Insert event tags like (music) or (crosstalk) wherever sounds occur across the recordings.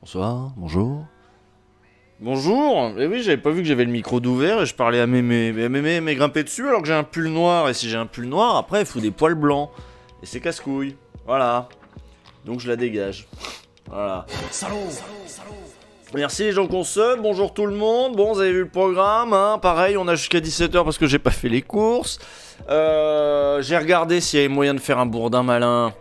Bonsoir, bonjour. Bonjour, et eh oui, j'avais pas vu que j'avais le micro d'ouvert et je parlais à mémé. Mais mémé m'est grimpé dessus alors que j'ai un pull noir. Et si j'ai un pull noir, après, il faut des poils blancs. Et c'est casse-couille. Voilà. Donc je la dégage. Voilà. Merci les gens qu'on bonjour tout le monde. Bon, vous avez vu le programme, hein. pareil, on a jusqu'à 17h parce que j'ai pas fait les courses. Euh, j'ai regardé s'il y avait moyen de faire un bourdin malin.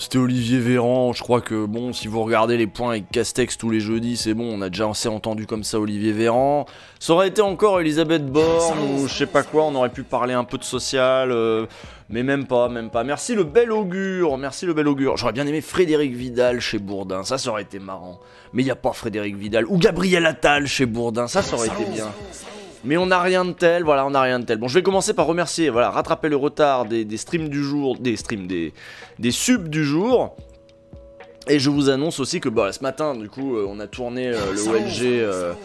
C'était Olivier Véran, je crois que bon, si vous regardez les points avec Castex tous les jeudis, c'est bon, on a déjà assez entendu comme ça Olivier Véran. Ça aurait été encore Elisabeth Borne ou je sais pas quoi, on aurait pu parler un peu de social, euh, mais même pas, même pas. Merci le bel augure, merci le bel augure. J'aurais bien aimé Frédéric Vidal chez Bourdin, ça, ça aurait été marrant. Mais il n'y a pas Frédéric Vidal, ou Gabriel Attal chez Bourdin, ça, ça aurait été bien. Mais on n'a rien de tel, voilà, on n'a rien de tel. Bon, je vais commencer par remercier, voilà, rattraper le retard des, streams du jour, des streams, des, des subs du jour. Et je vous annonce aussi que bah, ce matin, du coup, euh, on a tourné euh, le OLG.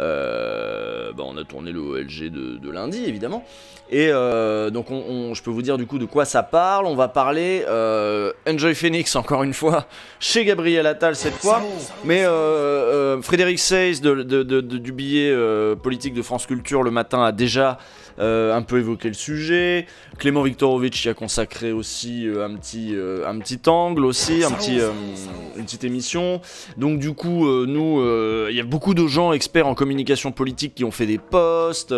Euh, bah, on a tourné le OLG de, lundi, évidemment. Et euh, donc, je peux vous dire du coup de quoi ça parle. On va parler euh, Enjoy Phoenix, encore une fois, (laughs) chez Gabriel Attal cette fois. Mais euh, Frédéric Seyss du billet politique de France Culture le matin a déjà euh, un peu évoqué le sujet. Clément Viktorovitch y a consacré aussi euh, un, petit, euh, un petit angle, aussi, un petit, une petite émission. Donc du coup, nous, il y a beaucoup de gens experts en communication politique qui ont fait des posts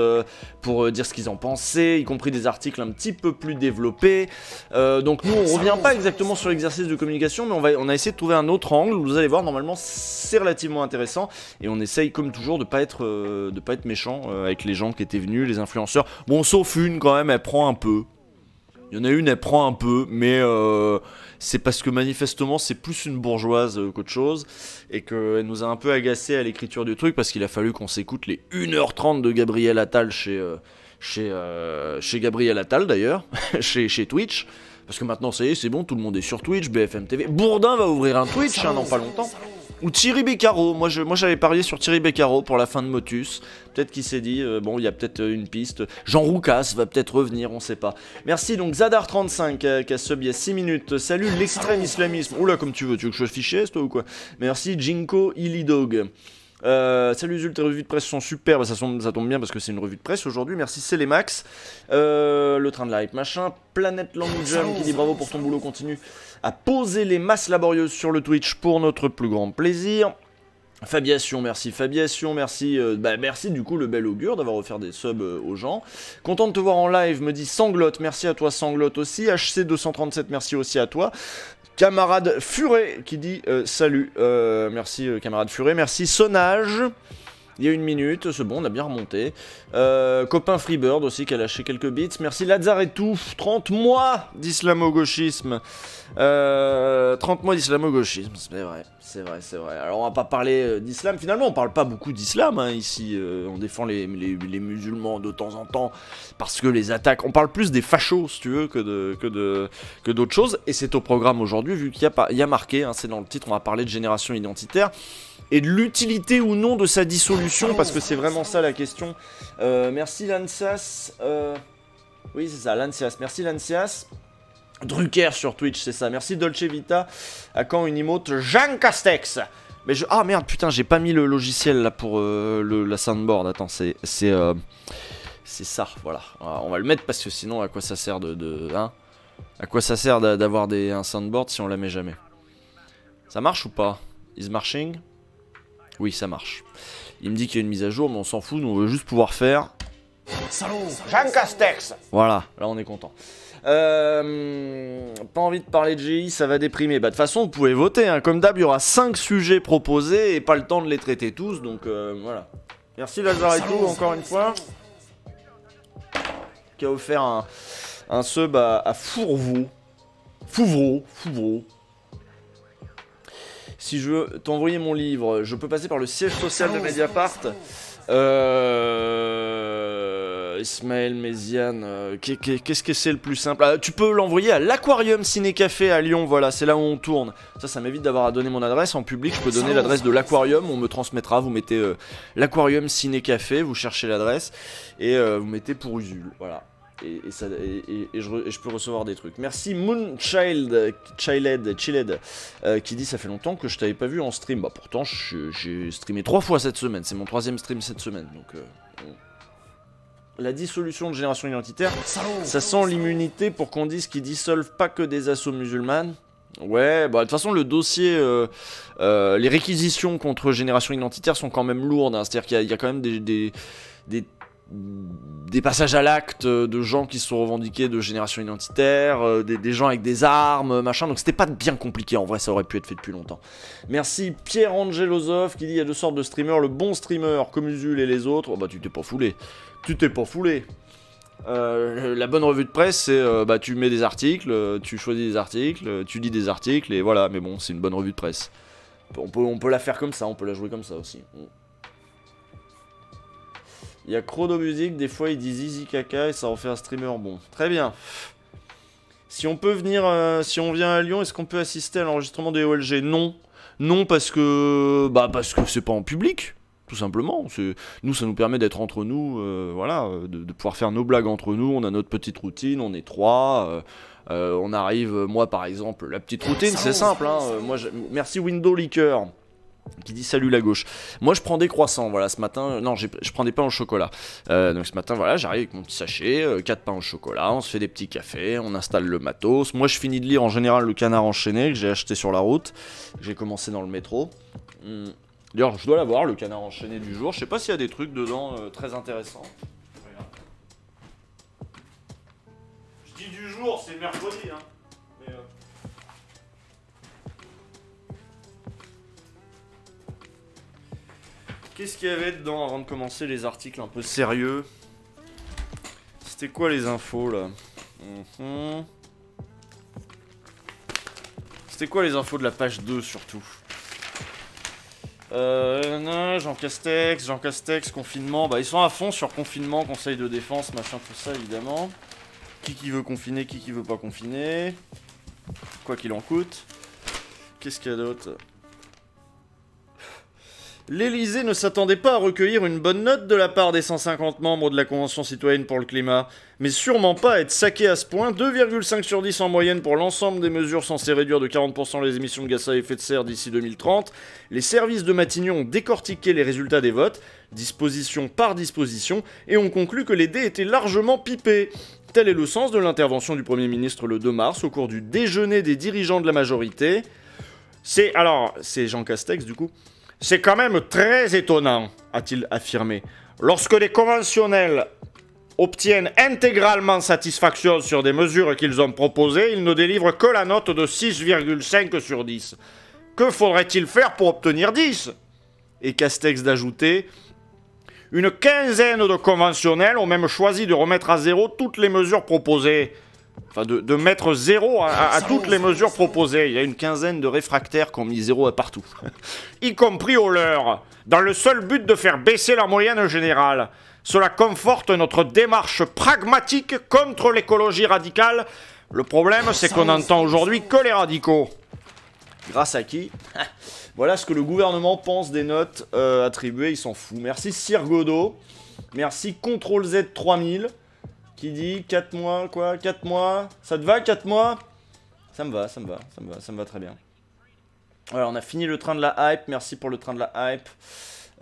pour dire ce qu'ils en pensaient, y compris des articles un petit peu plus développés. donc nous, on revient pas exactement sur l'exercice de communication, mais on, va, on a essayé de trouver un autre angle. Vous allez voir, normalement, c'est relativement intéressant. Et on essaye, comme toujours, de pas être, de pas être méchant avec les gens qui étaient venus, les influenceurs. Bon, sauf une quand même, elle prend un peu. Il y en a une, elle prend un peu, mais euh, c'est parce que manifestement, c'est plus une bourgeoise euh, qu'autre chose, et qu'elle nous a un peu agacé à l'écriture du truc, parce qu'il a fallu qu'on s'écoute les 1h30 de Gabriel Attal chez, euh, chez, Gabriel Attal d'ailleurs, (laughs) chez, chez Twitch, parce que maintenant, ça est, c'est bon, tout le monde est sur Twitch, BFM TV. Bourdin va ouvrir un Twitch, hein, dans pas longtemps. Ou Thierry Beccaro. Moi, je, moi, j'avais parié sur Thierry Beccaro pour la fin de Motus. Peut-être qu'il s'est dit, euh, bon, il y a peut-être euh, une piste. Jean Roucas va peut-être revenir, on sait pas. Merci donc Zadar35 euh, qui a 6 minutes. Salut l'extrême islamisme. Oula, comme tu veux, tu veux que je fichesse toi ou quoi Merci Jinko Illidog. Euh, salut Zul, tes revues de presse sont superbes, ça, tombe bien parce que c'est une revue de presse aujourd'hui, merci Célémax, le train de la machin, Planète Language qui dit bravo pour ton boulot, continue, à poser les masses laborieuses sur le Twitch pour notre plus grand plaisir. Fabiation, merci Fabiation, merci, euh, bah merci du coup le bel augure d'avoir offert des subs euh, aux gens. Content de te voir en live, me dit Sanglote, merci à toi Sanglote aussi. HC237, merci aussi à toi. Camarade Furet qui dit euh, salut, merci camarade Furet, merci Sonnage il y a une minute, c'est bon, on a bien remonté. Euh, copain Freebird aussi qui a lâché quelques bits. Merci Lazaretou, 30 mois d'islamo-gauchisme. 30 euh, mois d'islamo-gauchisme, c'est vrai, c'est vrai, c'est vrai. Alors on va pas parler euh, d'islam, finalement on parle pas beaucoup d'islam hein, ici. on défend les, musulmans de temps en temps parce que les attaques, on parle plus des fachos si tu veux que que d'autres choses. Et c'est au programme aujourd'hui vu qu'il y, a, marqué, hein, c'est dans le titre, on va parler de génération identitaire et de l'utilité ou non de sa dissolution, parce que c'est vraiment ça la question. Euh, merci Lansas. Euh, oui, c'est ça, Lansias. Merci Lansias. Drucker sur Twitch, c'est ça. Merci Dolce Vita. À quand une emote Jean Castex mais je... Ah merde, putain, j'ai pas mis le logiciel là pour euh, le, la soundboard. Attends, c'est... C'est ça, voilà. Ah, on va le mettre parce que sinon, à quoi ça sert de... de hein à quoi ça sert d'avoir un soundboard si on la met jamais Ça marche ou pas Is marching oui, ça marche. Il me dit qu'il y a une mise à jour, mais on s'en fout, nous on veut juste pouvoir faire. Jean Castex Voilà, là on est content. Euh, pas envie de parler de GI, ça va déprimer. Bah de toute façon, vous pouvez voter. Hein. Comme d'hab, il y aura 5 sujets proposés et pas le temps de les traiter tous, donc euh, voilà. Merci tout encore une fois, qui a offert un, un sub à, à Fourvaux. Fouvreau, Fouvreau, si je veux t'envoyer mon livre, je peux passer par le siège ah, social de Mediapart. Euh, Ismaël Méziane, euh, qu'est-ce que c'est le plus simple ah, Tu peux l'envoyer à l'Aquarium Ciné Café à Lyon, voilà, c'est là où on tourne. Ça, ça m'évite d'avoir à donner mon adresse. En public, je peux donner l'adresse de l'Aquarium, on me transmettra. Vous mettez euh, l'Aquarium Ciné Café, vous cherchez l'adresse et euh, vous mettez pour Usul, voilà. Et, ça, je, peux recevoir des trucs. Merci Moonchild, Chiled, Chiled euh, qui dit ça fait longtemps que je t'avais pas vu en stream. Bah pourtant j'ai streamé trois fois cette semaine, c'est mon troisième stream cette semaine. Donc euh, la dissolution de génération identitaire, ça sent l'immunité pour qu'on dise qu'ils dissolvent pas que des assauts musulmanes. Ouais, bah, de toute façon le dossier, euh, les réquisitions contre Génération Identitaire sont quand même lourdes, hein. c'est-à-dire qu'il y, a quand même des, des des passages à l'acte de gens qui se sont revendiqués de génération identitaire, euh, des, gens avec des armes, machin. Donc c'était pas bien compliqué en vrai, ça aurait pu être fait depuis longtemps. Merci Pierre Angelozov qui dit il y a deux sortes de streamers, le bon streamer comme Usul et les autres. Oh, bah tu t'es pas foulé, tu t'es pas foulé. Euh, la bonne revue de presse, c'est euh, bah tu mets des articles, tu choisis des articles, tu lis des articles et voilà. Mais bon, c'est une bonne revue de presse. On peut, on peut la faire comme ça, on peut la jouer comme ça aussi. Il y a Chrono Music, des fois ils disent Easy Kaka et ça en fait un streamer bon. Très bien. Si on peut venir, euh, si on vient à Lyon, est-ce qu'on peut assister à l'enregistrement des OLG Non. Non parce que, bah parce que c'est pas en public, tout simplement. Nous, ça nous permet d'être entre nous, euh, voilà, euh, de, pouvoir faire nos blagues entre nous. On a notre petite routine, on est trois. on arrive, moi par exemple, la petite routine, c'est simple. Hein, moi, merci Window Liqueur qui dit salut la gauche. Moi je prends des croissants, voilà, ce matin, non, je prends des pains au chocolat. Euh, donc ce matin, voilà, j'arrive avec mon petit sachet, euh, quatre pains au chocolat, on se fait des petits cafés, on installe le matos. Moi je finis de lire en général le canard enchaîné que j'ai acheté sur la route, j'ai commencé dans le métro. Hum. D'ailleurs, je dois l'avoir, le canard enchaîné du jour. Je sais pas s'il y a des trucs dedans euh, très intéressants. Je dis du jour, c'est mercredi, hein. Qu'est-ce qu'il y avait dedans avant de commencer les articles un peu sérieux C'était quoi les infos là mhm. C'était quoi les infos de la page 2 surtout euh, non, Jean Castex, Jean Castex, confinement. Bah, ils sont à fond sur confinement, conseil de défense, machin, tout ça, évidemment. Qui qui veut confiner, qui qui veut pas confiner. Quoi qu'il en coûte. Qu'est-ce qu'il y a d'autre l'Élysée ne s'attendait pas à recueillir une bonne note de la part des 150 membres de la Convention citoyenne pour le climat, mais sûrement pas à être saqué à ce point, 2,5 sur 10 en moyenne pour l'ensemble des mesures censées réduire de 40% les émissions de gaz à effet de serre d'ici 2030. Les services de Matignon ont décortiqué les résultats des votes, disposition par disposition, et ont conclu que les dés étaient largement pipés. Tel est le sens de l'intervention du Premier ministre le 2 mars au cours du déjeuner des dirigeants de la majorité. C'est alors, c'est Jean Castex du coup. C'est quand même très étonnant, a-t-il affirmé. Lorsque les conventionnels obtiennent intégralement satisfaction sur des mesures qu'ils ont proposées, ils ne délivrent que la note de 6,5 sur 10. Que faudrait-il faire pour obtenir 10 Et Castex d'ajouter Une quinzaine de conventionnels ont même choisi de remettre à zéro toutes les mesures proposées. Enfin, de, mettre zéro à, toutes les mesures proposées. Il y a une quinzaine de réfractaires qui ont mis zéro à partout. (laughs) y compris au leur, dans le seul but de faire baisser leur moyenne générale. Cela conforte notre démarche pragmatique contre l'écologie radicale. Le problème, c'est qu'on n'entend aujourd'hui que les radicaux. Grâce à qui (laughs) Voilà ce que le gouvernement pense des notes euh, attribuées, il s'en fout. Merci Sir Godot. Merci Ctrl Z 3000 qui dit 4 mois, quoi 4 mois Ça te va 4 mois Ça me va, ça me va, ça me va, ça me va très bien. Alors on a fini le train de la hype. Merci pour le train de la hype.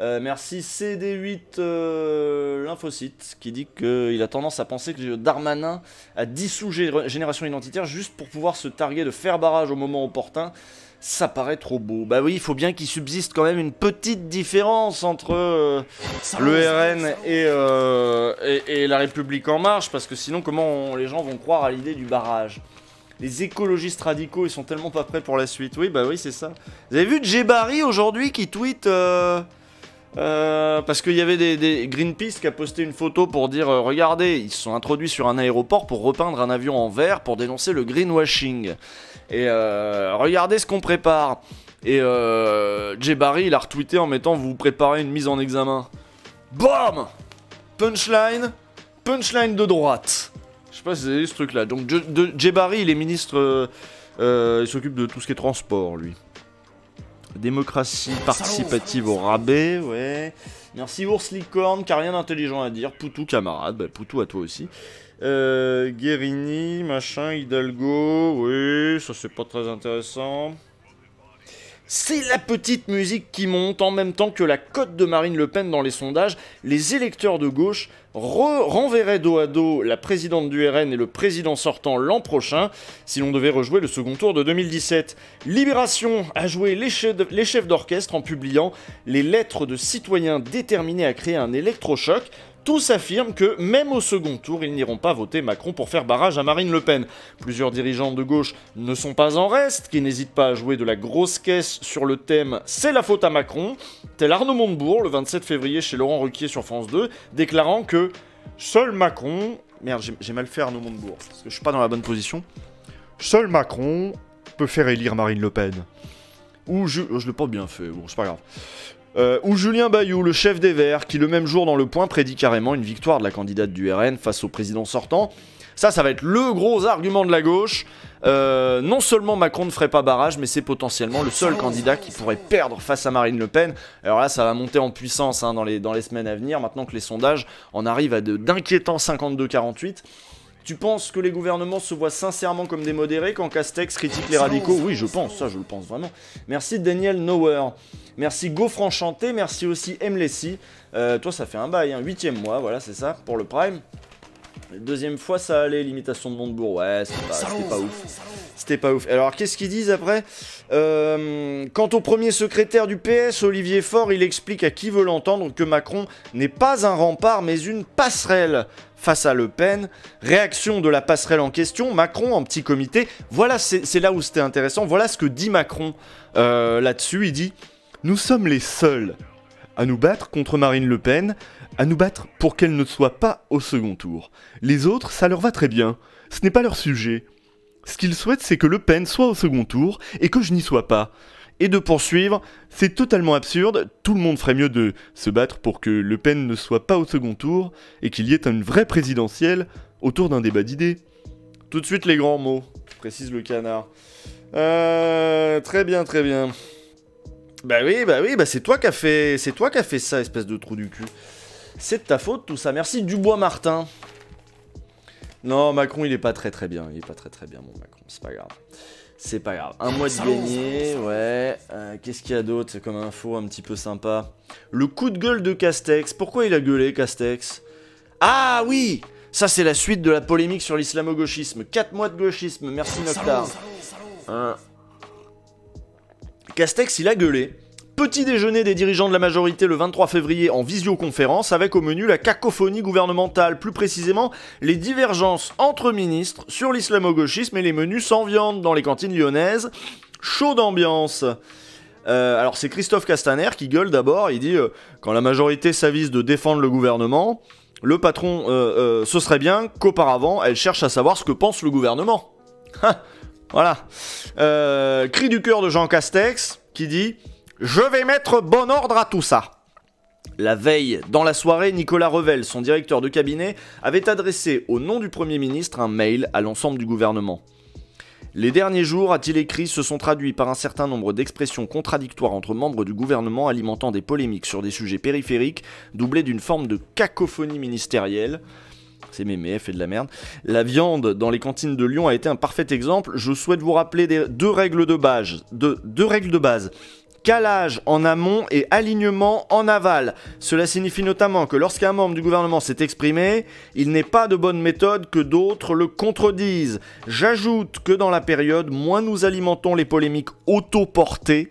Euh, merci CD8 euh, lymphocytes qui dit qu'il a tendance à penser que Darmanin a dissous Génération Identitaire juste pour pouvoir se targuer de faire barrage au moment opportun ça paraît trop beau. Bah oui, il faut bien qu'il subsiste quand même une petite différence entre euh, le RN euh, et, et, La République En Marche, parce que sinon, comment les gens vont croire à l'idée du barrage Les écologistes radicaux, ils sont tellement pas prêts pour la suite. Oui, bah oui, c'est ça. Vous avez vu Barry aujourd'hui qui tweet... Euh, parce qu'il y avait des, des, Greenpeace qui a posté une photo pour dire regardez ils se sont introduits sur un aéroport pour repeindre un avion en vert pour dénoncer le greenwashing. Et euh, regardez ce qu'on prépare. Et euh, Jay il a retweeté en mettant Vous préparez une mise en examen. BOM Punchline, punchline de droite. Je sais pas si vous avez vu ce truc-là. Donc, Barry, il est ministre. Euh, euh, il s'occupe de tout ce qui est transport, lui. Démocratie participative au rabais, ouais. Merci Ours Licorne, car rien d'intelligent à dire. Poutou, camarade, bah, Poutou à toi aussi. Euh, Guérini, machin, Hidalgo. Oui, ça c'est pas très intéressant. C'est la petite musique qui monte en même temps que la cote de Marine Le Pen dans les sondages. Les électeurs de gauche renverraient dos à dos la présidente du RN et le président sortant l'an prochain si l'on devait rejouer le second tour de 2017. Libération a joué les chefs d'orchestre en publiant les lettres de citoyens déterminés à créer un électrochoc tous affirment que même au second tour, ils n'iront pas voter Macron pour faire barrage à Marine Le Pen. Plusieurs dirigeants de gauche ne sont pas en reste, qui n'hésitent pas à jouer de la grosse caisse sur le thème C'est la faute à Macron, tel Arnaud Montebourg le 27 février chez Laurent Ruquier sur France 2, déclarant que seul Macron. Merde, j'ai mal fait Arnaud Montebourg, parce que je suis pas dans la bonne position. Seul Macron peut faire élire Marine Le Pen. Ou je, je l'ai pas bien fait, bon, c'est pas grave. Euh, ou Julien Bayou, le chef des Verts, qui le même jour dans le point prédit carrément une victoire de la candidate du RN face au président sortant. Ça, ça va être le gros argument de la gauche. Euh, non seulement Macron ne ferait pas barrage, mais c'est potentiellement le seul candidat qui pourrait perdre face à Marine Le Pen. Alors là, ça va monter en puissance hein, dans, les, dans les semaines à venir, maintenant que les sondages en arrivent à d'inquiétants 52-48. Tu penses que les gouvernements se voient sincèrement comme des modérés quand Castex critique les radicaux Oui, je pense, ça je le pense vraiment. Merci Daniel Nower. Merci enchanté merci aussi Mlessi. Euh, toi, ça fait un bail, hein. huitième mois, voilà, c'est ça, pour le Prime. Deuxième fois, ça allait, l'imitation de Montebourg. Ouais, c'était pas, ouf. C'était pas ouf. Alors, qu'est-ce qu'ils disent après euh, Quant au premier secrétaire du PS, Olivier Faure, il explique à qui veut l'entendre que Macron n'est pas un rempart, mais une passerelle face à Le Pen. Réaction de la passerelle en question, Macron en petit comité. Voilà, c'est là où c'était intéressant. Voilà ce que dit Macron euh, là-dessus. Il dit Nous sommes les seuls à nous battre contre Marine Le Pen, à nous battre pour qu'elle ne soit pas au second tour. Les autres, ça leur va très bien. Ce n'est pas leur sujet. Ce qu'ils souhaitent, c'est que Le Pen soit au second tour et que je n'y sois pas et de poursuivre. C'est totalement absurde, tout le monde ferait mieux de se battre pour que Le Pen ne soit pas au second tour et qu'il y ait une vraie présidentielle autour d'un débat d'idées. Tout de suite les grands mots, précise le canard. Euh, très bien, très bien. Bah oui, bah oui, bah c'est toi qui as fait, c'est toi qui as fait ça, espèce de trou du cul. C'est de ta faute tout ça. Merci Dubois Martin. Non, Macron, il est pas très très bien. Il est pas très très bien, mon Macron. C'est pas grave. C'est pas grave. Un mois de gagné, ouais. Euh, qu'est-ce qu'il y a d'autre comme info un petit peu sympa Le coup de gueule de Castex. Pourquoi il a gueulé, Castex Ah oui Ça, c'est la suite de la polémique sur l'islamo-gauchisme. Quatre mois de gauchisme, merci Noctar. Hein. Castex, il a gueulé Petit déjeuner des dirigeants de la majorité le 23 février en visioconférence avec au menu la cacophonie gouvernementale, plus précisément les divergences entre ministres sur l'islamo-gauchisme et les menus sans viande dans les cantines lyonnaises. Chaud d'ambiance. Euh, alors c'est Christophe Castaner qui gueule d'abord, il dit euh, quand la majorité s'avise de défendre le gouvernement, le patron, euh, ce serait bien qu'auparavant elle cherche à savoir ce que pense le gouvernement. (laughs) Hein, voilà. cri du cœur de Jean Castex qui dit je vais mettre bon ordre à tout ça. La veille, dans la soirée, Nicolas Revel, son directeur de cabinet, avait adressé au nom du Premier ministre un mail à l'ensemble du gouvernement. Les derniers jours, a-t-il écrit, se sont traduits par un certain nombre d'expressions contradictoires entre membres du gouvernement alimentant des polémiques sur des sujets périphériques, doublées d'une forme de cacophonie ministérielle. C'est mémé, fait de la merde. La viande dans les cantines de Lyon a été un parfait exemple. Je souhaite vous rappeler des deux règles de base. deux règles de base calage en amont et alignement en aval. Cela signifie notamment que lorsqu'un membre du gouvernement s'est exprimé, il n'est pas de bonne méthode que d'autres le contredisent. J'ajoute que dans la période, moins nous alimentons les polémiques autoportées,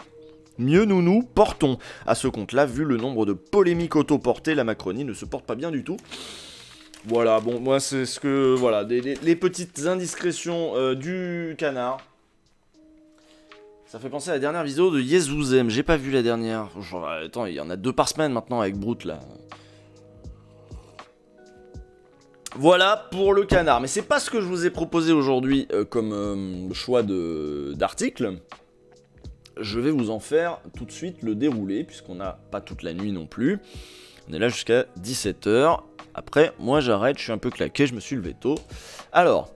mieux nous nous portons. À ce compte-là, vu le nombre de polémiques autoportées, la Macronie ne se porte pas bien du tout. Voilà, bon, moi c'est ce que... Voilà, les petites indiscrétions euh, du canard. Ça fait penser à la dernière vidéo de Yezouzem. J'ai pas vu la dernière. attends, il y en a deux par semaine maintenant avec Brute là. Voilà pour le canard. Mais c'est pas ce que je vous ai proposé aujourd'hui euh, comme euh, choix d'article. Je vais vous en faire tout de suite le déroulé, puisqu'on n'a pas toute la nuit non plus. On est là jusqu'à 17h. Après, moi j'arrête, je suis un peu claqué, je me suis levé tôt. Alors,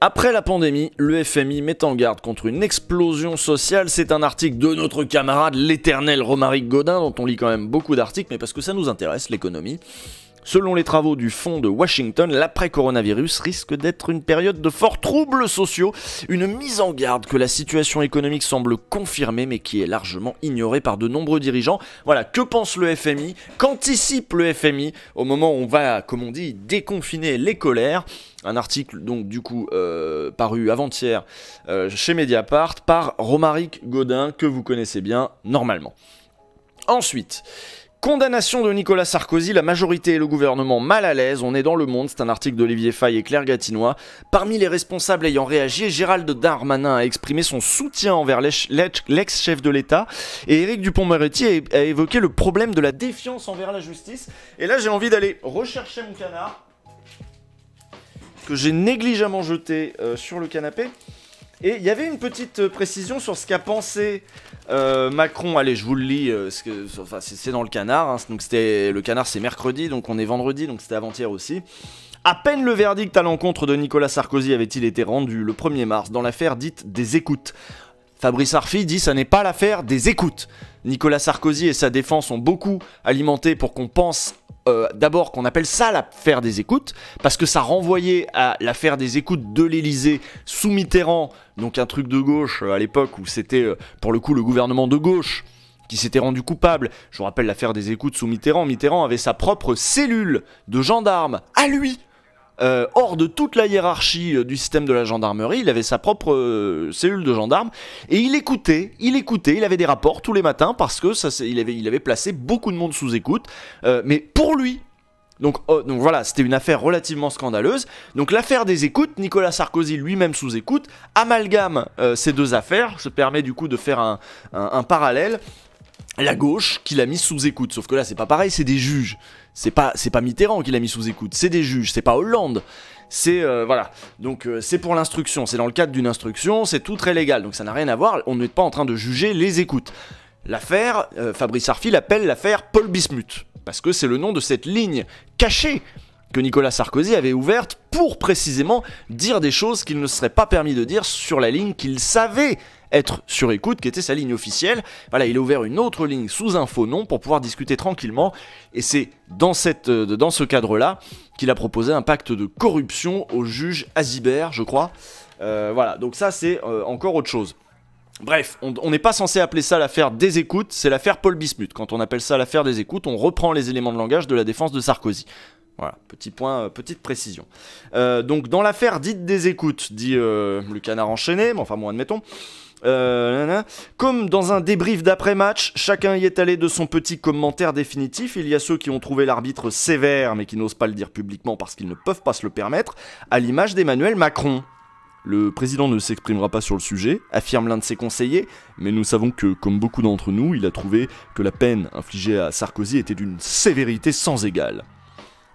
après la pandémie, le FMI met en garde contre une explosion sociale. C'est un article de notre camarade l'éternel Romaric Godin, dont on lit quand même beaucoup d'articles, mais parce que ça nous intéresse, l'économie. Selon les travaux du Fonds de Washington, l'après-coronavirus risque d'être une période de forts troubles sociaux, une mise en garde que la situation économique semble confirmer mais qui est largement ignorée par de nombreux dirigeants. Voilà, que pense le FMI Qu'anticipe le FMI au moment où on va, comme on dit, déconfiner les colères un article donc du coup euh, paru avant-hier euh, chez Mediapart par Romaric Godin que vous connaissez bien normalement. Ensuite, Condamnation de Nicolas Sarkozy, la majorité et le gouvernement mal à l'aise, on est dans le monde, c'est un article d'Olivier Fay et Claire Gatinois. Parmi les responsables ayant réagi, Gérald Darmanin a exprimé son soutien envers l'ex-chef de l'État et Éric Dupont-Moretti a évoqué le problème de la défiance envers la justice. Et là j'ai envie d'aller rechercher mon canard que j'ai négligemment jeté euh, sur le canapé. Et il y avait une petite euh, précision sur ce qu'a pensé euh, Macron. Allez, je vous le lis, euh, c'est dans le canard. Hein. donc le canard, c'est mercredi, donc on est vendredi, donc c'était avant-hier aussi. À peine le verdict à l'encontre de Nicolas Sarkozy avait-il été rendu le 1er mars dans l'affaire dite des écoutes. Fabrice Arfi dit ça n'est pas l'affaire des écoutes. Nicolas Sarkozy et sa défense ont beaucoup alimenté pour qu'on pense euh, d'abord qu'on appelle ça l'affaire des écoutes, parce que ça renvoyait à l'affaire des écoutes de l'Elysée sous Mitterrand, donc un truc de gauche euh, à l'époque où c'était euh, pour le coup le gouvernement de gauche qui s'était rendu coupable. Je vous rappelle l'affaire des écoutes sous Mitterrand. Mitterrand avait sa propre cellule de gendarmes à lui euh, hors de toute la hiérarchie euh, du système de la gendarmerie, il avait sa propre euh, cellule de gendarmes, et il écoutait, il écoutait, il avait des rapports tous les matins parce que ça, il avait, placé beaucoup de monde sous écoute, mais pour lui. Oh, donc, voilà, c'était une affaire relativement scandaleuse. Donc l'affaire des écoutes, Nicolas Sarkozy lui-même sous écoute, amalgame ces deux affaires, se permet du coup de faire un parallèle la gauche qui l'a mis sous écoute. Sauf que là, c'est pas pareil, c'est des juges. C'est pas, c'est pas Mitterrand qui l'a mis sous écoute, c'est des juges, c'est pas Hollande. C'est euh, voilà. Donc euh, c'est pour l'instruction, c'est dans le cadre d'une instruction, c'est tout très légal. Donc ça n'a rien à voir. On n'est pas en train de juger les écoutes. L'affaire, euh, Fabrice Arfi l'appelle l'affaire Paul Bismuth parce que c'est le nom de cette ligne cachée que Nicolas Sarkozy avait ouverte pour précisément dire des choses qu'il ne serait pas permis de dire sur la ligne qu'il savait être sur écoute, qui était sa ligne officielle. Voilà, il a ouvert une autre ligne sous un faux nom pour pouvoir discuter tranquillement. Et c'est dans, cette, euh, dans ce cadre-là qu'il a proposé un pacte de corruption au juge Azibert, je crois. Euh, voilà, donc ça c'est euh, encore autre chose. Bref, on n'est pas censé appeler ça l'affaire des écoutes, c'est l'affaire Paul Bismuth. Quand on appelle ça l'affaire des écoutes, on reprend les éléments de langage de la défense de Sarkozy. Voilà, petit point, petite précision. donc dans l'affaire dite des écoutes, dit le canard enchaîné, mais enfin moi admettons, euh, comme dans un débrief d'après-match, chacun y est allé de son petit commentaire définitif. Il y a ceux qui ont trouvé l'arbitre sévère, mais qui n'osent pas le dire publiquement parce qu'ils ne peuvent pas se le permettre, à l'image d'Emmanuel Macron. Le président ne s'exprimera pas sur le sujet, affirme l'un de ses conseillers, mais nous savons que, comme beaucoup d'entre nous, il a trouvé que la peine infligée à Sarkozy était d'une sévérité sans égale.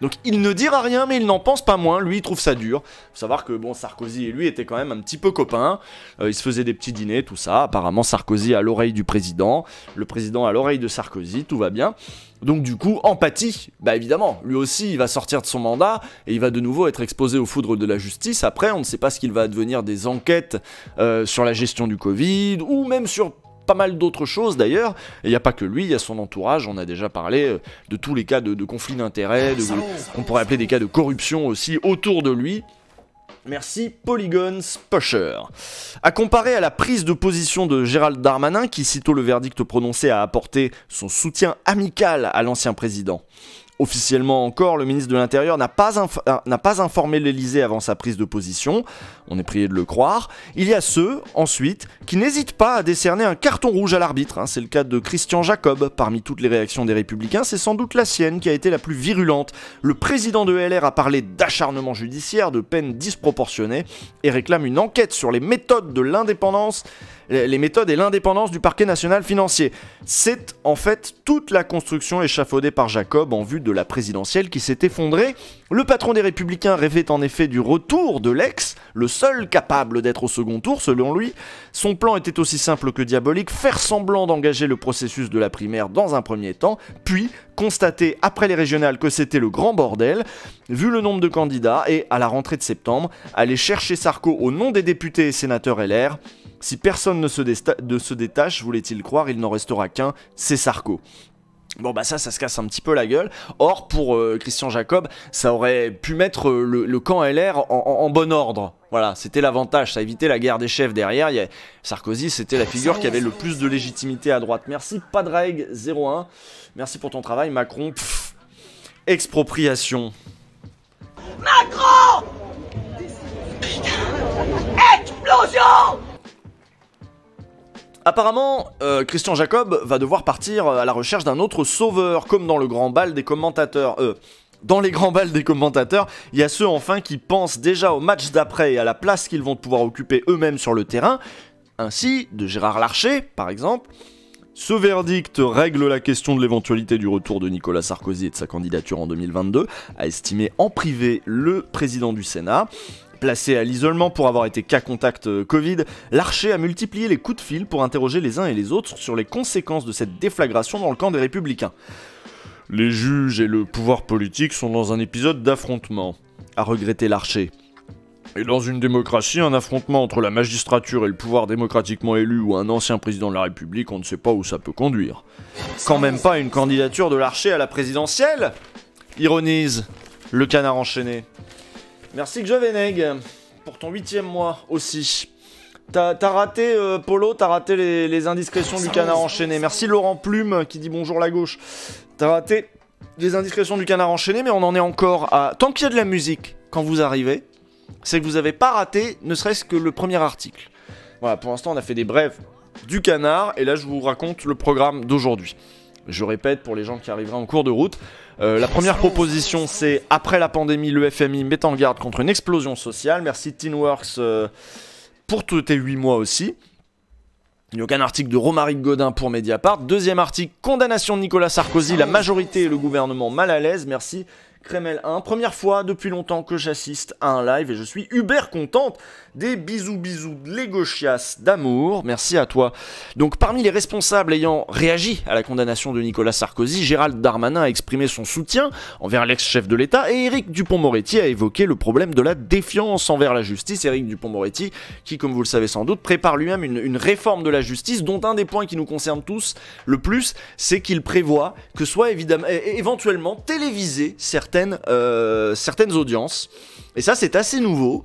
Donc il ne dira rien, mais il n'en pense pas moins. Lui, il trouve ça dur. Faut savoir que bon, Sarkozy et lui étaient quand même un petit peu copains. Euh, ils se faisaient des petits dîners, tout ça. Apparemment, Sarkozy à l'oreille du président, le président à l'oreille de Sarkozy, tout va bien. Donc du coup, empathie, bah évidemment, lui aussi il va sortir de son mandat et il va de nouveau être exposé aux foudres de la justice. Après, on ne sait pas ce qu'il va devenir des enquêtes euh, sur la gestion du Covid ou même sur pas mal d'autres choses d'ailleurs. Et il n'y a pas que lui, il y a son entourage. On a déjà parlé euh, de tous les cas de, conflits d'intérêts, qu'on pourrait appeler des cas de corruption aussi autour de lui. Merci Polygon Pusher. À comparer à la prise de position de Gérald Darmanin qui, sitôt le verdict prononcé, a apporté son soutien amical à l'ancien président. Officiellement encore, le ministre de l'Intérieur n'a pas, euh, informé l'Elysée avant sa prise de position, on est prié de le croire. Il y a ceux, ensuite, qui n'hésitent pas à décerner un carton rouge à l'arbitre, hein. c'est le cas de Christian Jacob. Parmi toutes les réactions des Républicains, c'est sans doute la sienne qui a été la plus virulente. Le président de LR a parlé d'acharnement judiciaire, de peine disproportionnée, et réclame une enquête sur les méthodes de l'indépendance les méthodes et l'indépendance du parquet national financier. C'est en fait toute la construction échafaudée par Jacob en vue de la présidentielle qui s'est effondrée. Le patron des Républicains rêvait en effet du retour de l'ex, le seul capable d'être au second tour selon lui. Son plan était aussi simple que diabolique, faire semblant d'engager le processus de la primaire dans un premier temps, puis constater après les régionales que c'était le grand bordel, vu le nombre de candidats, et à la rentrée de septembre, aller chercher Sarko au nom des députés et sénateurs LR. Si personne ne se, détache, voulait-il croire, il n'en restera qu'un, c'est Sarko. Bon bah ça, ça se casse un petit peu la gueule. Or, pour euh, Christian Jacob, ça aurait pu mettre euh, le, camp LR en, bon ordre. Voilà, c'était l'avantage, ça évitait la guerre des chefs derrière. Sarkozy, c'était la figure qui avait le plus de légitimité à droite. Merci Padraig01, merci pour ton travail Macron. expropriation. Macron Explosion Apparemment, euh, Christian Jacob va devoir partir euh, à la recherche d'un autre sauveur, comme dans le grand bal des commentateurs. Euh, dans les grands balles des commentateurs, il y a ceux enfin qui pensent déjà au match d'après et à la place qu'ils vont pouvoir occuper eux-mêmes sur le terrain. Ainsi, de Gérard Larcher, par exemple. Ce verdict règle la question de l'éventualité du retour de Nicolas Sarkozy et de sa candidature en 2022, a estimé en privé le président du Sénat. Placé à l'isolement pour avoir été cas contact euh, Covid, Larcher a multiplié les coups de fil pour interroger les uns et les autres sur les conséquences de cette déflagration dans le camp des républicains. Les juges et le pouvoir politique sont dans un épisode d'affrontement, a regretté Larcher. Et dans une démocratie, un affrontement entre la magistrature et le pouvoir démocratiquement élu ou un ancien président de la République, on ne sait pas où ça peut conduire. Quand même pas une candidature de l'archer à la présidentielle Ironise le canard enchaîné. Merci Joveneg pour ton huitième mois aussi. T'as raté, euh, Polo, t'as raté les, les indiscrétions du canard enchaîné. Merci Laurent Plume qui dit bonjour la gauche. T'as raté les indiscrétions du canard enchaîné, mais on en est encore à... Tant qu'il y a de la musique quand vous arrivez, c'est que vous avez pas raté ne serait-ce que le premier article. Voilà, pour l'instant on a fait des brèves du canard, et là je vous raconte le programme d'aujourd'hui. Je répète pour les gens qui arriveraient en cours de route. Euh, la première proposition, c'est après la pandémie, le FMI met en garde contre une explosion sociale. Merci Teenworks euh, pour tous tes 8 mois aussi. Il n'y a aucun article de Romaric Godin pour Mediapart. Deuxième article, condamnation de Nicolas Sarkozy, la majorité et le gouvernement mal à l'aise. Merci Kremel 1. Première fois depuis longtemps que j'assiste à un live et je suis uber contente. Des bisous bisous de Légochias d'amour. Merci à toi. Donc parmi les responsables ayant réagi à la condamnation de Nicolas Sarkozy, Gérald Darmanin a exprimé son soutien envers l'ex-chef de l'État et Éric Dupont-Moretti a évoqué le problème de la défiance envers la justice. Éric Dupont-Moretti qui, comme vous le savez sans doute, prépare lui-même une, réforme de la justice dont un des points qui nous concerne tous le plus, c'est qu'il prévoit que soit évidemment, éventuellement télévisé certaines euh, certaines, audiences. Et ça, c'est assez nouveau.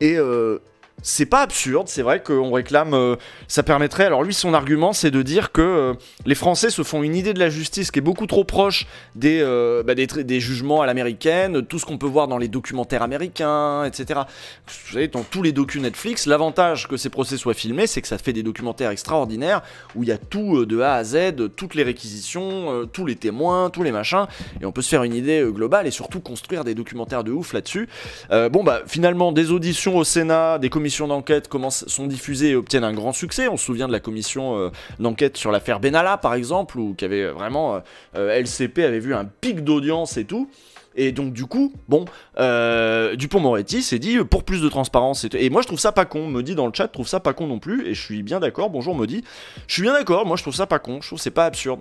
Et, euh, c'est pas absurde, c'est vrai qu'on réclame, euh, ça permettrait, alors lui son argument c'est de dire que euh, les Français se font une idée de la justice qui est beaucoup trop proche des, euh, bah, des, des, jugements à l'américaine, tout ce qu'on peut voir dans les documentaires américains, etc. Vous savez, dans tous les docus Netflix, l'avantage que ces procès soient filmés, c'est que ça fait des documentaires extraordinaires où il y a tout de A à Z, toutes les réquisitions, tous les témoins, tous les machins, et on peut se faire une idée globale et surtout construire des documentaires de ouf là-dessus. bon bah finalement des auditions au Sénat, des commissions commissions d'enquête sont diffusées et obtiennent un grand succès. On se souvient de la commission euh, d'enquête sur l'affaire Benalla, par exemple, où qui avait vraiment euh, euh, LCP avait vu un pic d'audience et tout. Et donc du coup, bon, euh, Dupont-Moretti s'est dit pour plus de transparence. Et, moi je trouve ça pas con. Me dit dans le chat, trouve ça pas con non plus. Et je suis bien d'accord. Bonjour, me dit. Je suis bien d'accord. Moi je trouve ça pas con. Je trouve c'est pas absurde.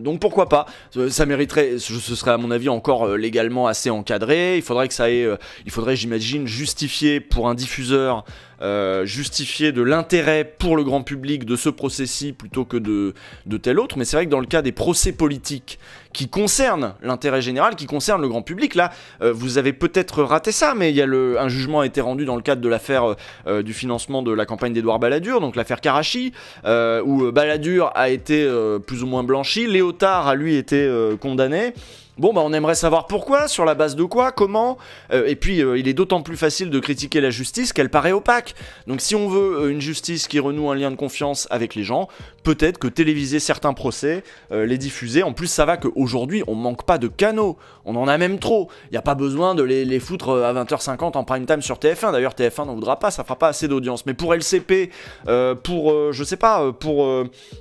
Donc pourquoi pas euh, Ça mériterait, ce serait à mon avis encore euh, légalement assez encadré. Il faudrait que ça ait, euh, il faudrait, j'imagine, justifier pour un diffuseur euh, justifier de l'intérêt pour le grand public de ce procès-ci plutôt que de, tel autre. Mais c'est vrai que dans le cas des procès politiques qui concernent l'intérêt général, qui concernent le grand public, là, euh, vous avez peut-être raté ça, mais il y a le, un jugement a été rendu dans le cadre de l'affaire euh, du financement de la campagne d'Edouard Balladur, donc l'affaire Karachi, où Balladur a été plus ou moins blanchi, Léotard a lui été condamné. Bon, bah, on aimerait savoir pourquoi, sur la base de quoi, comment. Euh, et puis, euh, il est d'autant plus facile de critiquer la justice qu'elle paraît opaque. Donc, si on veut euh, une justice qui renoue un lien de confiance avec les gens, peut-être que téléviser certains procès, euh, les diffuser. En plus, ça va qu'aujourd'hui, on manque pas de canaux. On en a même trop. Il n'y a pas besoin de les, foutre euh, à 20h50 en prime time sur TF1. D'ailleurs, TF1 n'en voudra pas, ça fera pas assez d'audience. Mais pour LCP, euh, pour, je sais pas, pour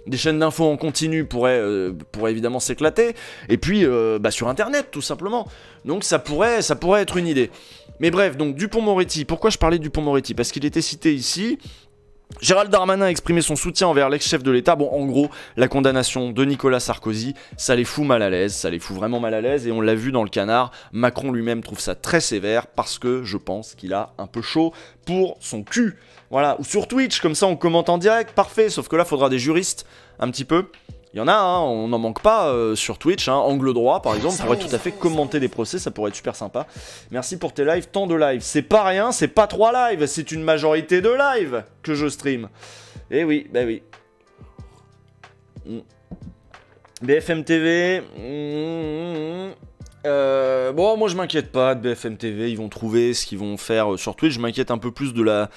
des chaînes d'infos en continu, pourrait, évidemment s'éclater. Et puis, bah, sur Internet, tout simplement. Donc, ça pourrait, ça pourrait être une idée. Mais bref, donc Dupont-Moretti, pourquoi je parlais du Pont moretti Parce qu'il était cité ici, Gérald Darmanin a exprimé son soutien envers l'ex-chef de l'État. Bon, en gros, la condamnation de Nicolas Sarkozy, ça les fout mal à l'aise, ça les fout vraiment mal à l'aise, et on l'a vu dans le canard, Macron lui-même trouve ça très sévère, parce que je pense qu'il a un peu chaud pour son cul. Voilà, ou sur Twitch, comme ça on commente en direct, parfait, sauf que là, faudra des juristes, un petit peu. Il y en a, hein, on n'en manque pas euh, sur Twitch, hein, angle droit par exemple, pourrait tout à fait commenter des procès, ça pourrait être super sympa. Merci pour tes lives, tant de lives. C'est pas rien, c'est pas trois lives, c'est une majorité de lives que je stream. Eh oui, bah oui. Mm. BFM TV. Mm, mm, euh, bon, moi je m'inquiète pas de BFM TV, ils vont trouver ce qu'ils vont faire euh, sur Twitch. Je m'inquiète un peu plus de la.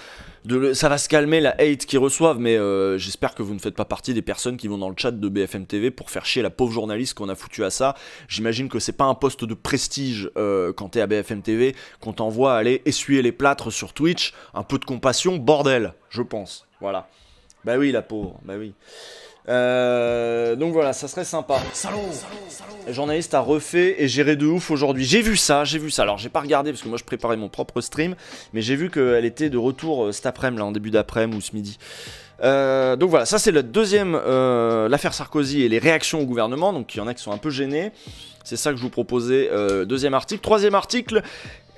De ça va se calmer la hate qu'ils reçoivent, mais euh, j'espère que vous ne faites pas partie des personnes qui vont dans le chat de BFM TV pour faire chier la pauvre journaliste qu'on a foutu à ça. J'imagine que c'est pas un poste de prestige quand quand t'es à BFM TV, qu'on t'envoie aller essuyer les plâtres sur Twitch. Un peu de compassion, bordel, je pense. Voilà. Bah oui, la pauvre, bah oui. Euh, donc voilà, ça serait sympa. Le journaliste a refait et géré de ouf aujourd'hui. J'ai vu ça, j'ai vu ça. Alors j'ai pas regardé parce que moi je préparais mon propre stream, mais j'ai vu qu'elle était de retour euh, cet après-midi, en début d'après-midi ou ce midi. Euh, donc voilà, ça c'est le deuxième, l'affaire Sarkozy et les réactions au gouvernement, donc il y en a qui sont un peu gênés. C'est ça que je vous proposais, deuxième article. Troisième article,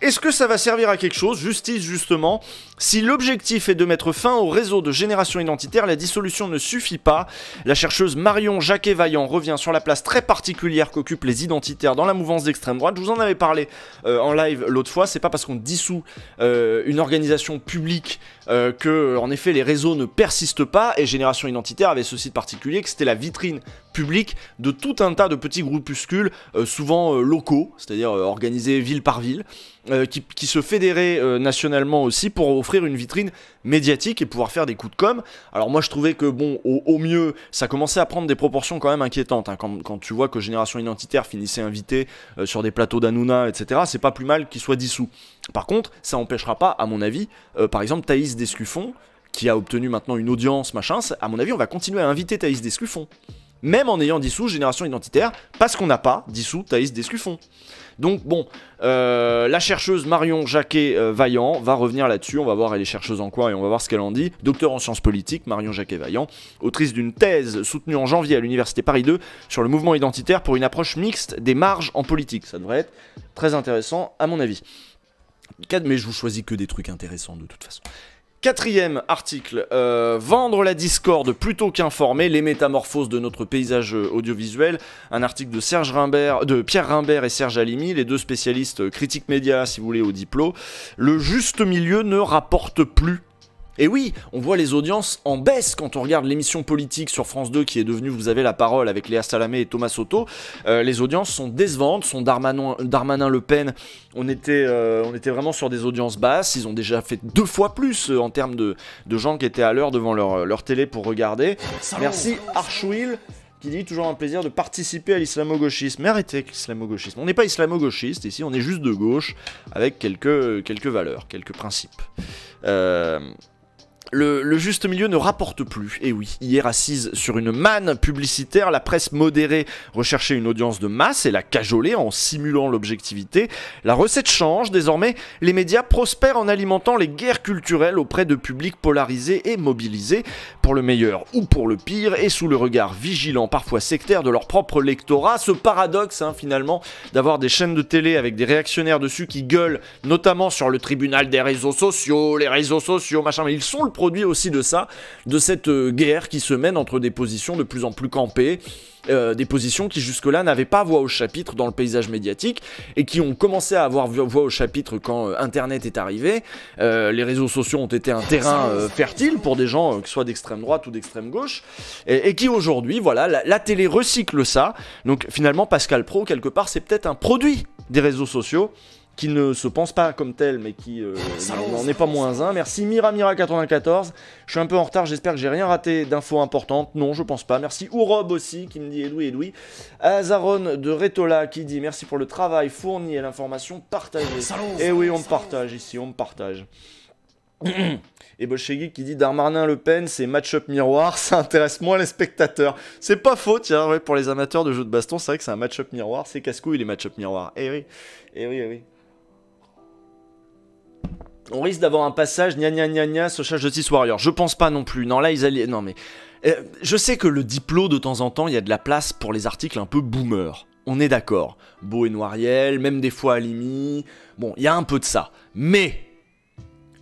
est-ce que ça va servir à quelque chose Justice justement. Si l'objectif est de mettre fin au réseau de génération identitaire, la dissolution ne suffit pas. La chercheuse Marion Jacquet-Vaillant revient sur la place très particulière qu'occupent les identitaires dans la mouvance d'extrême droite. Je vous en avais parlé euh, en live l'autre fois. C'est pas parce qu'on dissout euh, une organisation publique euh, que, en effet, les réseaux ne persistent pas. Et Génération Identitaire avait ce site particulier que c'était la vitrine publique de tout un tas de petits groupuscules, souvent locaux, c'est-à-dire organisés ville par ville, euh, qui, se fédéraient euh, nationalement aussi pour offrir une vitrine médiatique et pouvoir faire des coups de com. Alors moi je trouvais que bon, au, mieux, ça commençait à prendre des proportions quand même inquiétantes. Hein. Quand, tu vois que Génération Identitaire finissait invité euh, sur des plateaux d'Anouna, etc., c'est pas plus mal qu'il soit dissous. Par contre, ça empêchera pas, à mon avis, par exemple Thaïs Descuffon, qui a obtenu maintenant une audience, machin, à mon avis on va continuer à inviter Thaïs Descuffon. Même en ayant dissous Génération Identitaire, parce qu'on n'a pas dissous Thaïs Descuffon. Donc bon, euh, la chercheuse Marion Jacquet-Vaillant euh, va revenir là-dessus, on va voir elle est chercheuse en quoi et on va voir ce qu'elle en dit. Docteur en sciences politiques, Marion Jacquet-Vaillant, autrice d'une thèse soutenue en janvier à l'Université Paris 2 sur le mouvement identitaire pour une approche mixte des marges en politique. Ça devrait être très intéressant à mon avis. Mais je vous choisis que des trucs intéressants de toute façon. Quatrième article, euh, vendre la discorde plutôt qu'informer, les métamorphoses de notre paysage audiovisuel. Un article de, Serge Rimbert, de Pierre Rimbert et Serge Alimi, les deux spécialistes euh, critiques médias, si vous voulez, au diplôme. Le juste milieu ne rapporte plus et oui, on voit les audiences en baisse quand on regarde l'émission politique sur France 2 qui est devenue Vous avez la parole avec Léa Salamé et Thomas Soto. Euh, les audiences sont décevantes, sont Darmanin, Darmanin Le Pen. On était, euh, on était vraiment sur des audiences basses. Ils ont déjà fait deux fois plus euh, en termes de, gens qui étaient à l'heure devant leur, télé pour regarder. Merci Archwill qui dit toujours un plaisir de participer à l'islamo-gauchisme. Mais arrêtez avec l'islamo-gauchisme. On n'est pas islamo-gauchiste ici, on est juste de gauche avec quelques, quelques valeurs, quelques principes. Euh. Le, juste milieu ne rapporte plus. Et eh oui, hier assise sur une manne publicitaire, la presse modérée recherchait une audience de masse et la cajolait en simulant l'objectivité. La recette change, désormais les médias prospèrent en alimentant les guerres culturelles auprès de publics polarisés et mobilisés, pour le meilleur ou pour le pire, et sous le regard vigilant, parfois sectaire, de leur propre lectorat. Ce paradoxe, hein, finalement, d'avoir des chaînes de télé avec des réactionnaires dessus qui gueulent, notamment sur le tribunal des réseaux sociaux, les réseaux sociaux, machin, mais ils sont le produit aussi de ça, de cette euh, guerre qui se mène entre des positions de plus en plus campées, euh, des positions qui jusque-là n'avaient pas voix au chapitre dans le paysage médiatique et qui ont commencé à avoir voix au chapitre quand euh, Internet est arrivé. les réseaux sociaux ont été un terrain fertile pour des gens, que ce soit d'extrême droite ou d'extrême gauche, et, qui aujourd'hui, voilà, la, la, télé recycle ça. Donc finalement, Pascal Pro, quelque part, c'est peut-être un produit des réseaux sociaux qui ne se pense pas comme tel, mais qui euh, ah, n'en est pas moins un. Merci Miramira94. Je suis un peu en retard, j'espère que j'ai rien raté d'infos importantes. Non, je pense pas. Merci Ourob aussi, qui me dit Edoui, Edoui. Azaron de Retola, qui dit merci pour le travail fourni et l'information partagée. Et eh oui, on me partage ici, on me partage. (clears throat) Et Bolchegui qui dit Darmanin Le Pen, c'est match-up miroir, (laughs) ça intéresse moins les spectateurs. C'est pas faux, tiens, ouais, pour les amateurs de jeux de baston, c'est vrai que c'est un match-up miroir, c'est casse-couille les match-up miroirs. Eh oui, eh oui, eh oui on risque d'avoir un passage gna gna gna gna Social Justice Warrior. Je pense pas non plus. Non, là, ils allaient. Non, mais. Euh, je sais que le diplo, de temps en temps, il y a de la place pour les articles un peu boomer. On est d'accord. Beau et Noiriel, même des fois Alimi. Bon, il y a un peu de ça. Mais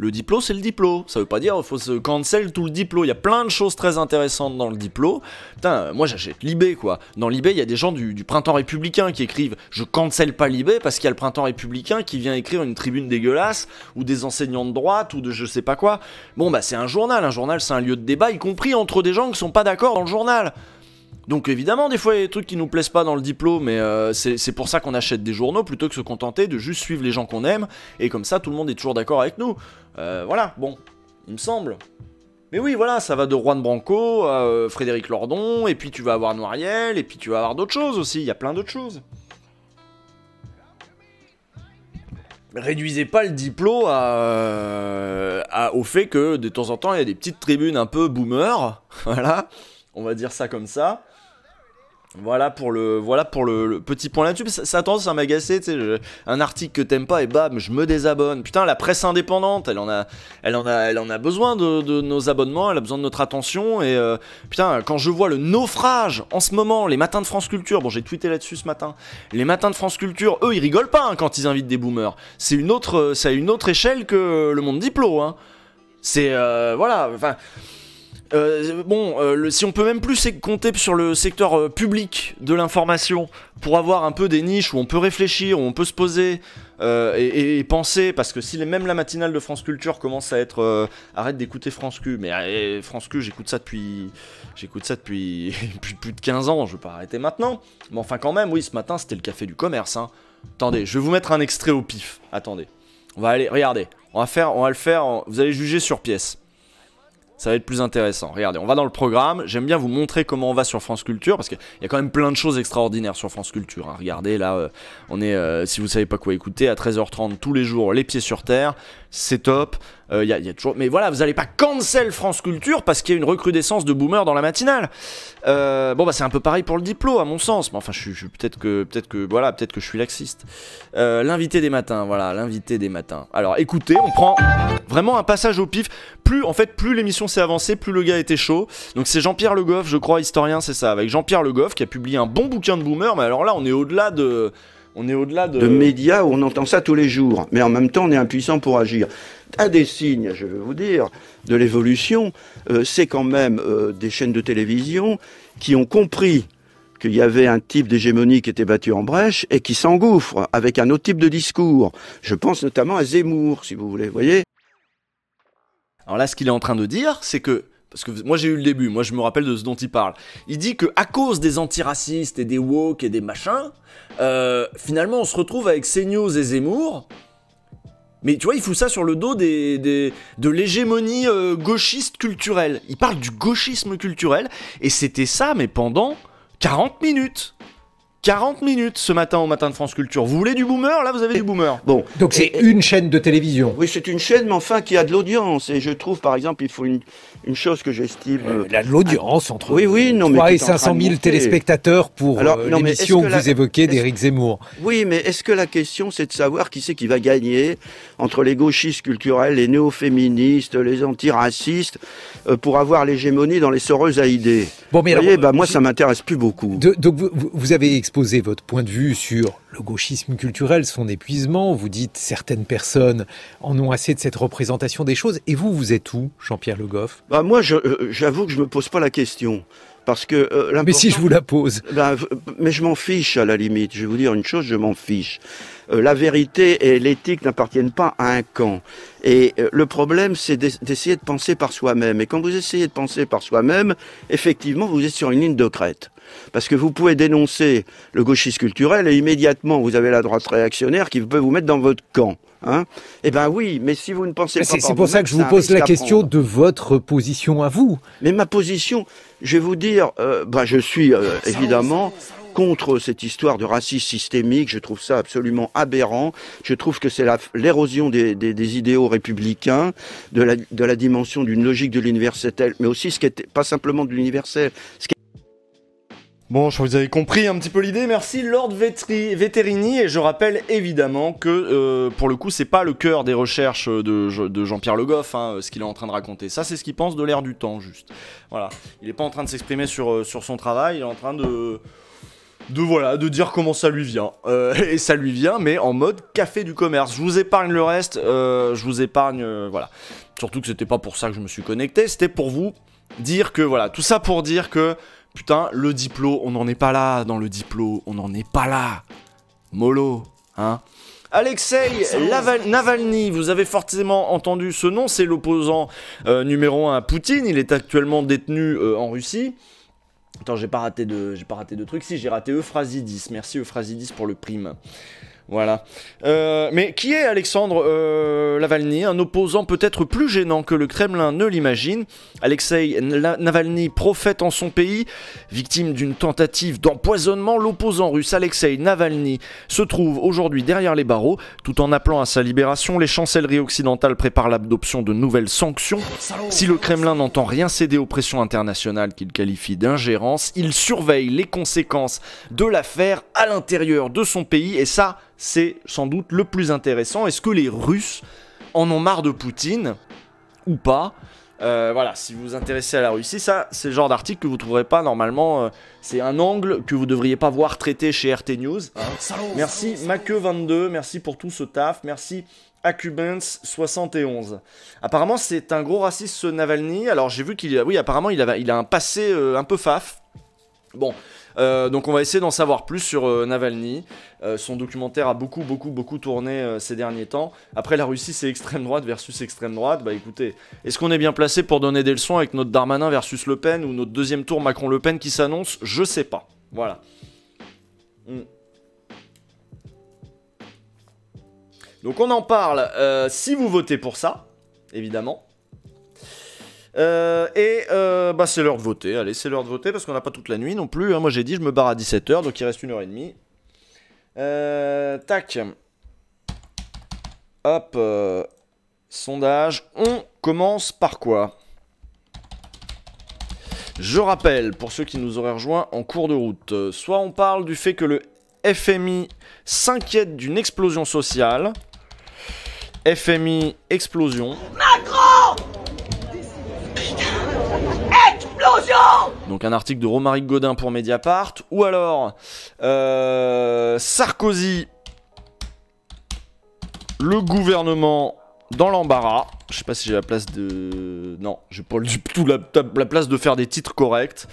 le diplo, c'est le diplôme. Ça veut pas dire faut se cancel tout le diplôme. Il y a plein de choses très intéressantes dans le diplôme. Putain, moi j'achète Libé quoi. Dans Libé, il y a des gens du, printemps républicain qui écrivent Je cancel pas Libé parce qu'il y a le printemps républicain qui vient écrire une tribune dégueulasse ou des enseignants de droite ou de je sais pas quoi. Bon, bah c'est un journal. Un journal, c'est un lieu de débat, y compris entre des gens qui sont pas d'accord dans le journal. Donc évidemment, des fois, il y a des trucs qui nous plaisent pas dans le diplôme, mais euh, c'est pour ça qu'on achète des journaux plutôt que se contenter de juste suivre les gens qu'on aime, et comme ça, tout le monde est toujours d'accord avec nous. Euh, voilà, bon, il me semble. Mais oui, voilà, ça va de Juan Branco à euh, Frédéric Lordon, et puis tu vas avoir Noiriel, et puis tu vas avoir d'autres choses aussi, il y a plein d'autres choses. réduisez pas le diplôme au fait que de temps en temps il y a des petites tribunes un peu boomer, (laughs) voilà, on va dire ça comme ça, voilà pour le, voilà pour le, petit point là-dessus. Ça, ça, à m'agacer, tu sais, un article que t'aimes pas et bam, je me désabonne. Putain, la presse indépendante, elle en a, elle en a, elle en a besoin de, nos abonnements, elle a besoin de notre attention. Et euh, putain, quand je vois le naufrage en ce moment, les matins de France Culture, bon, j'ai tweeté là-dessus ce matin, les matins de France Culture, eux, ils rigolent pas hein, quand ils invitent des boomers. C'est une autre, c'est une autre échelle que le monde diplo. Hein. C'est euh, voilà, enfin. Euh, bon, euh, si on peut même plus compter sur le secteur euh, public de l'information pour avoir un peu des niches où on peut réfléchir, où on peut se poser et, penser, parce que si même la matinale de France Culture commence à être, arrête d'écouter France Q, mais eh, France Q, j'écoute ça depuis, j'écoute ça depuis (laughs) plus de 15 ans, je vais pas arrêter maintenant, mais enfin quand même, oui, ce matin c'était le café du commerce. Hein. Attendez, je vais vous mettre un extrait au pif. Attendez, on va aller, regardez, on va faire, on va le faire, vous allez juger sur pièce ça va être plus intéressant. Regardez, on va dans le programme. J'aime bien vous montrer comment on va sur France Culture, parce qu'il y a quand même plein de choses extraordinaires sur France Culture. Hein. Regardez, là, euh, on est, euh, si vous ne savez pas quoi écouter, à 13h30 tous les jours, les pieds sur terre c'est top. Euh, a toujours, mais voilà, vous n'allez pas cancel France Culture parce qu'il y a une recrudescence de boomers dans la matinale. Euh, bon bah c'est un peu pareil pour le diplôme à mon sens, mais enfin je, peut-être que peut-être que voilà peut-être que je suis laxiste. Euh, l'invité des matins, voilà l'invité des matins. Alors écoutez, on prend vraiment un passage au pif. Plus en fait plus l'émission s'est avancée, plus le gars était chaud. Donc c'est Jean-Pierre Le Goff, je crois historien, c'est ça, avec Jean-Pierre Le Goff qui a publié un bon bouquin de boomer. Mais alors là on est au-delà de on est au-delà de... médias où on entend ça tous les jours, mais en même temps on est impuissant pour agir. Un des signes, je veux vous dire, de l'évolution, euh, c'est quand même euh, des chaînes de télévision qui ont compris qu'il y avait un type d'hégémonie qui était battu en brèche et qui s'engouffre avec un autre type de discours. Je pense notamment à Zemmour, si vous voulez, voyez. Alors là, ce qu'il est en train de dire, c'est que parce que moi j'ai eu le début, moi je me rappelle de ce dont il parle. Il dit que à cause des antiracistes et des woke et des machins, euh, finalement on se retrouve avec CNews et Zemmour. Mais tu vois, il fout ça sur le dos des, de l'hégémonie euh, gauchiste culturelle. Il parle du gauchisme culturel, et c'était ça, mais pendant 40 minutes. 40 minutes ce matin au matin de France Culture. Vous voulez du boomer Là, vous avez du boomer. Bon. Donc c'est une chaîne de télévision. Oui, c'est une chaîne, mais enfin qui a de l'audience. Et je trouve, par exemple, il faut une, une chose que j'estime. Euh, l'audience entre oui, oui, non, mais et 500 000 téléspectateurs pour euh, l'émission que, vous évoquez d'Éric Zemmour. Oui, mais est-ce que la question, c'est de savoir qui c'est qui va gagner entre les gauchistes culturels, les néo-féministes, les antiracistes, euh, pour avoir l'hégémonie dans les soreuses à Bon, mais vous voyez, bah, moi, ça m'intéresse plus beaucoup. donc, vous, vous avez exposé votre point de vue sur le gauchisme culturel, son épuisement. Vous dites certaines personnes en ont assez de cette représentation des choses. Et vous, vous êtes où, Jean-Pierre Le Goff bah Moi, euh, j'avoue que je ne me pose pas la question. Parce que euh, mais si je vous la pose. Bah, mais je m'en fiche à la limite. Je vais vous dire une chose, je m'en fiche. Euh, la vérité et l'éthique n'appartiennent pas à un camp. Et euh, le problème, c'est d'essayer de penser par soi-même. Et quand vous essayez de penser par soi-même, effectivement, vous êtes sur une ligne de crête. Parce que vous pouvez dénoncer le gauchisme culturel et immédiatement, vous avez la droite réactionnaire qui peut vous mettre dans votre camp. Hein eh ben oui, mais si vous ne pensez pas. C'est pour ça que je vous pose la question de votre position à vous. Mais ma position, je vais vous dire, euh, bah je suis ah, évidemment contre cette histoire de racisme systémique. Je trouve ça absolument aberrant. Je trouve que c'est l'érosion des, idéaux républicains, de la, de la dimension d'une logique de l'universel, mais aussi ce qui était pas simplement de l'universel. Bon, je crois que vous avez compris un petit peu l'idée. Merci Lord Vetri, Et je rappelle évidemment que, euh, pour le coup, c'est pas le cœur des recherches de, Jean-Pierre Le Goff, hein, ce qu'il est en train de raconter. Ça, c'est ce qu'il pense de l'ère du temps, juste. Voilà. Il n'est pas en train de s'exprimer sur, euh, sur son travail, il est en train de de voilà, de dire comment ça lui vient. Euh, (laughs) et ça lui vient, mais en mode café du commerce. Je vous épargne le reste, euh, je vous épargne, euh, voilà. Surtout que c'était pas pour ça que je me suis connecté, c'était pour vous dire que voilà, tout ça pour dire que putain, le diplo, on n'en est pas là dans le diplo, on n'en est pas là. Mollo, hein. Alexei Navalny, vous avez forcément entendu ce nom, c'est l'opposant numéro 1 à Poutine, il est actuellement détenu en Russie. Attends, j'ai pas raté de, j'ai raté de trucs. Si j'ai raté Euphrasidis. Merci Euphrasidis pour le prime. Voilà. Euh, mais qui est Alexandre Lavalny, euh, un opposant peut-être plus gênant que le Kremlin ne l'imagine Alexei Navalny, prophète en son pays, victime d'une tentative d'empoisonnement, l'opposant russe Alexei Navalny se trouve aujourd'hui derrière les barreaux. Tout en appelant à sa libération, les chancelleries occidentales préparent l'adoption de nouvelles sanctions. Si le Kremlin n'entend rien céder aux pressions internationales qu'il qualifie d'ingérence, il surveille les conséquences de l'affaire à l'intérieur de son pays et ça, c'est sans doute le plus intéressant. Est-ce que les Russes en ont marre de Poutine ou pas euh, voilà, si vous vous intéressez à la Russie, ça, c'est le genre d'article que vous ne trouverez pas normalement. Euh, c'est un angle que vous devriez pas voir traité chez RT News. Merci macke 22 merci pour tout ce taf, merci Acubens71. Apparemment, c'est un gros raciste ce Navalny. Alors, j'ai vu qu'il a, oui, apparemment, il a, un passé euh, un peu faf. Bon, euh, donc on va essayer d'en savoir plus sur euh, Navalny. Euh, son documentaire a beaucoup, beaucoup, beaucoup tourné ces derniers temps. Après, la Russie, c'est extrême droite versus extrême droite. Bah écoutez, est-ce qu'on est bien placé pour donner des leçons avec notre Darmanin versus Le Pen ou notre deuxième tour Macron-Le Pen qui s'annonce Je sais pas. Voilà. Hmm. Donc on en parle si vous votez pour ça, évidemment. Euh, et euh, bah, c'est l'heure de voter. Allez, c'est l'heure de voter parce qu'on n'a pas toute la nuit non plus. Hein. Moi j'ai dit, je me barre à 17h, donc il reste une heure et demie. Euh, tac. Hop. sondage. On commence par quoi je rappelle, pour ceux qui nous auraient rejoints en cours de route, soit on parle du fait que le FMI s'inquiète d'une explosion sociale. FMI explosion. Macron donc un article de Romaric Godin pour Mediapart, ou alors euh, Sarkozy, le gouvernement dans l'embarras. Je sais pas si j'ai la place de... Non, j'ai pas du tout la, place de faire des titres corrects.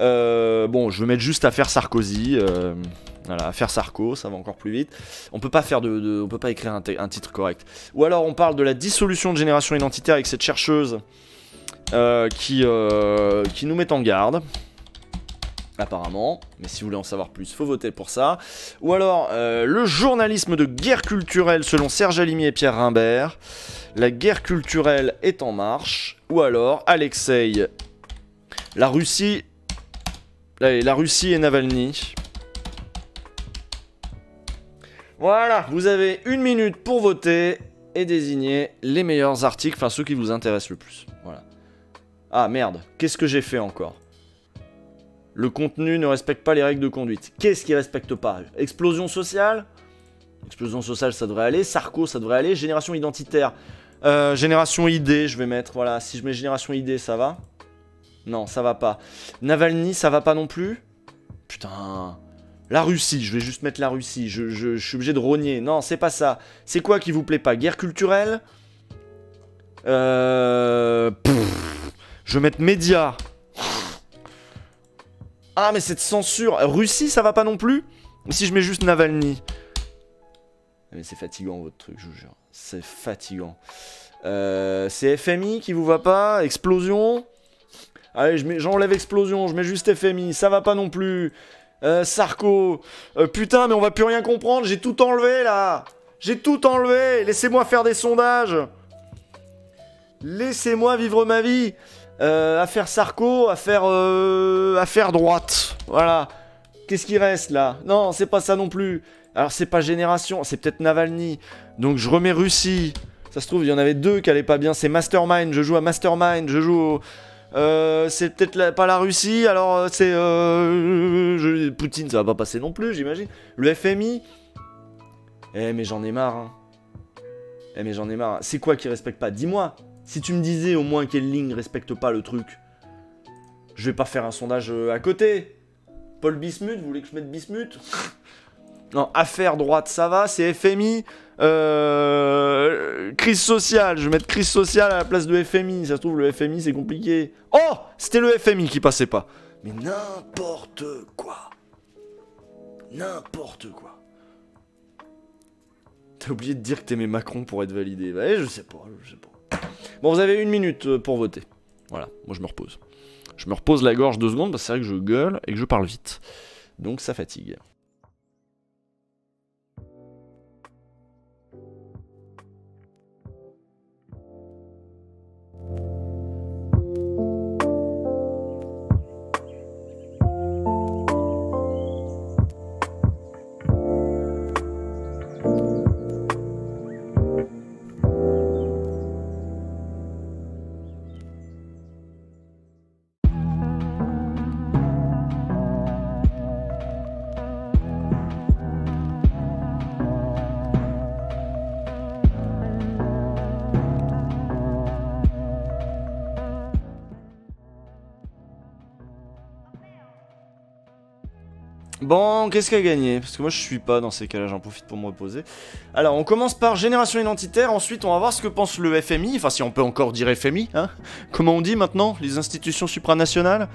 Euh, bon, je vais mettre juste à faire Sarkozy. Euh, voilà, faire Sarko, ça va encore plus vite. On peut pas faire peut pas écrire un, titre correct. Ou alors on parle de la dissolution de génération identitaire avec cette chercheuse euh, qui, euh, qui nous met en garde apparemment. Mais si vous voulez en savoir plus, faut voter pour ça. Ou alors, euh, le journalisme de guerre culturelle selon Serge Alimi et Pierre Rimbert. La guerre culturelle est en marche. Ou alors, Alexei. La Russie... la Russie et Navalny. Voilà, vous avez une minute pour voter et désigner les meilleurs articles, enfin ceux qui vous intéressent le plus. Ah merde, qu'est-ce que j'ai fait encore Le contenu ne respecte pas les règles de conduite. Qu'est-ce qui respecte pas Explosion sociale Explosion sociale, ça devrait aller. Sarko, ça devrait aller. Génération identitaire. Euh, génération idée, je vais mettre. Voilà, si je mets génération idée, ça va Non, ça va pas. Navalny, ça va pas non plus Putain. La Russie, je vais juste mettre la Russie. Je, suis obligé de rogner. Non, c'est pas ça. C'est quoi qui vous plaît pas Guerre culturelle Euh. Je vais mettre média. Ah, mais cette censure. Russie, ça va pas non plus Mais si je mets juste Navalny. Ah, mais c'est fatigant votre truc, je vous jure. C'est fatigant. Euh, c'est FMI qui vous va pas Explosion Allez, j'enlève explosion, je mets juste FMI, ça va pas non plus. Euh, Sarko. Euh, putain, mais on va plus rien comprendre, j'ai tout enlevé là. J'ai tout enlevé, laissez-moi faire des sondages. Laissez-moi vivre ma vie. Euh, affaire Sarko, affaire, euh, affaire droite. Voilà. Qu'est-ce qui reste là Non, c'est pas ça non plus. Alors c'est pas Génération, c'est peut-être Navalny. Donc je remets Russie. Ça se trouve, il y en avait deux qui allaient pas bien. C'est Mastermind, je joue à Mastermind, je joue au... Euh, c'est peut-être pas la Russie, alors euh, c'est... Euh, Poutine, ça va pas passer non plus, j'imagine. Le FMI Eh mais j'en ai marre. Hein. Eh mais j'en ai marre. C'est quoi qui respecte pas Dis-moi si tu me disais au moins quelle ligne respecte pas le truc, je vais pas faire un sondage euh, à côté. Paul Bismuth, vous voulez que je mette Bismuth (laughs) Non, affaire droite, ça va, c'est FMI. Euh... crise sociale, je vais mettre crise sociale à la place de FMI. Ça se trouve, le FMI, c'est compliqué. Oh C'était le FMI qui passait pas. Mais n'importe quoi. N'importe quoi. T'as oublié de dire que t'aimais Macron pour être validé. Bah, je sais pas, je sais pas. Bon, vous avez une minute euh, pour voter. Voilà, moi je me repose. Je me repose la gorge deux secondes, parce que c'est vrai que je gueule et que je parle vite. Donc ça fatigue. Bon, qu'est-ce a gagné Parce que moi je suis pas dans ces cas-là, j'en profite pour me reposer. Alors, on commence par génération identitaire, ensuite on va voir ce que pense le FMI, enfin si on peut encore dire FMI, hein Comment on dit maintenant Les institutions supranationales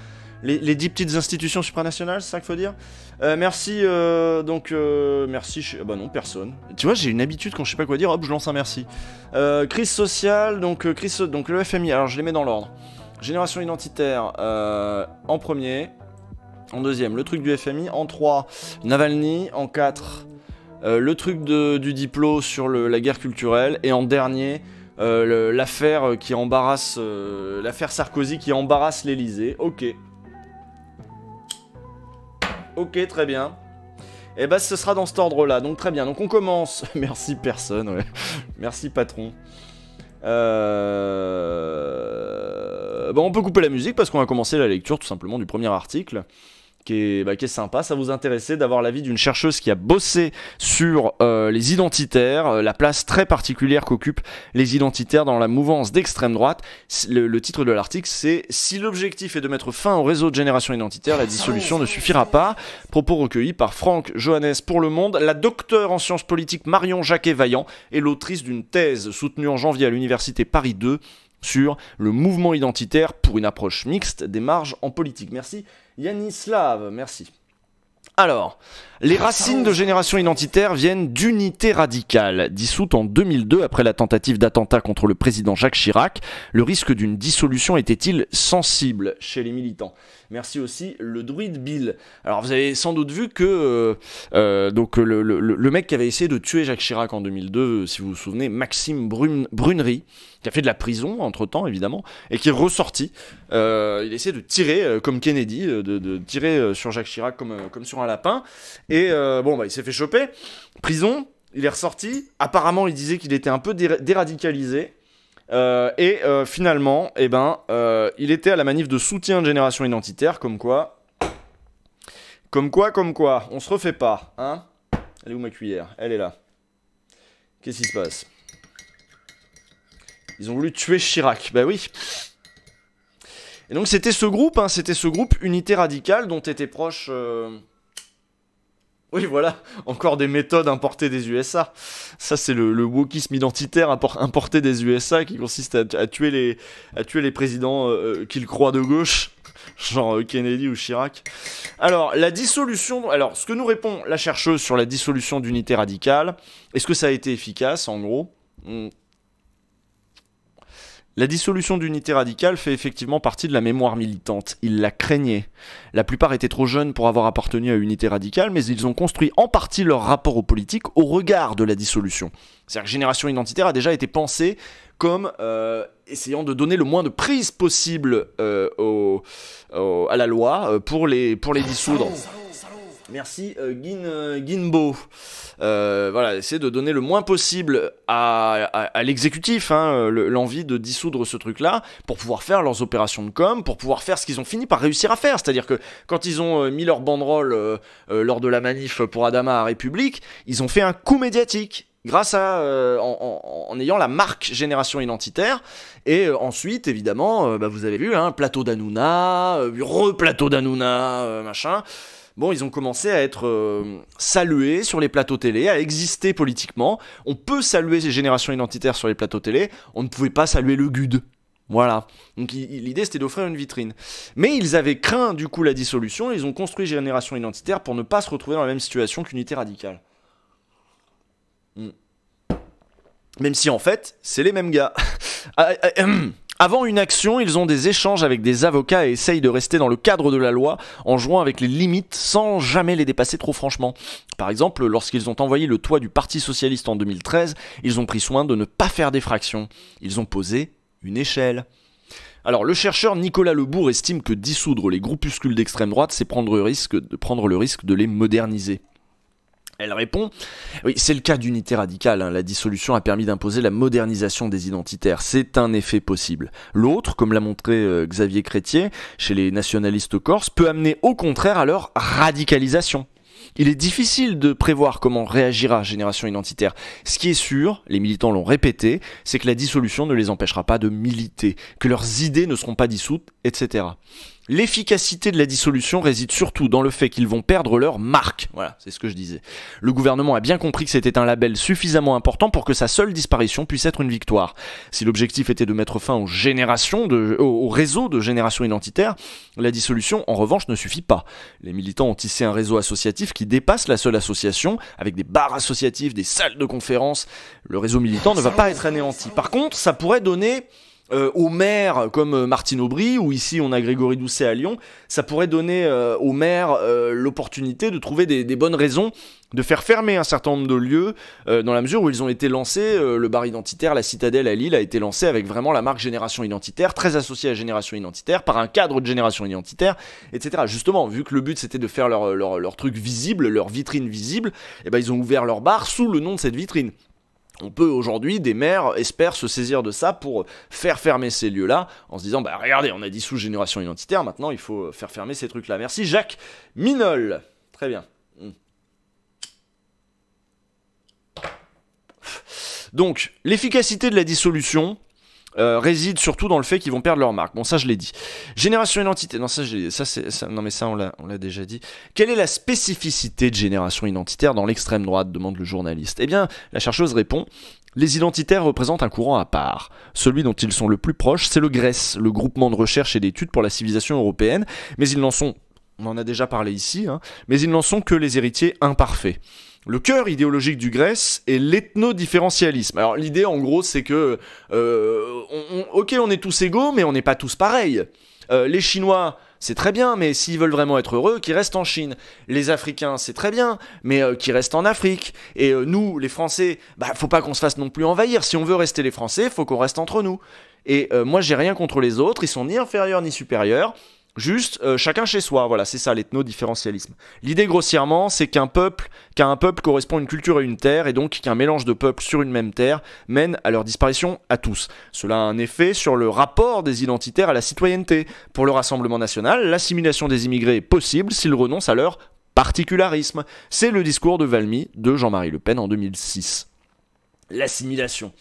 les, dix petites institutions supranationales, c'est ça qu'il faut dire euh, Merci, euh, donc, euh, merci, bah non, personne. Tu vois, j'ai une habitude quand je sais pas quoi dire, hop, je lance un merci. Euh, crise sociale, donc, euh, crise, donc le FMI, alors je les mets dans l'ordre. Génération identitaire en premier, en deuxième, le truc du FMI. En trois, Navalny. En quatre, euh, le truc du diplôme sur la guerre culturelle. Et en dernier, euh, l'affaire qui embarrasse euh, l'affaire Sarkozy qui embarrasse l'Elysée. Ok. Ok, très bien. Et eh bah ben, ce sera dans cet ordre-là. Donc très bien. Donc on commence. (laughs) Merci personne. Ouais. Merci patron. Bon, on peut couper la musique parce qu'on va commencer la lecture tout simplement du premier article. Bah, qui est, sympa. Ça vous intéressait d'avoir l'avis d'une chercheuse qui a bossé sur euh, les identitaires, euh, la place très particulière qu'occupent les identitaires dans la mouvance d'extrême droite. Le, titre de l'article, c'est Si l'objectif est de mettre fin au réseau de génération identitaire, la dissolution ne suffira pas. Propos recueillis par Franck Johannes pour Le Monde, la docteure en sciences politiques Marion Jacquet-Vaillant et l'autrice d'une thèse soutenue en janvier à l'université Paris 2 sur le mouvement identitaire pour une approche mixte des marges en politique. Merci Yanislav, merci. Alors, les ah, racines de génération identitaire viennent d'unité radicale. Dissoute en 2002 après la tentative d'attentat contre le président Jacques Chirac, le risque d'une dissolution était-il sensible chez les militants Merci aussi le druide Bill. Alors vous avez sans doute vu que euh, euh, donc le, mec qui avait essayé de tuer Jacques Chirac en 2002, euh, si vous vous souvenez, Maxime Brunnery, qui a fait de la prison entre-temps, évidemment, et qui est ressorti. Euh, il essaie de tirer, euh, comme Kennedy, euh, de, tirer sur Jacques Chirac comme, sur un lapin. Et bon, bah, il s'est fait choper. Prison, il est ressorti. Apparemment, il disait qu'il était un peu déradicalisé. et finalement, et eh ben, il était à la manif de soutien de Génération Identitaire, comme quoi... Comme quoi, comme quoi, on se refait pas, hein Elle est où ma cuillère Elle est là. Qu'est-ce qui se passe ils ont voulu tuer Chirac. Bah oui. Et donc c'était ce groupe, hein, c'était ce groupe Unité Radicale dont étaient proches... Euh, oui, voilà, encore des méthodes importées des USA. Ça, c'est le, wokisme identitaire importé des USA qui consiste à, tuer, les, présidents euh, euh, qu'ils croient de gauche, (laughs) genre Kennedy ou Chirac. Alors, la dissolution. Alors, ce que nous répond la chercheuse sur la dissolution d'unité radicale, est-ce que ça a été efficace, en gros la dissolution d'unité radicale fait effectivement partie de la mémoire militante. Ils la craignaient. La plupart étaient trop jeunes pour avoir appartenu à unité radicale, mais ils ont construit en partie leur rapport aux politiques au regard de la dissolution. C'est-à-dire que Génération Identitaire a déjà été pensée comme euh, essayant de donner le moins de prise possible euh, à la loi euh, pour les, pour les dissoudre. Merci euh, Ginbo. Euh, euh, voilà, essayer de donner le moins possible à, l'exécutif hein, l'envie de dissoudre ce truc-là pour pouvoir faire leurs opérations de com, pour pouvoir faire ce qu'ils ont fini par réussir à faire. C'est-à-dire que quand ils ont mis leur banderole lors de la manif pour Adama à République, ils ont fait un coup médiatique grâce à en, ayant la marque génération identitaire et ensuite évidemment bah, vous avez vu hein, plateau d'Anouna, replateau plateau d'Anouna machin bon, ils ont commencé à être euh, salués sur les plateaux télé, à exister politiquement. On peut saluer ces générations identitaires sur les plateaux télé, on ne pouvait pas saluer le GUD. Voilà. Donc l'idée c'était d'offrir une vitrine. Mais ils avaient craint du coup la dissolution, ils ont construit Génération Identitaire pour ne pas se retrouver dans la même situation qu'Unité Radicale. Hmm. Même si en fait, c'est les mêmes gars. (laughs) Ah, ah, ah, hum. Avant une action, ils ont des échanges avec des avocats et essayent de rester dans le cadre de la loi en jouant avec les limites sans jamais les dépasser trop franchement. Par exemple, lorsqu'ils ont envoyé le toit du Parti Socialiste en 2013, ils ont pris soin de ne pas faire fractions. Ils ont posé une échelle. Alors, le chercheur Nicolas Lebourg estime que dissoudre les groupuscules d'extrême droite, c'est prendre, prendre le risque de les moderniser. Elle répond Oui, c'est le cas d'unité radicale. Hein. La dissolution a permis d'imposer la modernisation des identitaires. C'est un effet possible. L'autre, comme l'a montré euh, Xavier Crétier chez les nationalistes corses, peut amener au contraire à leur radicalisation. Il est difficile de prévoir comment réagira Génération Identitaire. Ce qui est sûr, les militants l'ont répété, c'est que la dissolution ne les empêchera pas de militer, que leurs idées ne seront pas dissoutes, etc. L'efficacité de la dissolution réside surtout dans le fait qu'ils vont perdre leur marque. Voilà, c'est ce que je disais. Le gouvernement a bien compris que c'était un label suffisamment important pour que sa seule disparition puisse être une victoire. Si l'objectif était de mettre fin aux générations de, au réseau de générations identitaires, la dissolution, en revanche, ne suffit pas. Les militants ont tissé un réseau associatif qui dépasse la seule association, avec des bars associatifs, des salles de conférences. Le réseau militant ne va pas être anéanti. Par contre, ça pourrait donner euh, aux maires comme euh, Martine Aubry, ou ici on a Grégory Doucet à Lyon, ça pourrait donner euh, aux maires l'opportunité de trouver des, bonnes raisons de faire fermer un certain nombre de lieux, dans la mesure où ils ont été lancés, le bar identitaire, la citadelle à Lille a été lancé avec vraiment la marque Génération Identitaire, très associée à Génération Identitaire, par un cadre de Génération Identitaire, etc. Justement, vu que le but c'était de faire leur, leur, leur, truc visible, leur vitrine visible, et eh ben ils ont ouvert leur bar sous le nom de cette vitrine on peut aujourd'hui, des maires espèrent se saisir de ça pour faire fermer ces lieux-là, en se disant, bah regardez, on a dissous génération identitaire, maintenant il faut faire fermer ces trucs-là. Merci Jacques Minol. Très bien. Hmm. Donc, l'efficacité de la dissolution, euh, réside surtout dans le fait qu'ils vont perdre leur marque. Bon, ça je l'ai dit. Génération identitaire... Non, ça, non mais ça on l'a déjà dit. Quelle est la spécificité de Génération Identitaire dans l'extrême droite demande le journaliste. Eh bien, la chercheuse répond les identitaires représentent un courant à part. Celui dont ils sont le plus proches, c'est le Grèce, le groupement de recherche et d'études pour la civilisation européenne, mais ils n'en sont, on en a déjà parlé ici, hein, mais ils n'en sont que les héritiers imparfaits le cœur idéologique du Grèce est lethno Alors l'idée en gros c'est que, euh, on, ok on est tous égaux mais on n'est pas tous pareils. Euh, les Chinois, c'est très bien, mais s'ils veulent vraiment être heureux, qu'ils restent en Chine. Les Africains, c'est très bien, mais euh, qu'ils restent en Afrique. Et nous, les Français, bah, faut pas qu'on se fasse non plus envahir. Si on veut rester les Français, faut qu'on reste entre nous. Et moi, j'ai rien contre les autres, ils sont ni inférieurs ni supérieurs. Juste euh, chacun chez soi, voilà, c'est ça l'ethno-différentialisme. L'idée grossièrement, c'est qu'un peuple, qu'un peuple correspond une culture et une terre, et donc qu'un mélange de peuples sur une même terre mène à leur disparition à tous. Cela a un effet sur le rapport des identitaires à la citoyenneté. Pour le Rassemblement national, l'assimilation des immigrés est possible s'ils renoncent à leur particularisme. C'est le discours de Valmy de Jean-Marie Le Pen en 2006. L'assimilation.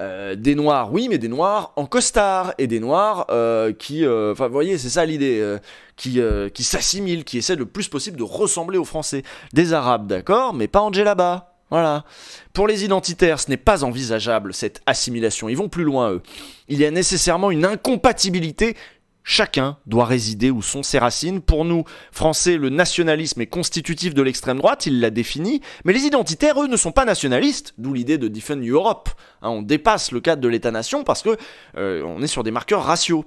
Euh, des noirs, oui, mais des noirs en costard et des noirs euh, qui, euh, enfin, vous voyez, c'est ça l'idée, qui, qui s'assimilent, qui essaient le plus possible de ressembler aux Français. Des Arabes, d'accord, mais pas en djellaba. Voilà. Pour les identitaires, ce n'est pas envisageable cette assimilation. Ils vont plus loin, eux. Il y a nécessairement une incompatibilité chacun doit résider où sont ses racines. Pour nous, Français, le nationalisme est constitutif de l'extrême droite, il l'a défini, mais les identitaires, eux, ne sont pas nationalistes, d'où l'idée de Defend Europe. Hein, on dépasse le cadre de l'État-nation parce que euh, on est sur des marqueurs raciaux.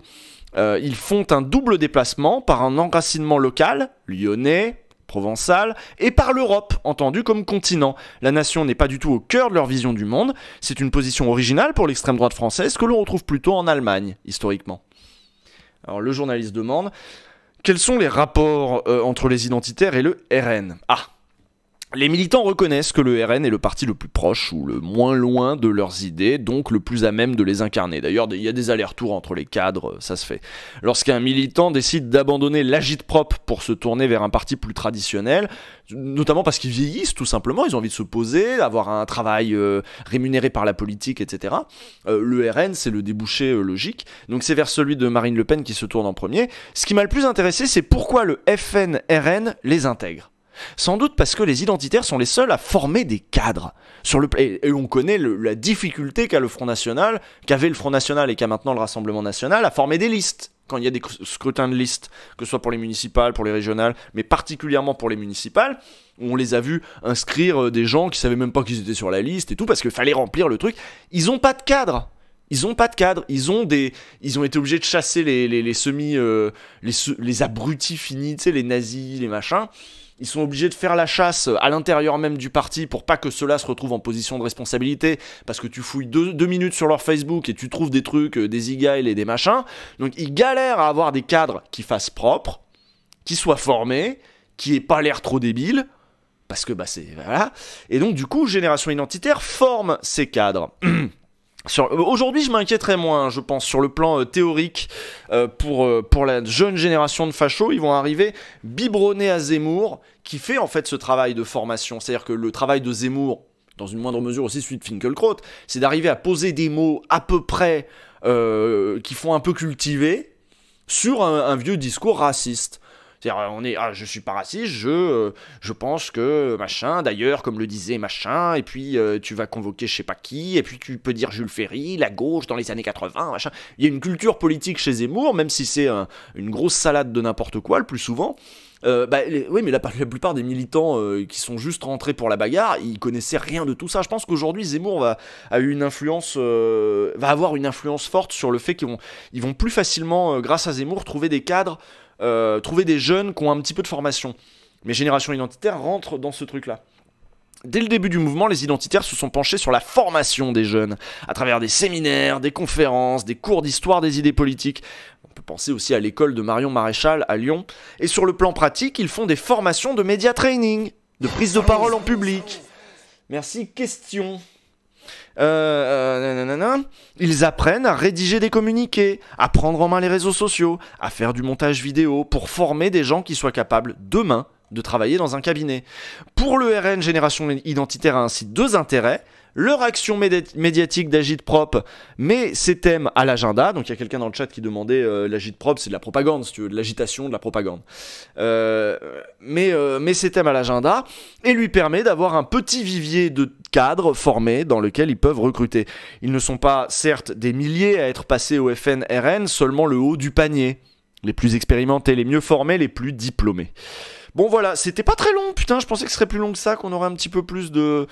Euh, ils font un double déplacement par un enracinement local, lyonnais, provençal, et par l'Europe, entendue comme continent. La nation n'est pas du tout au cœur de leur vision du monde, c'est une position originale pour l'extrême droite française que l'on retrouve plutôt en Allemagne, historiquement. Alors le journaliste demande quels sont les rapports euh, entre les identitaires et le RN Ah les militants reconnaissent que le RN est le parti le plus proche ou le moins loin de leurs idées, donc le plus à même de les incarner. D'ailleurs, il y a des allers-retours entre les cadres, ça se fait. Lorsqu'un militant décide d'abandonner l'agite propre pour se tourner vers un parti plus traditionnel, notamment parce qu'ils vieillissent tout simplement, ils ont envie de se poser, d'avoir un travail euh, rémunéré par la politique, etc. Euh, le RN, c'est le débouché euh, logique, donc c'est vers celui de Marine Le Pen qui se tourne en premier. Ce qui m'a le plus intéressé, c'est pourquoi le FN-RN les intègre. Sans doute parce que les identitaires sont les seuls à former des cadres. Sur le, et, on connaît la difficulté qu'a le Front National, qu'avait le Front National et qu'a maintenant le Rassemblement National à former des listes. Quand il y a des scrutins de listes, que ce soit pour les municipales, pour les régionales, mais particulièrement pour les municipales, on les a vus inscrire euh, des gens qui savaient même pas qu'ils étaient sur la liste et tout, parce qu'il fallait remplir le truc. Ils ont pas de cadres Ils ont pas de cadre, ils ont des, ils ont été obligés de chasser les, les, les, euh, les abrutis finis, tu sais, les nazis, les machins. Ils sont obligés de faire la chasse euh, à l'intérieur même du parti pour pas que ceux-là se retrouvent en position de responsabilité, parce que tu fouilles deux, minutes sur leur Facebook et tu trouves des trucs, euh, des e et des machins. Donc ils galèrent à avoir des cadres qui fassent propre, qui soient formés, qui aient pas l'air trop débiles, parce que bah c'est... Voilà. Et donc du coup, Génération Identitaire forme ces cadres. (clears throat) Euh, aujourd'hui, je m'inquiéterais moins, je pense, sur le plan euh, théorique euh, pour, pour la jeune génération de fachos. Ils vont arriver biberonnés à Zemmour, qui fait en fait ce travail de formation. C'est-à-dire que le travail de Zemmour, dans une moindre mesure aussi celui de Finkelkraut, c'est d'arriver à poser des mots à peu près qui font un peu cultiver sur un vieux discours raciste. C'est-à-dire, euh, on est, ah, je suis pas raciste, je, euh, je pense que machin, d'ailleurs, comme le disait machin, et puis euh, tu vas convoquer je sais pas qui, et puis tu peux dire Jules Ferry, la gauche dans les années 80, machin. Il y a une culture politique chez Zemmour, même si c'est une grosse salade de n'importe quoi le plus souvent. Bah, oui, mais la, plupart des militants qui sont juste rentrés pour la bagarre, ils connaissaient rien de tout ça. Je pense qu'aujourd'hui, Zemmour va, a une influence, va avoir une influence forte sur le fait qu'ils vont, ils vont plus facilement, grâce à Zemmour, trouver des cadres euh, trouver des jeunes qui ont un petit peu de formation. Mais Génération Identitaire rentre dans ce truc-là. Dès le début du mouvement, les identitaires se sont penchés sur la formation des jeunes, à travers des séminaires, des conférences, des cours d'histoire des idées politiques. On peut penser aussi à l'école de Marion Maréchal à Lyon. Et sur le plan pratique, ils font des formations de média training, de prise de parole en public. Merci, question euh, euh ils apprennent à rédiger des communiqués, à prendre en main les réseaux sociaux, à faire du montage vidéo pour former des gens qui soient capables demain de travailler dans un cabinet. Pour le RN Génération Identitaire a ainsi deux intérêts leur action médiatique dagite propre met ces thèmes à l'agenda. Donc il y a quelqu'un dans le chat qui demandait euh, lagite propre, c'est de la propagande, si tu veux, de l'agitation, de la propagande. Euh, euh, mais, ces thèmes à l'agenda et lui permet d'avoir un petit vivier de cadres formés dans lequel ils peuvent recruter. Ils ne sont pas, certes, des milliers à être passés au FNRN, seulement le haut du panier. Les plus expérimentés, les mieux formés, les plus diplômés. Bon voilà, c'était pas très long, putain, je pensais que ce serait plus long que ça, qu'on aurait un petit peu plus de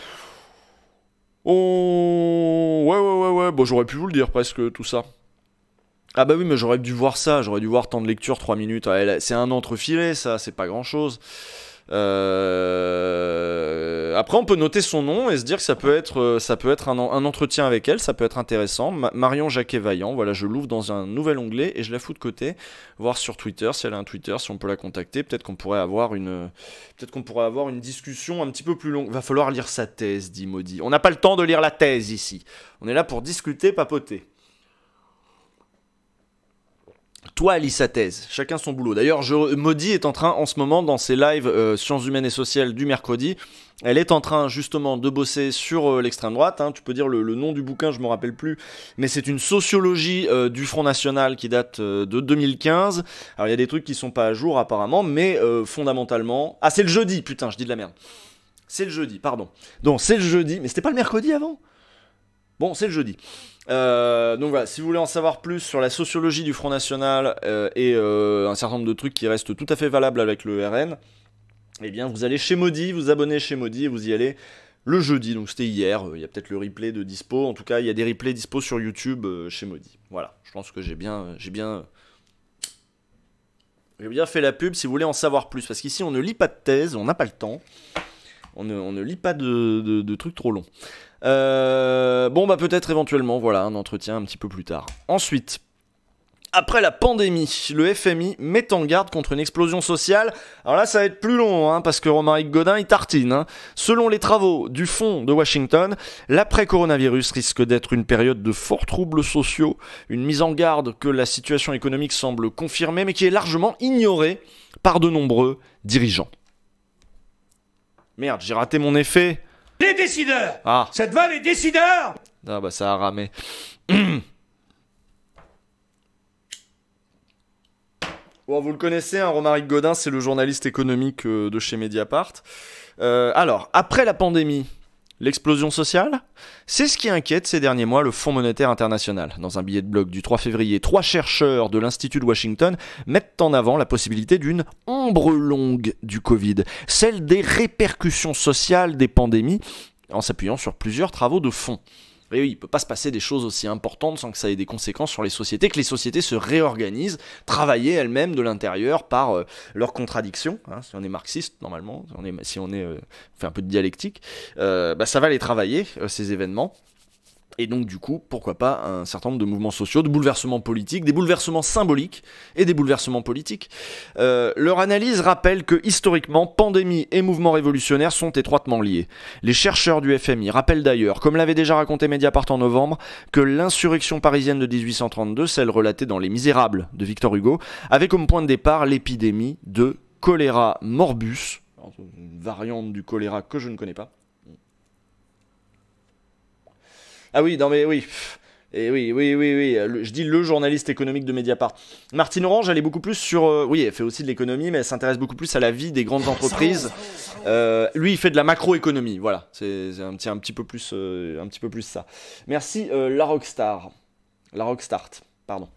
oh Ouais, ouais, ouais, ouais. Bon, j'aurais pu vous le dire presque tout ça. Ah bah oui, mais j'aurais dû voir ça, j'aurais dû voir tant de lecture 3 minutes. c'est un entrefilet, ça, c'est pas grand-chose. Euh, après, on peut noter son nom et se dire que ça peut être, euh, ça peut être un, entretien avec elle, ça peut être intéressant. Marion Jacquet-Vaillant, voilà, je l'ouvre dans un nouvel onglet et je la fous de côté, voir sur Twitter, si elle a un Twitter, si on peut la contacter, peut-être qu'on pourrait avoir une, peut-être qu'on pourrait avoir une discussion un petit peu plus longue. Va falloir lire sa thèse, dit Maudit. On n'a pas le temps de lire la thèse ici. On est là pour discuter, papoter. Toi, lis sa thèse. Chacun son boulot. D'ailleurs, je, Maudie est en train, en ce moment, dans ses lives euh, sciences humaines et sociales du mercredi, elle est en train justement de bosser sur euh, l'extrême droite. Hein. tu peux dire le, nom du bouquin, je me rappelle plus, mais c'est une sociologie euh, du Front National qui date de 2015. Alors il y a des trucs qui ne sont pas à jour apparemment, mais fondamentalement, ah c'est le jeudi, putain, je dis de la merde. C'est le jeudi, pardon. Donc c'est le jeudi, mais c'était pas le mercredi avant. Bon, c'est le jeudi. Euh, donc voilà, si vous voulez en savoir plus sur la sociologie du Front National euh, et euh, un certain nombre de trucs qui restent tout à fait valables avec le RN, eh bien vous allez chez Maudit, vous abonnez chez Maudit et vous y allez le jeudi, donc c'était hier, il y a peut-être le replay de dispo, en tout cas il y a des replays dispo sur YouTube chez Maudit. Voilà, je pense que j'ai bien... j'ai bien... J'ai bien fait la pub si vous voulez en savoir plus, parce qu'ici on ne lit pas de thèse, on n'a pas le temps, on ne, lit pas de trucs trop longs. Euh, bon, bah peut-être éventuellement, voilà, un entretien un petit peu plus tard. Ensuite, après la pandémie, le FMI met en garde contre une explosion sociale. Alors là, ça va être plus long, hein, parce que Romaric Godin, il tartine. Hein. Selon les travaux du Fonds de Washington, l'après-coronavirus risque d'être une période de forts troubles sociaux, une mise en garde que la situation économique semble confirmer, mais qui est largement ignorée par de nombreux dirigeants. Merde, j'ai raté mon effet. Les décideurs Ah cette te va, les décideurs Ah bah ça a ramé. (clears throat) Bon, vous le connaissez, un hein, Romaric Godin, c'est le journaliste économique euh, de chez Mediapart. Euh, alors, après la pandémie, L'explosion sociale C'est ce qui inquiète ces derniers mois le Fonds monétaire international. Dans un billet de blog du 3 février, trois chercheurs de l'Institut de Washington mettent en avant la possibilité d'une ombre longue du Covid, celle des répercussions sociales des pandémies, en s'appuyant sur plusieurs travaux de fond il ne peut pas se passer des choses aussi importantes sans que ça ait des conséquences sur les sociétés, que les sociétés se réorganisent, travaillent elles-mêmes de l'intérieur par euh, leurs contradictions. Hein. si on est marxiste, normalement, si on, est, euh, fait un peu de dialectique, euh, bah, ça va les travailler, ces événements. Et donc du coup, pourquoi pas un certain nombre de mouvements sociaux, de bouleversements politiques, des bouleversements symboliques et des bouleversements politiques. Euh, leur analyse rappelle que historiquement, pandémie et mouvements révolutionnaires sont étroitement liés. Les chercheurs du FMI rappellent d'ailleurs, comme l'avait déjà raconté Mediapart en novembre, que l'insurrection parisienne de 1832, celle relatée dans Les Misérables de Victor Hugo, avait comme point de départ l'épidémie de choléra morbus, une variante du choléra que je ne connais pas, Ah oui, non mais oui. Et oui, oui, oui, oui, je dis le journaliste économique de Mediapart. Martine Orange, elle est beaucoup plus sur... Euh, oui, elle fait aussi de l'économie, mais elle s'intéresse beaucoup plus à la vie des grandes entreprises. Euh, lui, il fait de la macroéconomie, voilà. C'est un petit, un, petit peu plus, euh, un petit peu plus ça. Merci, la Rockstar. La Rockstart, pardon.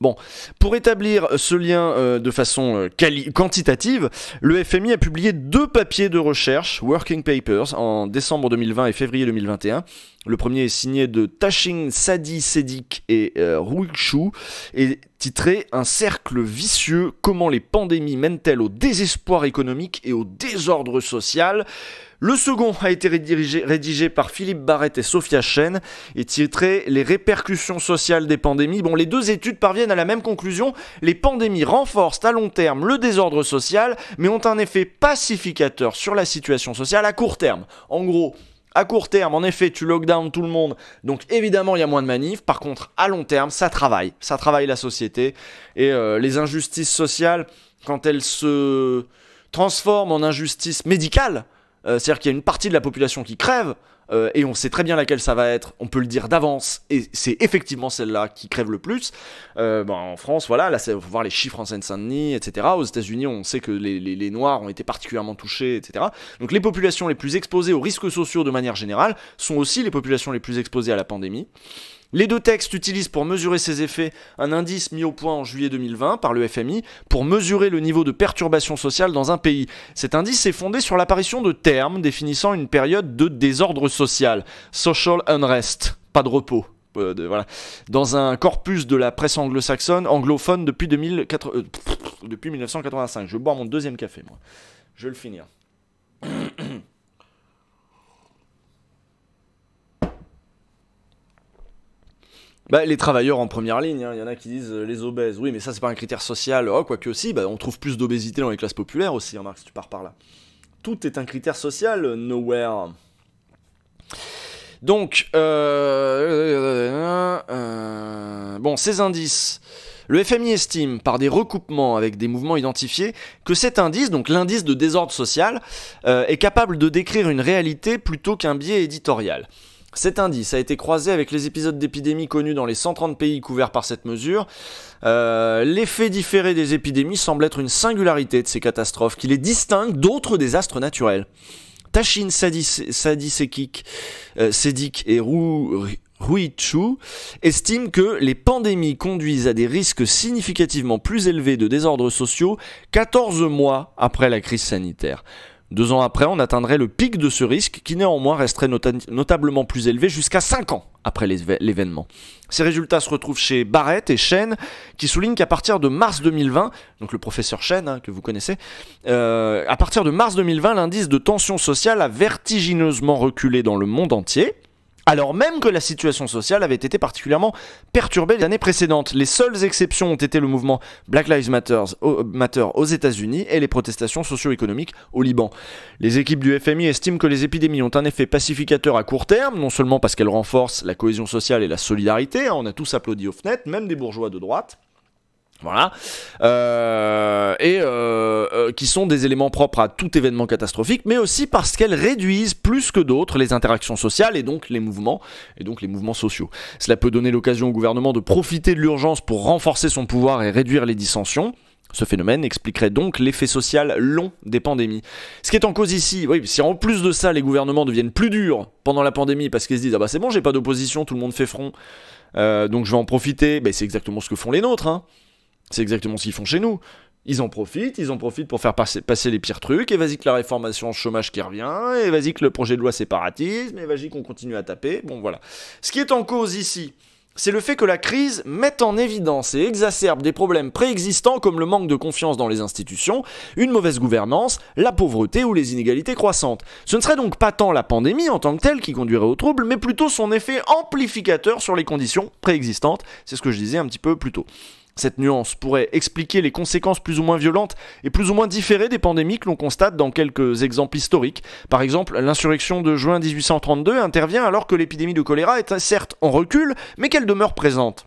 Bon, pour établir ce lien de façon quantitative, le FMI a publié deux papiers de recherche, Working Papers, en décembre 2020 et février 2021, le premier est signé de Tashing Sadi Sedik et euh, Rui et titré Un cercle vicieux, comment les pandémies mènent-elles au désespoir économique et au désordre social le second a été rédigé, rédigé, par Philippe Barrett et Sophia Chen et titré Les répercussions sociales des pandémies. Bon, les deux études parviennent à la même conclusion. Les pandémies renforcent à long terme le désordre social, mais ont un effet pacificateur sur la situation sociale à court terme. En gros, à court terme, en effet, tu lockdown tout le monde, donc évidemment, il y a moins de manifs. Par contre, à long terme, ça travaille. Ça travaille la société. Et euh, les injustices sociales, quand elles se transforment en injustices médicales, euh, c'est-à-dire qu'il y a une partie de la population qui crève, euh, et on sait très bien laquelle ça va être, on peut le dire d'avance, et c'est effectivement celle-là qui crève le plus. Euh, ben, en France, voilà, là, il faut voir les chiffres en Seine-Saint-Denis, etc. Aux États-Unis, on sait que les, les, Noirs ont été particulièrement touchés, etc. Donc les populations les plus exposées aux risques sociaux de manière générale sont aussi les populations les plus exposées à la pandémie. Les deux textes utilisent pour mesurer ces effets un indice mis au point en juillet 2020 par le FMI pour mesurer le niveau de perturbation sociale dans un pays. Cet indice est fondé sur l'apparition de termes définissant une période de désordre social, social unrest, pas de repos. Euh, dans un corpus de la presse anglo-saxonne, anglophone depuis, 1985. Euh, Je boire mon deuxième café, moi. Je vais le finir. (clears throat) Bah, les travailleurs en première ligne, hein. il y en a qui disent euh, les obèses, oui, mais ça c'est pas un critère social, oh, quoique aussi, bah, on trouve plus d'obésité dans les classes populaires aussi, hein, Marc, si tu pars par là. Tout est un critère social, euh, nowhere. Donc, euh, bon, ces indices. Le FMI estime, par des recoupements avec des mouvements identifiés, que cet indice, donc l'indice de désordre social, est capable de décrire une réalité plutôt qu'un biais éditorial. Cet indice a été croisé avec les épisodes d'épidémie connus dans les 130 pays couverts par cette mesure. Euh, L'effet différé des épidémies semble être une singularité de ces catastrophes qui les distingue d'autres désastres naturels. Tachin, Sadisekik, euh, Sedik et Rui Chu estime que les pandémies conduisent à des risques significativement plus élevés de désordres sociaux 14 mois après la crise sanitaire. Deux ans après, on atteindrait le pic de ce risque qui néanmoins resterait notablement plus élevé jusqu'à cinq ans après l'événement. Ces résultats se retrouvent chez Barrett et Chen qui soulignent qu'à partir de mars 2020, donc le professeur Chen que vous connaissez, euh, à partir de mars 2020, l'indice de tension sociale a vertigineusement reculé dans le monde entier alors même que la situation sociale avait été particulièrement perturbée les années précédentes. Les seules exceptions ont été le mouvement Black Lives Matter aux États-Unis et les protestations socio-économiques au Liban. Les équipes du FMI estiment que les épidémies ont un effet pacificateur à court terme, non seulement parce qu'elles renforcent la cohésion sociale et la solidarité, hein, on a tous applaudi aux fenêtres, même des bourgeois de droite, voilà. Euh, et euh, euh, qui sont des éléments propres à tout événement catastrophique, mais aussi parce qu'elles réduisent plus que d'autres les interactions sociales et donc les mouvements, et donc les mouvements sociaux. Cela peut donner l'occasion au gouvernement de profiter de l'urgence pour renforcer son pouvoir et réduire les dissensions. Ce phénomène expliquerait donc l'effet social long des pandémies. Ce qui est en cause ici, oui, si en plus de ça les gouvernements deviennent plus durs pendant la pandémie parce qu'ils se disent ah bah c'est bon j'ai pas d'opposition, tout le monde fait front, donc je vais en profiter, ben, c'est exactement ce que font les nôtres. Hein. C'est exactement ce qu'ils font chez nous. Ils en profitent, ils en profitent pour faire passer, les pires trucs, et vas-y que la réformation chômage qui revient, et vas-y que le projet de loi séparatisme, et vas-y qu'on continue à taper, bon voilà. Ce qui est en cause ici, c'est le fait que la crise mette en évidence et exacerbe des problèmes préexistants comme le manque de confiance dans les institutions, une mauvaise gouvernance, la pauvreté ou les inégalités croissantes. Ce ne serait donc pas tant la pandémie en tant que telle qui conduirait au trouble, mais plutôt son effet amplificateur sur les conditions préexistantes, c'est ce que je disais un petit peu plus tôt. Cette nuance pourrait expliquer les conséquences plus ou moins violentes et plus ou moins différées des pandémies que l'on constate dans quelques exemples historiques. Par exemple, l'insurrection de juin 1832 intervient alors que l'épidémie de choléra est certes en recul, mais qu'elle demeure présente.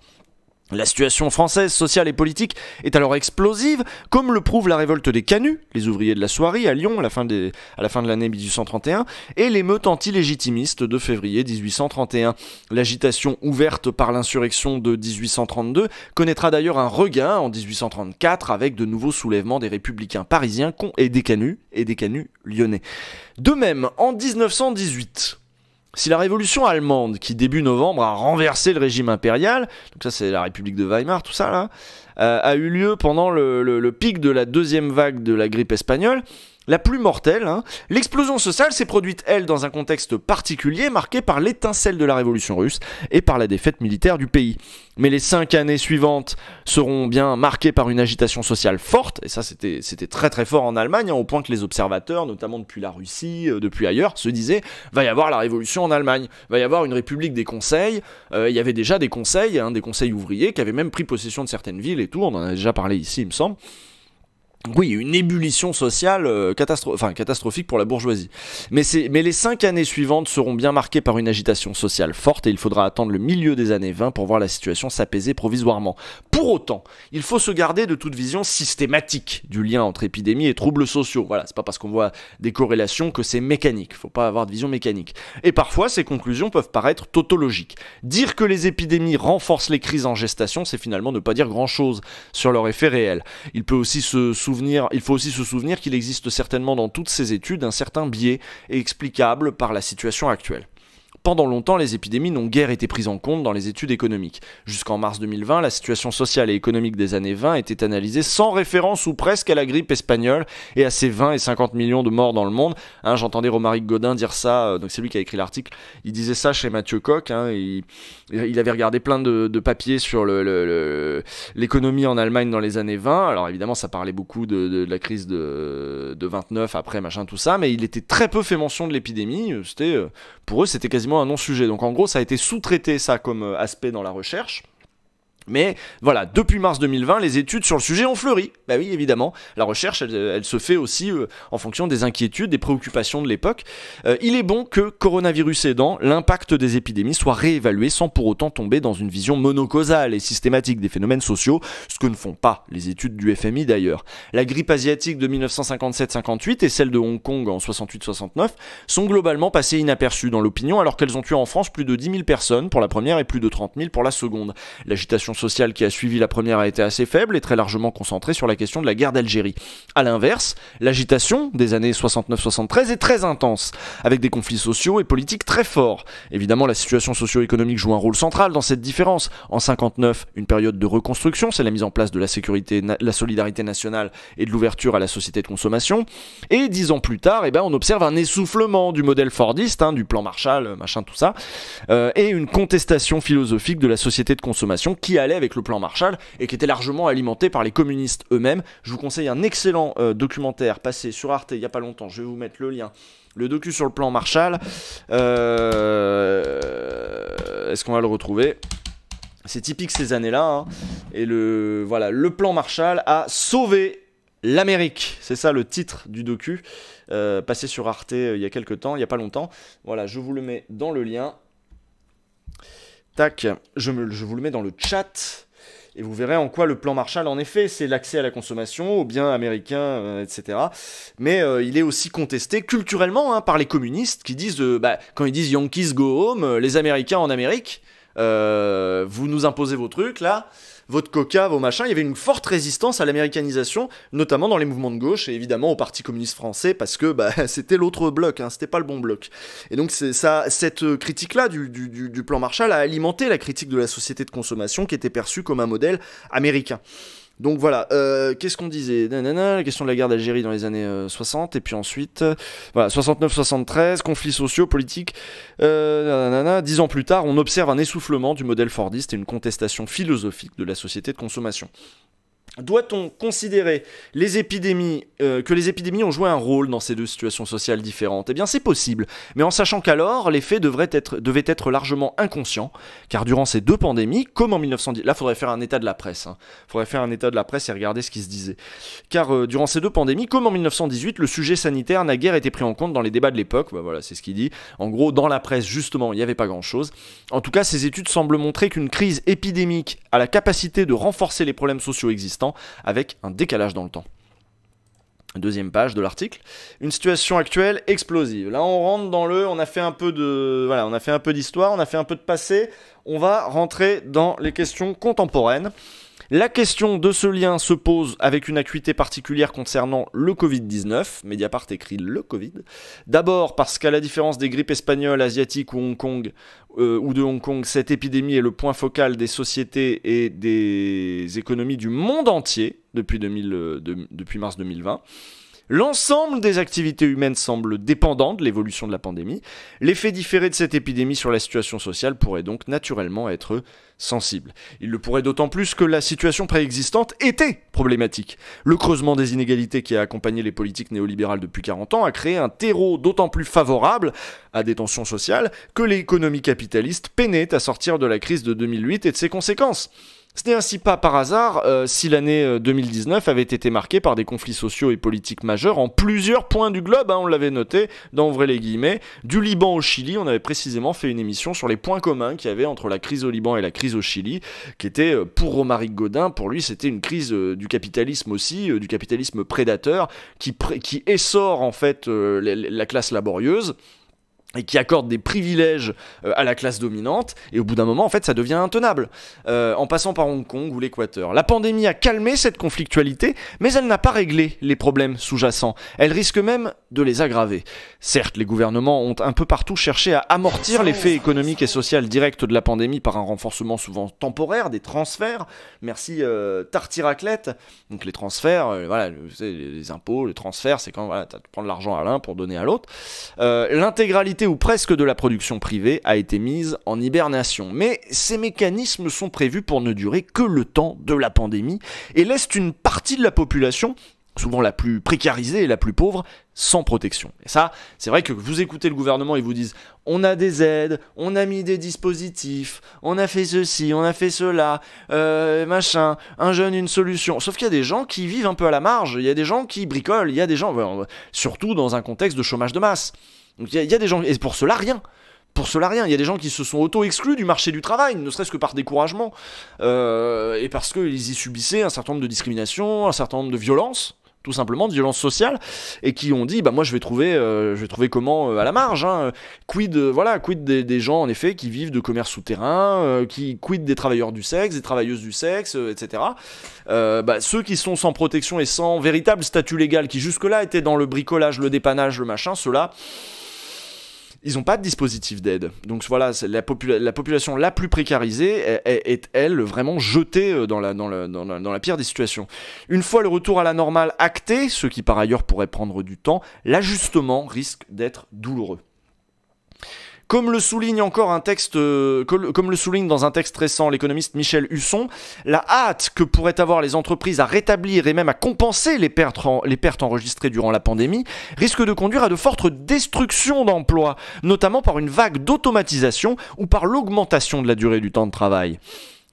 La situation française, sociale et politique est alors explosive, comme le prouve la révolte des Canuts, les ouvriers de la soirée à Lyon à la fin, de l'année 1831, et l'émeute anti antilégitimistes de février 1831. L'agitation ouverte par l'insurrection de 1832 connaîtra d'ailleurs un regain en 1834 avec de nouveaux soulèvements des républicains parisiens et des canus et des Canuts lyonnais. De même, en 1918, si la révolution allemande, qui début novembre a renversé le régime impérial, donc ça c'est la République de Weimar, tout ça là, euh, a eu lieu pendant le pic de la deuxième vague de la grippe espagnole, la plus mortelle. Hein. L'explosion sociale s'est produite, elle, dans un contexte particulier marqué par l'étincelle de la révolution russe et par la défaite militaire du pays. Mais les cinq années suivantes seront bien marquées par une agitation sociale forte, et ça c'était très très fort en Allemagne, hein, au point que les observateurs, notamment depuis la Russie, euh, depuis ailleurs, se disaient « va y avoir la révolution en Allemagne, va y avoir une république des conseils euh, il y avait déjà des conseils, hein, des conseils ouvriers, qui avaient même pris possession de certaines villes et tout, on en a déjà parlé ici il me semble oui, une ébullition sociale euh, catastrophique pour la bourgeoisie. Mais, mais les cinq années suivantes seront bien marquées par une agitation sociale forte et il faudra attendre le milieu des années 20 pour voir la situation s'apaiser provisoirement. Pour autant, il faut se garder de toute vision systématique du lien entre épidémie et troubles sociaux. Voilà, c'est pas parce qu'on voit des corrélations que c'est mécanique. Faut pas avoir de vision mécanique. Et parfois, ces conclusions peuvent paraître tautologiques. Dire que les épidémies renforcent les crises en gestation, c'est finalement ne pas dire grand chose sur leur effet réel. Il peut aussi se il faut aussi se souvenir qu'il existe certainement dans toutes ces études un certain biais explicable par la situation actuelle. Pendant longtemps, les épidémies n'ont guère été prises en compte dans les études économiques. Jusqu'en mars 2020, la situation sociale et économique des années 20 était analysée sans référence ou presque à la grippe espagnole et à ses 20 et 50 millions de morts dans le monde. Hein, j'entendais Romaric Godin dire ça, euh, donc c'est lui qui a écrit l'article, il disait ça chez Mathieu Koch, hein, il, avait regardé plein de, papiers sur l'économie le, en Allemagne dans les années 20, alors évidemment ça parlait beaucoup de, de la crise de, 29 après, machin, tout ça, mais il était très peu fait mention de l'épidémie, c'était, euh, pour eux c'était quasiment un non-sujet. Donc en gros, ça a été sous-traité ça comme euh, aspect dans la recherche. Mais voilà, depuis mars 2020, les études sur le sujet ont fleuri. Bah oui, évidemment. La recherche, elle, se fait aussi euh, en fonction des inquiétudes, des préoccupations de l'époque. Euh, il est bon que, coronavirus aidant, l'impact des épidémies soit réévalué sans pour autant tomber dans une vision monocausale et systématique des phénomènes sociaux, ce que ne font pas les études du FMI d'ailleurs. La grippe asiatique de 1957-58 et celle de Hong Kong en 68-69 sont globalement passées inaperçues dans l'opinion alors qu'elles ont tué en France plus de 10 000 personnes pour la première et plus de 30 000 pour la seconde. L'agitation sociale qui a suivi la première a été assez faible et très largement concentrée sur la question de la guerre d'Algérie. A l'inverse, l'agitation des années 69-73 est très intense, avec des conflits sociaux et politiques très forts. Évidemment, la situation socio-économique joue un rôle central dans cette différence. En 59, une période de reconstruction, c'est la mise en place de la sécurité, la solidarité nationale et de l'ouverture à la société de consommation. Et dix ans plus tard, eh ben, on observe un essoufflement du modèle Fordiste, hein, du plan Marshall, machin, tout ça, euh, et une contestation philosophique de la société de consommation qui avec le plan Marshall et qui était largement alimenté par les communistes eux-mêmes. Je vous conseille un excellent euh, documentaire passé sur Arte il n'y a pas longtemps, je vais vous mettre le lien. Le docu sur le plan Marshall. Euh, est-ce qu'on va le retrouver C'est typique ces années-là. Hein. Et le voilà, le plan Marshall a sauvé l'Amérique. C'est ça le titre du docu euh, passé sur Arte il y a quelques temps, il n'y a pas longtemps. Voilà, je vous le mets dans le lien. Tac, je, vous le mets dans le chat. Et vous verrez en quoi le plan Marshall, en effet, c'est l'accès à la consommation, aux biens américains, euh, etc. Mais euh, il est aussi contesté culturellement hein, par les communistes qui disent, euh, bah, quand ils disent Yankees go home, les Américains en Amérique, vous nous imposez vos trucs là, votre coca, vos machins, il y avait une forte résistance à l'américanisation, notamment dans les mouvements de gauche et évidemment au Parti communiste français parce que bah, (laughs) c'était l'autre bloc, hein, c'était pas le bon bloc. Et donc ça, cette critique-là du plan Marshall a alimenté la critique de la société de consommation qui était perçue comme un modèle américain. Donc voilà, euh, qu'est-ce qu'on disait La question de la guerre d'Algérie dans les années 60, euh, et puis ensuite, euh, voilà, 69-73, conflits sociaux, politiques. dix ans plus tard, on observe un essoufflement du modèle fordiste et une contestation philosophique de la société de consommation. Doit-on considérer les épidémies, euh, que les épidémies ont joué un rôle dans ces deux situations sociales différentes Eh bien c'est possible, mais en sachant qu'alors les faits être, devaient être largement inconscients, car durant ces deux pandémies, comme en 1910, là faudrait faire un état de la presse, il hein. faudrait faire un état de la presse et regarder ce qui se disait, car euh, durant ces deux pandémies, comme en 1918, le sujet sanitaire n'a guère été pris en compte dans les débats de l'époque, bah, voilà c'est ce qu'il dit, en gros dans la presse justement il n'y avait pas grand-chose, en tout cas ces études semblent montrer qu'une crise épidémique a la capacité de renforcer les problèmes sociaux existants, avec un décalage dans le temps. Deuxième page de l'article. Une situation actuelle explosive. Là, on rentre dans le. On a fait un peu de. Voilà, on a fait un peu d'histoire, on a fait un peu de passé. On va rentrer dans les questions contemporaines. La question de ce lien se pose avec une acuité particulière concernant le Covid-19. Mediapart écrit le Covid. D'abord parce qu'à la différence des grippes espagnoles, asiatiques ou, Hong euh, ou de Hong Kong, cette épidémie est le point focal des sociétés et des économies du monde entier depuis, euh, depuis mars 2020. L'ensemble des activités humaines semble dépendant de l'évolution de la pandémie. L'effet différé de cette épidémie sur la situation sociale pourrait donc naturellement être sensible. Il le pourrait d'autant plus que la situation préexistante était problématique. Le creusement des inégalités qui a accompagné les politiques néolibérales depuis 40 ans a créé un terreau d'autant plus favorable à des tensions sociales que l'économie capitaliste peinait à sortir de la crise de 2008 et de ses conséquences. Ce n'est ainsi pas par hasard euh, si l'année 2019 euh, avait été marquée par des conflits sociaux et politiques majeurs en plusieurs points du globe, hein, on l'avait noté dans Ouvrez les guillemets, du Liban au Chili, on avait précisément fait une émission sur les points communs qu'il y avait entre la crise au Liban et la crise au Chili, qui était euh, pour Romaric Godin, pour lui c'était une crise du capitalisme aussi, du capitalisme prédateur, qui, qui essore en fait la classe laborieuse et qui accorde des privilèges euh, à la classe dominante, et au bout d'un moment, en fait, ça devient intenable, euh, en passant par Hong Kong ou l'Équateur. La pandémie a calmé cette conflictualité, mais elle n'a pas réglé les problèmes sous-jacents. Elle risque même de les aggraver. Certes, les gouvernements ont un peu partout cherché à amortir l'effet économique et social direct de la pandémie par un renforcement souvent temporaire des transferts. Merci euh, Tartiraclette. Donc les transferts, voilà, les impôts, les transferts, c'est quand voilà, tu prends de l'argent à l'un pour donner à l'autre. L'intégralité ou presque de la production privée a été mise en hibernation. Mais ces mécanismes sont prévus pour ne durer que le temps de la pandémie et laissent une partie de la population souvent la plus précarisée et la plus pauvre, sans protection. Et ça, c'est vrai que vous écoutez le gouvernement, et vous disent on a des aides, on a mis des dispositifs, on a fait ceci, on a fait cela, euh, machin, un jeune, une solution. Sauf qu'il y a des gens qui vivent un peu à la marge, il y a des gens qui bricolent, il y a des gens, surtout dans un contexte de chômage de masse. Donc il y, a des gens, et pour cela rien. Pour cela rien, il y a des gens qui se sont auto-exclus du marché du travail, ne serait-ce que par découragement, euh, et parce qu'ils y subissaient un certain nombre de discriminations, un certain nombre de violences, tout simplement, de violences sociales, et qui ont dit, bah moi je vais trouver, euh, je vais trouver comment euh, à la marge, hein. quid, voilà, quid des, gens en effet qui vivent de commerce souterrain, qui quid des travailleurs du sexe, des travailleuses du sexe, etc. Bah, ceux qui sont sans protection et sans véritable statut légal, qui jusque-là étaient dans le bricolage, le dépannage, le machin, ceux-là ils n'ont pas de dispositif d'aide. Donc voilà, la, population la plus précarisée est, elle, vraiment jetée euh, dans la, dans la, pire des situations. Une fois le retour à la normale acté, ce qui par ailleurs pourrait prendre du temps, l'ajustement risque d'être douloureux. Comme le souligne encore un texte, euh, comme le souligne dans un texte récent l'économiste Michel Husson, la hâte que pourraient avoir les entreprises à rétablir et même à compenser les pertes, les pertes enregistrées durant la pandémie risque de conduire à de fortes destructions d'emplois, notamment par une vague d'automatisation ou par l'augmentation de la durée du temps de travail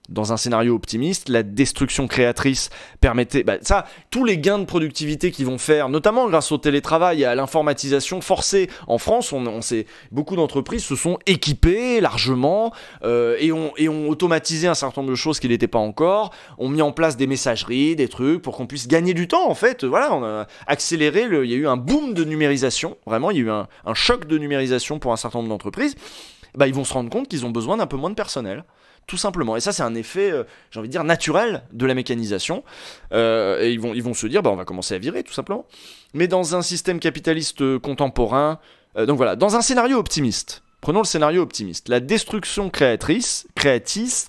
dans un scénario optimiste, la destruction créatrice permettait... Bah, ça, tous les gains de productivité qu'ils vont faire, notamment grâce au télétravail et à l'informatisation forcée en France, on, on sait, beaucoup d'entreprises se sont équipées largement euh, et, ont, et ont automatisé un certain nombre de choses qui n'étaient pas encore, ont mis en place des messageries, des trucs, pour qu'on puisse gagner du temps, en fait. Voilà, on a accéléré, il y a eu un boom de numérisation, vraiment, il y a eu un, choc de numérisation pour un certain nombre d'entreprises. Bah, ils vont se rendre compte qu'ils ont besoin d'un peu moins de personnel tout simplement. Et ça, c'est un effet, euh, j'ai envie de dire, naturel de la mécanisation. Euh, et ils vont, ils vont se dire, bah, on va commencer à virer, tout simplement. Mais dans un système capitaliste euh, contemporain, donc voilà, dans un scénario optimiste, prenons le scénario optimiste, la destruction créatrice, créatrice,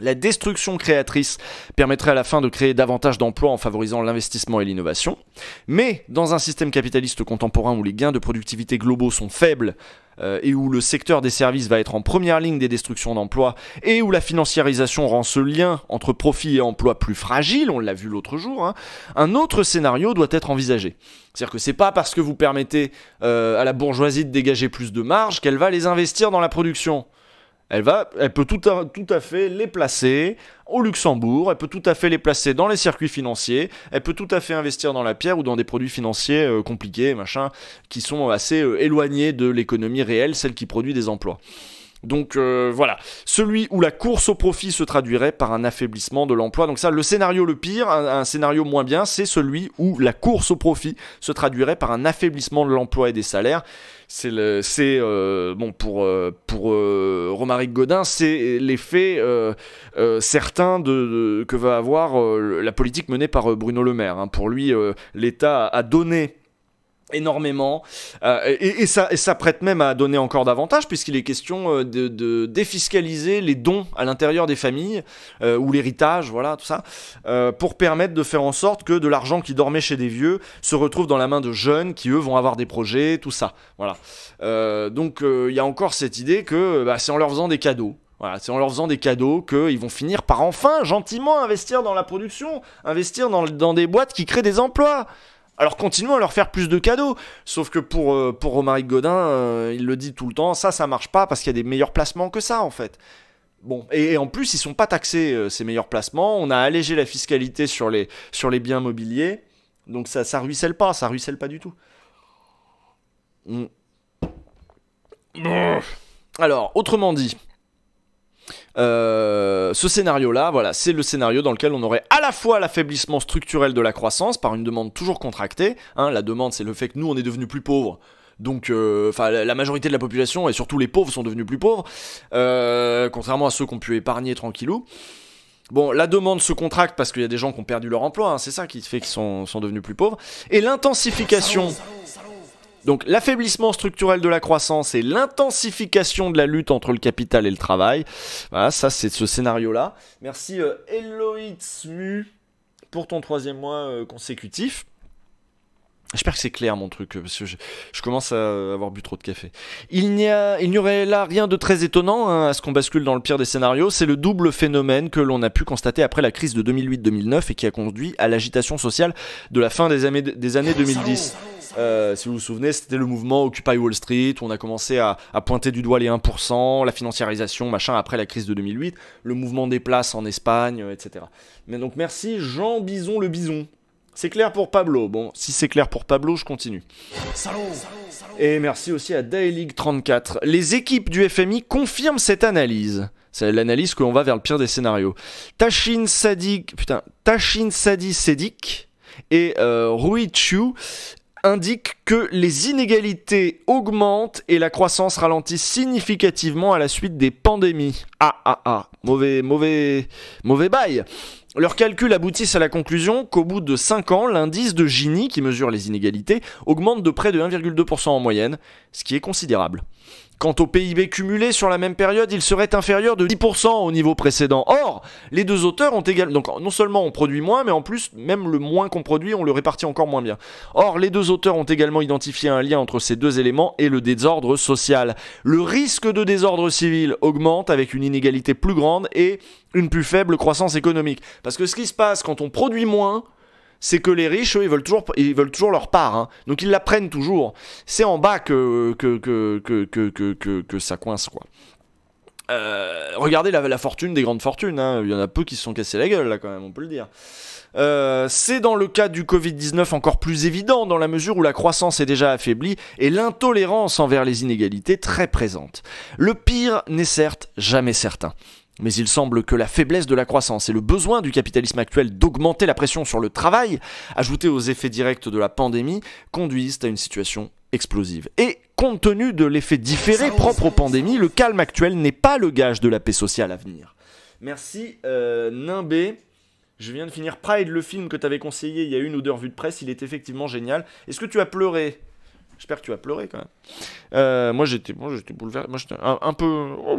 la destruction créatrice permettrait à la fin de créer davantage d'emplois en favorisant l'investissement et l'innovation. Mais dans un système capitaliste contemporain où les gains de productivité globaux sont faibles euh, et où le secteur des services va être en première ligne des destructions d'emplois et où la financiarisation rend ce lien entre profit et emploi plus fragile, on l'a vu l'autre jour, hein, un autre scénario doit être envisagé. C'est-à-dire que c'est pas parce que vous permettez euh, à la bourgeoisie de dégager plus de marge qu'elle va les investir dans la production. Elle, va, elle peut tout à, fait les placer au Luxembourg, elle peut tout à fait les placer dans les circuits financiers, elle peut tout à fait investir dans la pierre ou dans des produits financiers euh, compliqués, machin, qui sont assez euh, éloignés de l'économie réelle, celle qui produit des emplois. Donc euh, voilà, celui où la course au profit se traduirait par un affaiblissement de l'emploi. Donc ça, le scénario le pire, un, scénario moins bien, c'est celui où la course au profit se traduirait par un affaiblissement de l'emploi et des salaires. C'est euh, bon pour euh, pour Romaric Godin, c'est l'effet certain de, que va avoir la politique menée par Bruno Le Maire. Hein. Pour lui, l'État a donné énormément euh, et, ça, et prête même à donner encore davantage puisqu'il est question euh, de, défiscaliser les dons à l'intérieur des familles euh, ou l'héritage voilà tout ça pour permettre de faire en sorte que de l'argent qui dormait chez des vieux se retrouve dans la main de jeunes qui eux vont avoir des projets tout ça voilà donc il y a encore cette idée que bah, c'est en leur faisant des cadeaux voilà, c'est en leur faisant des cadeaux qu'ils vont finir par enfin gentiment investir dans la production, investir dans, dans des boîtes qui créent des emplois. Alors continuons à leur faire plus de cadeaux. Sauf que pour, euh, pour Romaric Godin, euh, il le dit tout le temps, ça, ça marche pas parce qu'il y a des meilleurs placements que ça, en fait. Bon, et, en plus, ils sont pas taxés, euh, ces meilleurs placements. On a allégé la fiscalité sur les, sur les biens mobiliers. Donc ça, ça ruisselle pas, ça ruisselle pas du tout. Hmm. Alors, autrement dit, euh, ce scénario-là, voilà, c'est le scénario dans lequel on aurait à la fois l'affaiblissement structurel de la croissance par une demande toujours contractée. Hein, la demande, c'est le fait que nous, on est devenu plus pauvres. Donc, euh, enfin, la majorité de la population et surtout les pauvres sont devenus plus pauvres, euh, contrairement à ceux ont pu épargner tranquillou. Bon, la demande se contracte parce qu'il y a des gens qui ont perdu leur emploi, hein, c'est ça qui fait qu'ils sont, sont, devenus plus pauvres. Et l'intensification donc l'affaiblissement structurel de la croissance et l'intensification de la lutte entre le capital et le travail. Voilà, ça c'est ce scénario-là. Merci euh, Smu, pour ton troisième mois euh, consécutif. J'espère que c'est clair mon truc, euh, parce que je, commence à avoir bu trop de café. Il n'y, a, il n'y aurait là rien de très étonnant hein, à ce qu'on bascule dans le pire des scénarios, c'est le double phénomène que l'on a pu constater après la crise de 2008-2009 et qui a conduit à l'agitation sociale de la fin des, années, des années 2010. Euh, si vous vous souvenez, c'était le mouvement Occupy Wall Street, où on a commencé à, pointer du doigt les 1%, la financiarisation, machin, après la crise de 2008, le mouvement des places en Espagne, euh, etc. Mais donc merci Jean Bison le Bison. C'est clair pour Pablo. Bon, si c'est clair pour Pablo, je continue. Et merci aussi à Daily 34. Les équipes du FMI confirment cette analyse. C'est l'analyse que l'on va vers le pire des scénarios. Tachin Sadik, putain, Tashin Sadi et euh, Rui Chu indique que les inégalités augmentent et la croissance ralentit significativement à la suite des pandémies. Ah ah ah, mauvais mauvais mauvais bail. Leurs calculs aboutissent à la conclusion qu'au bout de 5 ans, l'indice de Gini, qui mesure les inégalités, augmente de près de 1,2% en moyenne, ce qui est considérable. Quant au PIB cumulé sur la même période, il serait inférieur de 10% au niveau précédent. Or, les deux auteurs ont également... Donc non seulement on produit moins, mais en plus, même le moins qu'on produit, on le répartit encore moins bien. Or, les deux auteurs ont également identifié un lien entre ces deux éléments et le désordre social. Le risque de désordre civil augmente avec une inégalité plus grande et une plus faible croissance économique. Parce que ce qui se passe quand on produit moins, c'est que les riches, eux, ils veulent toujours, ils veulent toujours leur part. Hein. Donc ils la prennent toujours. C'est en bas que, que, ça coince, quoi. Euh, regardez la, la, fortune des grandes fortunes, hein. il y en a peu qui se sont cassés la gueule là quand même, on peut le dire. Euh, c'est dans le cas du Covid-19 encore plus évident dans la mesure où la croissance est déjà affaiblie et l'intolérance envers les inégalités très présente. Le pire n'est certes jamais certain. Mais il semble que la faiblesse de la croissance et le besoin du capitalisme actuel d'augmenter la pression sur le travail, ajoutés aux effets directs de la pandémie, conduisent à une situation explosive. Et compte tenu de l'effet différé propre aux pandémies, le calme actuel n'est pas le gage de la paix sociale à venir. Merci euh, Nimbé. Je viens de finir Pride, le film que tu avais conseillé il y a une ou deux revues de presse, il est effectivement génial. Est-ce que tu as pleuré J'espère que tu as pleuré quand même. Euh, moi j'étais bouleversé, moi j'étais un, peu. Oh.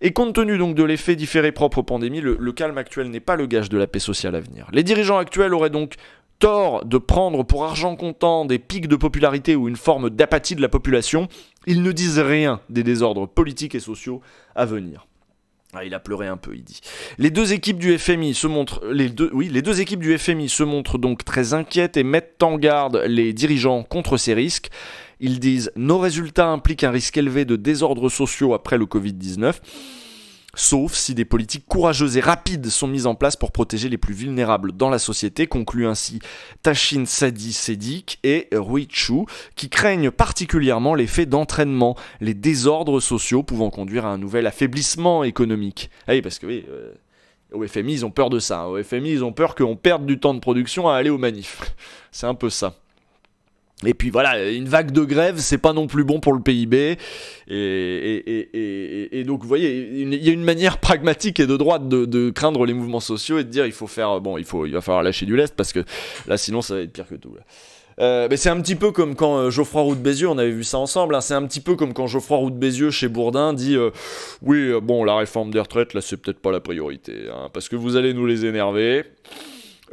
Et compte tenu donc de l'effet différé propre aux pandémies, le, le calme actuel n'est pas le gage de la paix sociale à venir. Les dirigeants actuels auraient donc tort de prendre pour argent comptant des pics de popularité ou une forme d'apathie de la population. Ils ne disent rien des désordres politiques et sociaux à venir. Ah, il a pleuré un peu, il dit. Les deux équipes du FMI se montrent, les deux, oui, les deux équipes du FMI se montrent donc très inquiètes et mettent en garde les dirigeants contre ces risques. Ils disent nos résultats impliquent un risque élevé de désordres sociaux après le Covid-19 sauf si des politiques courageuses et rapides sont mises en place pour protéger les plus vulnérables dans la société, concluent ainsi Tachin Sadi Sedik et Rui Chu, qui craignent particulièrement l'effet d'entraînement, les désordres sociaux pouvant conduire à un nouvel affaiblissement économique. Ah oui, parce que oui, euh, au FMI, ils ont peur de ça. Au FMI, ils ont peur qu'on perde du temps de production à aller aux manif, (laughs) C'est un peu ça. Et puis voilà, une vague de grève, c'est pas non plus bon pour le PIB. Et, donc, vous voyez, il y a une manière pragmatique et de droite de, craindre les mouvements sociaux et de dire il faut faire, bon, il, faut, il va falloir lâcher du lest parce que là, sinon, ça va être pire que tout. Euh, mais c'est un petit peu comme quand euh, Geoffroy Roux de Bézieux, on avait vu ça ensemble, hein, c'est un petit peu comme quand Geoffroy Roux de Bézieux chez Bourdin dit euh, Oui, bon, la réforme des retraites, là, c'est peut-être pas la priorité, hein, parce que vous allez nous les énerver.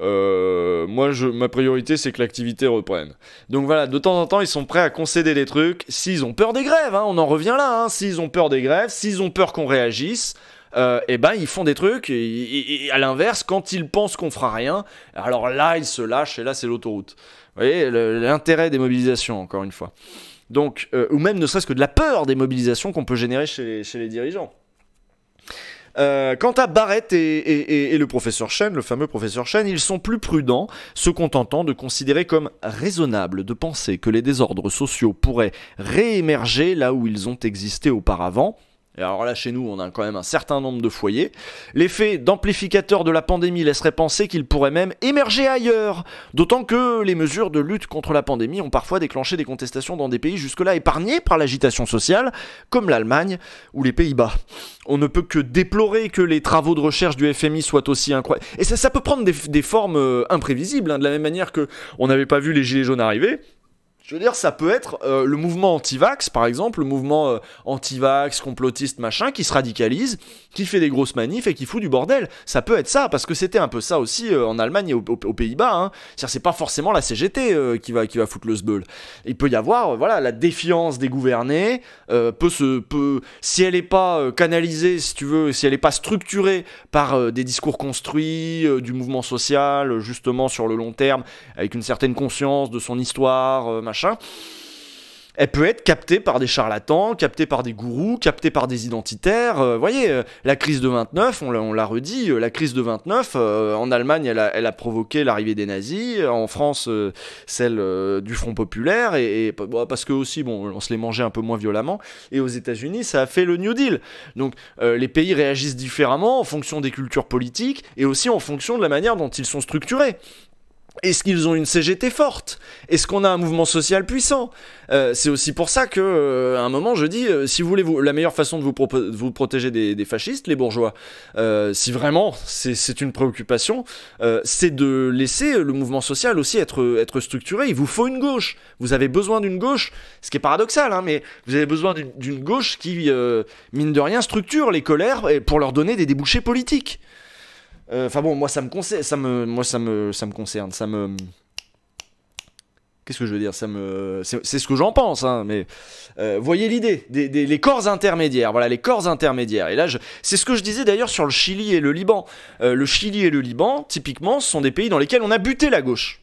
Euh, moi, ma priorité, c'est que l'activité reprenne. Donc voilà, de temps en temps, ils sont prêts à concéder des trucs. S'ils ont peur des grèves, hein, on en revient là. Hein. s'ils ont peur des grèves, s'ils ont peur qu'on réagisse, euh, et eh ben ils font des trucs. Et, à l'inverse, quand ils pensent qu'on fera rien, alors là, ils se lâchent et là, c'est l'autoroute. Vous voyez l'intérêt des mobilisations, encore une fois. Donc, euh, ou même ne serait-ce que de la peur des mobilisations qu'on peut générer chez les dirigeants. Euh, quant à Barrett et, le professeur Chen, le fameux professeur Chen, ils sont plus prudents, se contentant de considérer comme raisonnable de penser que les désordres sociaux pourraient réémerger là où ils ont existé auparavant, et alors là, chez nous, on a quand même un certain nombre de foyers. L'effet d'amplificateur de la pandémie laisserait penser qu'il pourrait même émerger ailleurs, d'autant que les mesures de lutte contre la pandémie ont parfois déclenché des contestations dans des pays jusque-là épargnés par l'agitation sociale, comme l'Allemagne ou les Pays-Bas. On ne peut que déplorer que les travaux de recherche du FMI soient aussi incroyables. Et ça, ça peut prendre des, formes euh, imprévisibles, hein, de la même manière que on n'avait pas vu les gilets jaunes arriver. Je veux dire, ça peut être euh, le mouvement anti-vax, par exemple, le mouvement euh, anti-vax, complotiste, machin, qui se radicalise, qui fait des grosses manifs et qui fout du bordel. Ça peut être ça, parce que c'était un peu ça aussi euh, en Allemagne et aux, Pays-Bas. Hein. C'est-à-dire, c'est pas forcément la CGT qui, va, qui va foutre le sbeul. Il peut y avoir, voilà, la défiance des gouvernés, peut se, peut, si elle n'est pas canalisée, si tu veux, si elle n'est pas structurée par des discours construits, du mouvement social, justement sur le long terme, avec une certaine conscience de son histoire, machin elle peut être captée par des charlatans, captée par des gourous, captée par des identitaires. Vous euh, voyez, euh, la crise de 29, on l'a redit, euh, la crise de 29, en Allemagne, elle a, provoqué l'arrivée des nazis, en France, celle du Front Populaire, et, bah, bah, parce que aussi, bon, on se les mangeait un peu moins violemment, et aux États-Unis, ça a fait le New Deal. Donc, les pays réagissent différemment en fonction des cultures politiques, et aussi en fonction de la manière dont ils sont structurés. Est-ce qu'ils ont une CGT forte Est-ce qu'on a un mouvement social puissant euh, C'est aussi pour ça que, euh, à un moment, je dis euh, si vous voulez, la meilleure façon de vous, protéger des, fascistes, les bourgeois, si vraiment c'est une préoccupation, c'est de laisser le mouvement social aussi être, être structuré. Il vous faut une gauche. Vous avez besoin d'une gauche, ce qui est paradoxal, hein, mais vous avez besoin d'une gauche qui, mine de rien, structure les colères pour leur donner des débouchés politiques. Euh, enfin bon, moi ça me concerne, ça me, moi ça me, ça me concerne, ça me. Qu'est-ce que je veux dire Ça me, c'est ce que j'en pense, hein, mais euh, voyez l'idée des, les corps intermédiaires. Voilà, les corps intermédiaires. Et là, c'est ce que je disais d'ailleurs sur le Chili et le Liban. Euh, le Chili et le Liban, typiquement, ce sont des pays dans lesquels on a buté la gauche.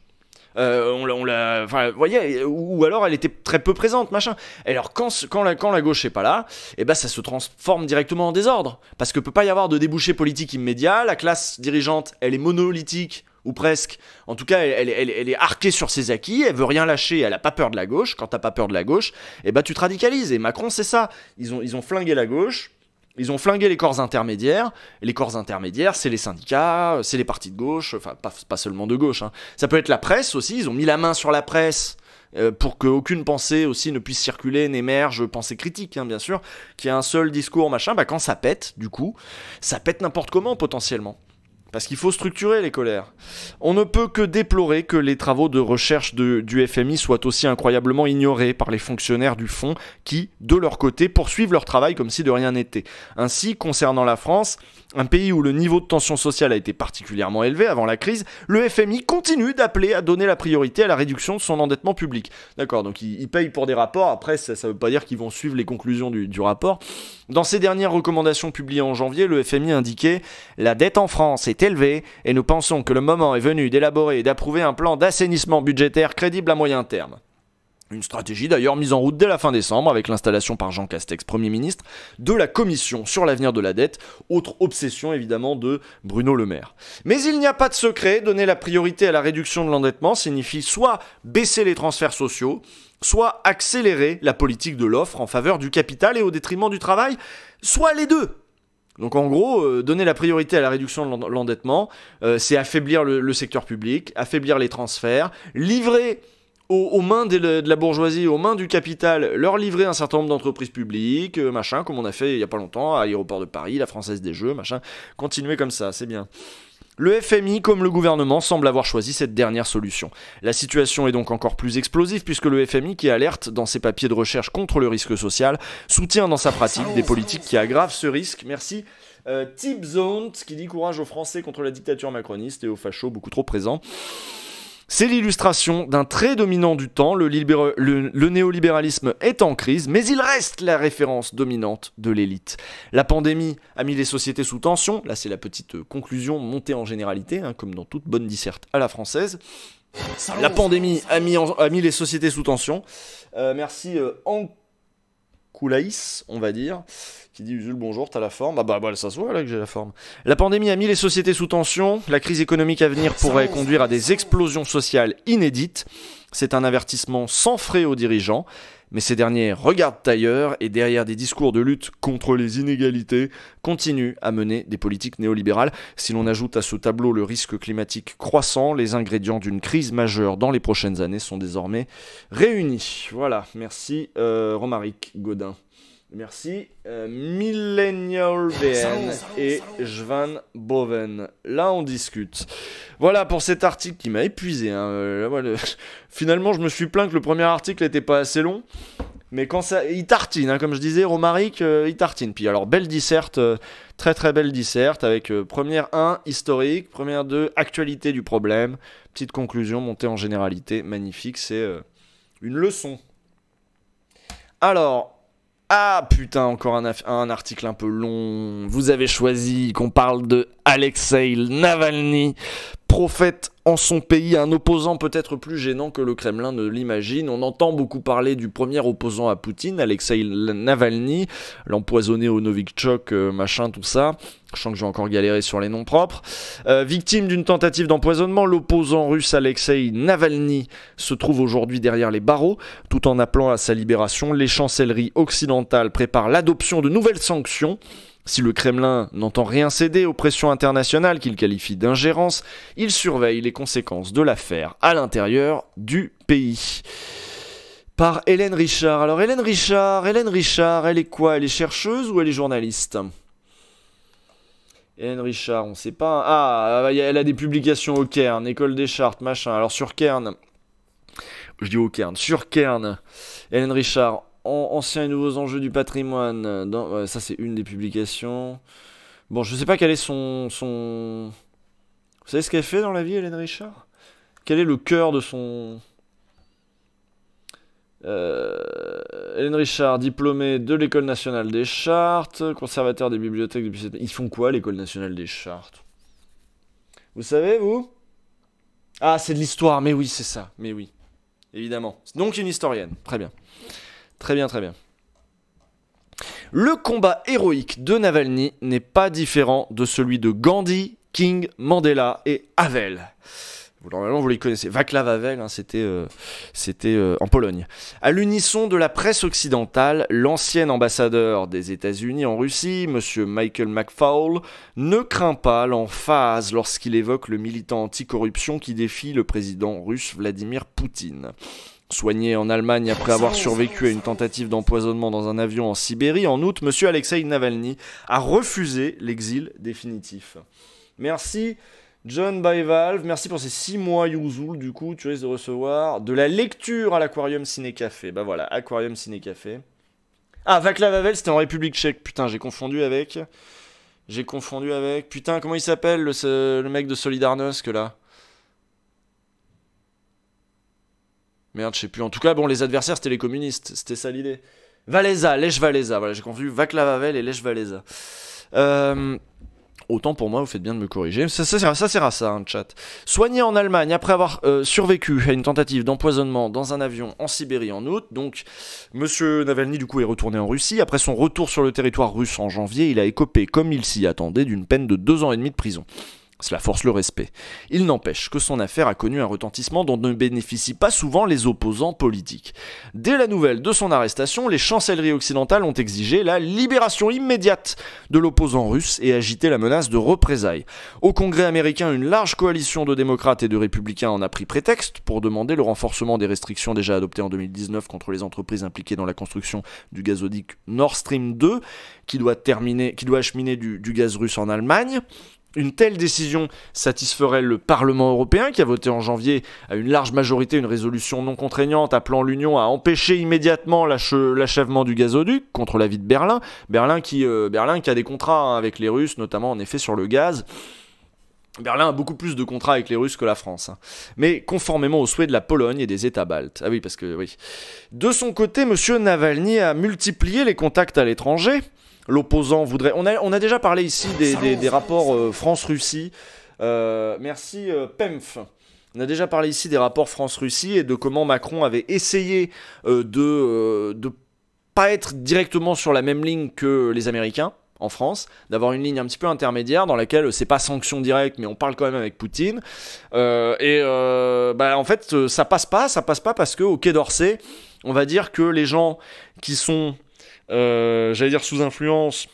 Euh, on, l'a, enfin, voyez, ou, alors elle était très peu présente, machin. Et alors quand, la, quand la gauche est pas là, et eh ben ça se transforme directement en désordre, parce que peut pas y avoir de débouché politique immédiat. La classe dirigeante, elle est monolithique ou presque. En tout cas, elle, elle, est arquée sur ses acquis, elle veut rien lâcher, elle a pas peur de la gauche. Quand t'as pas peur de la gauche, et eh ben tu te radicalises. Et Macron, c'est ça. Ils ont, ils ont flingué la gauche. Ils ont flingué les corps intermédiaires. Et les corps intermédiaires, c'est les syndicats, euh, c'est les partis de gauche, enfin pas, seulement de gauche. Hein. Ça peut être la presse aussi. Ils ont mis la main sur la presse euh, pour qu'aucune pensée aussi ne puisse circuler, n'émerge, pensée critique, hein, bien sûr, qui a un seul discours, machin. Bah quand ça pète, du coup, ça pète n'importe comment potentiellement parce qu'il faut structurer les colères. On ne peut que déplorer que les travaux de recherche du FMI soient aussi incroyablement ignorés par les fonctionnaires du fonds qui, de leur côté, poursuivent leur travail comme si de rien n'était. Ainsi, concernant la France, un pays où le niveau de tension sociale a été particulièrement élevé avant la crise, le FMI continue d'appeler à donner la priorité à la réduction de son endettement public. D'accord, donc ils il payent pour des rapports, après ça ne veut pas dire qu'ils vont suivre les conclusions du, du rapport. Dans ses dernières recommandations publiées en janvier, le FMI indiquait La dette en France est élevée et nous pensons que le moment est venu d'élaborer et d'approuver un plan d'assainissement budgétaire crédible à moyen terme. Une stratégie d'ailleurs mise en route dès la fin décembre avec l'installation par Jean Castex, Premier ministre, de la commission sur l'avenir de la dette, autre obsession évidemment de Bruno Le Maire. Mais il n'y a pas de secret, donner la priorité à la réduction de l'endettement signifie soit baisser les transferts sociaux, soit accélérer la politique de l'offre en faveur du capital et au détriment du travail, soit les deux. Donc en gros, euh, donner la priorité à la réduction de l'endettement, euh, c'est affaiblir le secteur public, affaiblir les transferts, livrer aux, mains de, la bourgeoisie, aux mains du capital, leur livrer un certain nombre d'entreprises publiques, euh, machin, comme on a fait il y a pas longtemps à l'aéroport de Paris, la Française des Jeux, machin. Continuer comme ça, c'est bien. Le FMI, comme le gouvernement, semble avoir choisi cette dernière solution. La situation est donc encore plus explosive puisque le FMI, qui alerte dans ses papiers de recherche contre le risque social, soutient dans sa pratique des politiques qui aggravent ce risque. Merci. Euh, Tip qui dit courage aux Français contre la dictature macroniste et aux fachos beaucoup trop présents. C'est l'illustration d'un trait dominant du temps, le, néolibéralisme est en crise, mais il reste la référence dominante de l'élite. La pandémie a mis les sociétés sous tension, là c'est la petite euh, conclusion montée en généralité, hein, comme dans toute bonne disserte à la française. La pandémie a mis, les sociétés sous tension. Euh, merci euh, Koulaïs, on va dire, qui dit Usul, bonjour, t'as la forme. Ah bah, bah ça se voit là que j'ai la forme. La pandémie a mis les sociétés sous tension. La crise économique à venir pourrait conduire à des explosions sociales inédites. C'est un avertissement sans frais aux dirigeants mais ces derniers regardent ailleurs et derrière des discours de lutte contre les inégalités continuent à mener des politiques néolibérales. Si l'on ajoute à ce tableau le risque climatique croissant, les ingrédients d'une crise majeure dans les prochaines années sont désormais réunis. Voilà, merci euh, Romaric Godin. Merci. Euh, Millennial BN et Jvan Boven. Là, on discute. Voilà pour cet article qui m'a épuisé. Hein. Euh, (laughs) finalement, je me suis plaint que le premier article n'était pas assez long. Mais quand ça. Il tartine, hein. comme je disais, Romaric, euh, il tartine. Puis alors, belle disserte, très très belle disserte, avec première 1, historique, première 2, actualité du problème, petite conclusion, montée en généralité, magnifique, c'est une leçon. Alors, ah putain, encore un, article un peu long. Vous avez choisi qu'on parle de Alexei Navalny prophète en son pays, un opposant peut-être plus gênant que le Kremlin ne l'imagine. On entend beaucoup parler du premier opposant à Poutine, Alexei Navalny, l'empoisonné au Novichok, euh, machin, tout ça. Je sens que j'ai encore galéré sur les noms propres. Euh, victime d'une tentative d'empoisonnement, l'opposant russe Alexei Navalny se trouve aujourd'hui derrière les barreaux. Tout en appelant à sa libération, les chancelleries occidentales préparent l'adoption de nouvelles sanctions si le Kremlin n'entend rien céder aux pressions internationales qu'il qualifie d'ingérence, il surveille les conséquences de l'affaire à l'intérieur du pays. Par Hélène Richard. Alors Hélène Richard, Hélène Richard, elle est quoi Elle est chercheuse ou elle est journaliste Hélène Richard, on sait pas. Ah, elle a des publications au Cairn, École des Chartes, machin. Alors sur Cairn, je dis au Cairn, sur Cairn, Hélène Richard, anciens et nouveaux enjeux du patrimoine. Euh, ça, c'est une des publications. Bon, je sais pas quel est son. son... Vous savez ce qu'elle fait dans la vie, Hélène Richard Quel est le cœur de son. Euh, Hélène Richard, diplômée de l'École nationale des chartes, conservateur des bibliothèques depuis Ils font quoi, l'École nationale des chartes Vous savez, vous Ah, c'est de l'histoire, mais oui, c'est ça, mais oui. Évidemment. Donc une historienne, très bien. Très bien, très bien. Le combat héroïque de Navalny n'est pas différent de celui de Gandhi, King, Mandela et Havel. Normalement, vous les connaissez. Vaclav Havel, hein, c'était euh, euh, en Pologne. À l'unisson de la presse occidentale, l'ancien ambassadeur des États-Unis en Russie, M. Michael McFaul, ne craint pas l'emphase lorsqu'il évoque le militant anticorruption qui défie le président russe Vladimir Poutine. Soigné en Allemagne après avoir survécu à une tentative d'empoisonnement dans un avion en Sibérie, en août, M. Alexei Navalny a refusé l'exil définitif. Merci. John Bivalve, merci pour ces 6 mois, Yuzul, Du coup, tu risques de recevoir de la lecture à l'Aquarium Ciné Café. Bah voilà, Aquarium Ciné Café. Ah, Vaclav Havel, c'était en République tchèque. Putain, j'ai confondu avec. J'ai confondu avec. Putain, comment il s'appelle le, mec de Solidarnosc là Merde, je sais plus. En tout cas, bon, les adversaires, c'était les communistes. C'était ça l'idée. Valéza, Lech Valéza. Voilà, j'ai confondu Vaclav Havel et Lech Valéza. Euh. Autant pour moi, vous faites bien de me corriger. Ça, ça sert à ça, un hein, chat. Soigné en Allemagne après avoir euh, survécu à une tentative d'empoisonnement dans un avion en Sibérie en août. Donc, Monsieur Navalny, du coup, est retourné en Russie. Après son retour sur le territoire russe en janvier, il a écopé, comme il s'y attendait, d'une peine de deux ans et demi de prison. Cela force le respect. Il n'empêche que son affaire a connu un retentissement dont ne bénéficient pas souvent les opposants politiques. Dès la nouvelle de son arrestation, les chancelleries occidentales ont exigé la libération immédiate de l'opposant russe et agité la menace de représailles. Au Congrès américain, une large coalition de démocrates et de républicains en a pris prétexte pour demander le renforcement des restrictions déjà adoptées en 2019 contre les entreprises impliquées dans la construction du gazoduc Nord Stream 2, qui doit, terminer, qui doit acheminer du gaz russe en Allemagne. Une telle décision satisferait le Parlement européen qui a voté en janvier à une large majorité une résolution non contraignante appelant l'Union à empêcher immédiatement l'achèvement du gazoduc contre l'avis de Berlin. Berlin qui, euh, Berlin qui a des contrats hein, avec les Russes, notamment en effet sur le gaz. Berlin a beaucoup plus de contrats avec les Russes que la France, hein. mais conformément aux souhaits de la Pologne et des États baltes. Ah oui, parce que oui. De son côté, M. Navalny a multiplié les contacts à l'étranger, l'opposant voudrait. On a, on a, déjà parlé ici des, rapports euh, France-Russie. Euh, merci euh, PEMF. On a déjà parlé ici des rapports France-Russie et de comment Macron avait essayé de ne pas être directement sur la même ligne que les Américains en France, d'avoir une ligne un petit peu intermédiaire dans laquelle c'est pas sanction directe, mais on parle quand même avec Poutine. et bah, en fait, ça passe pas, ça passe pas parce que au Quai d'Orsay, on va dire que les gens qui sont euh, j'allais dire sous influence,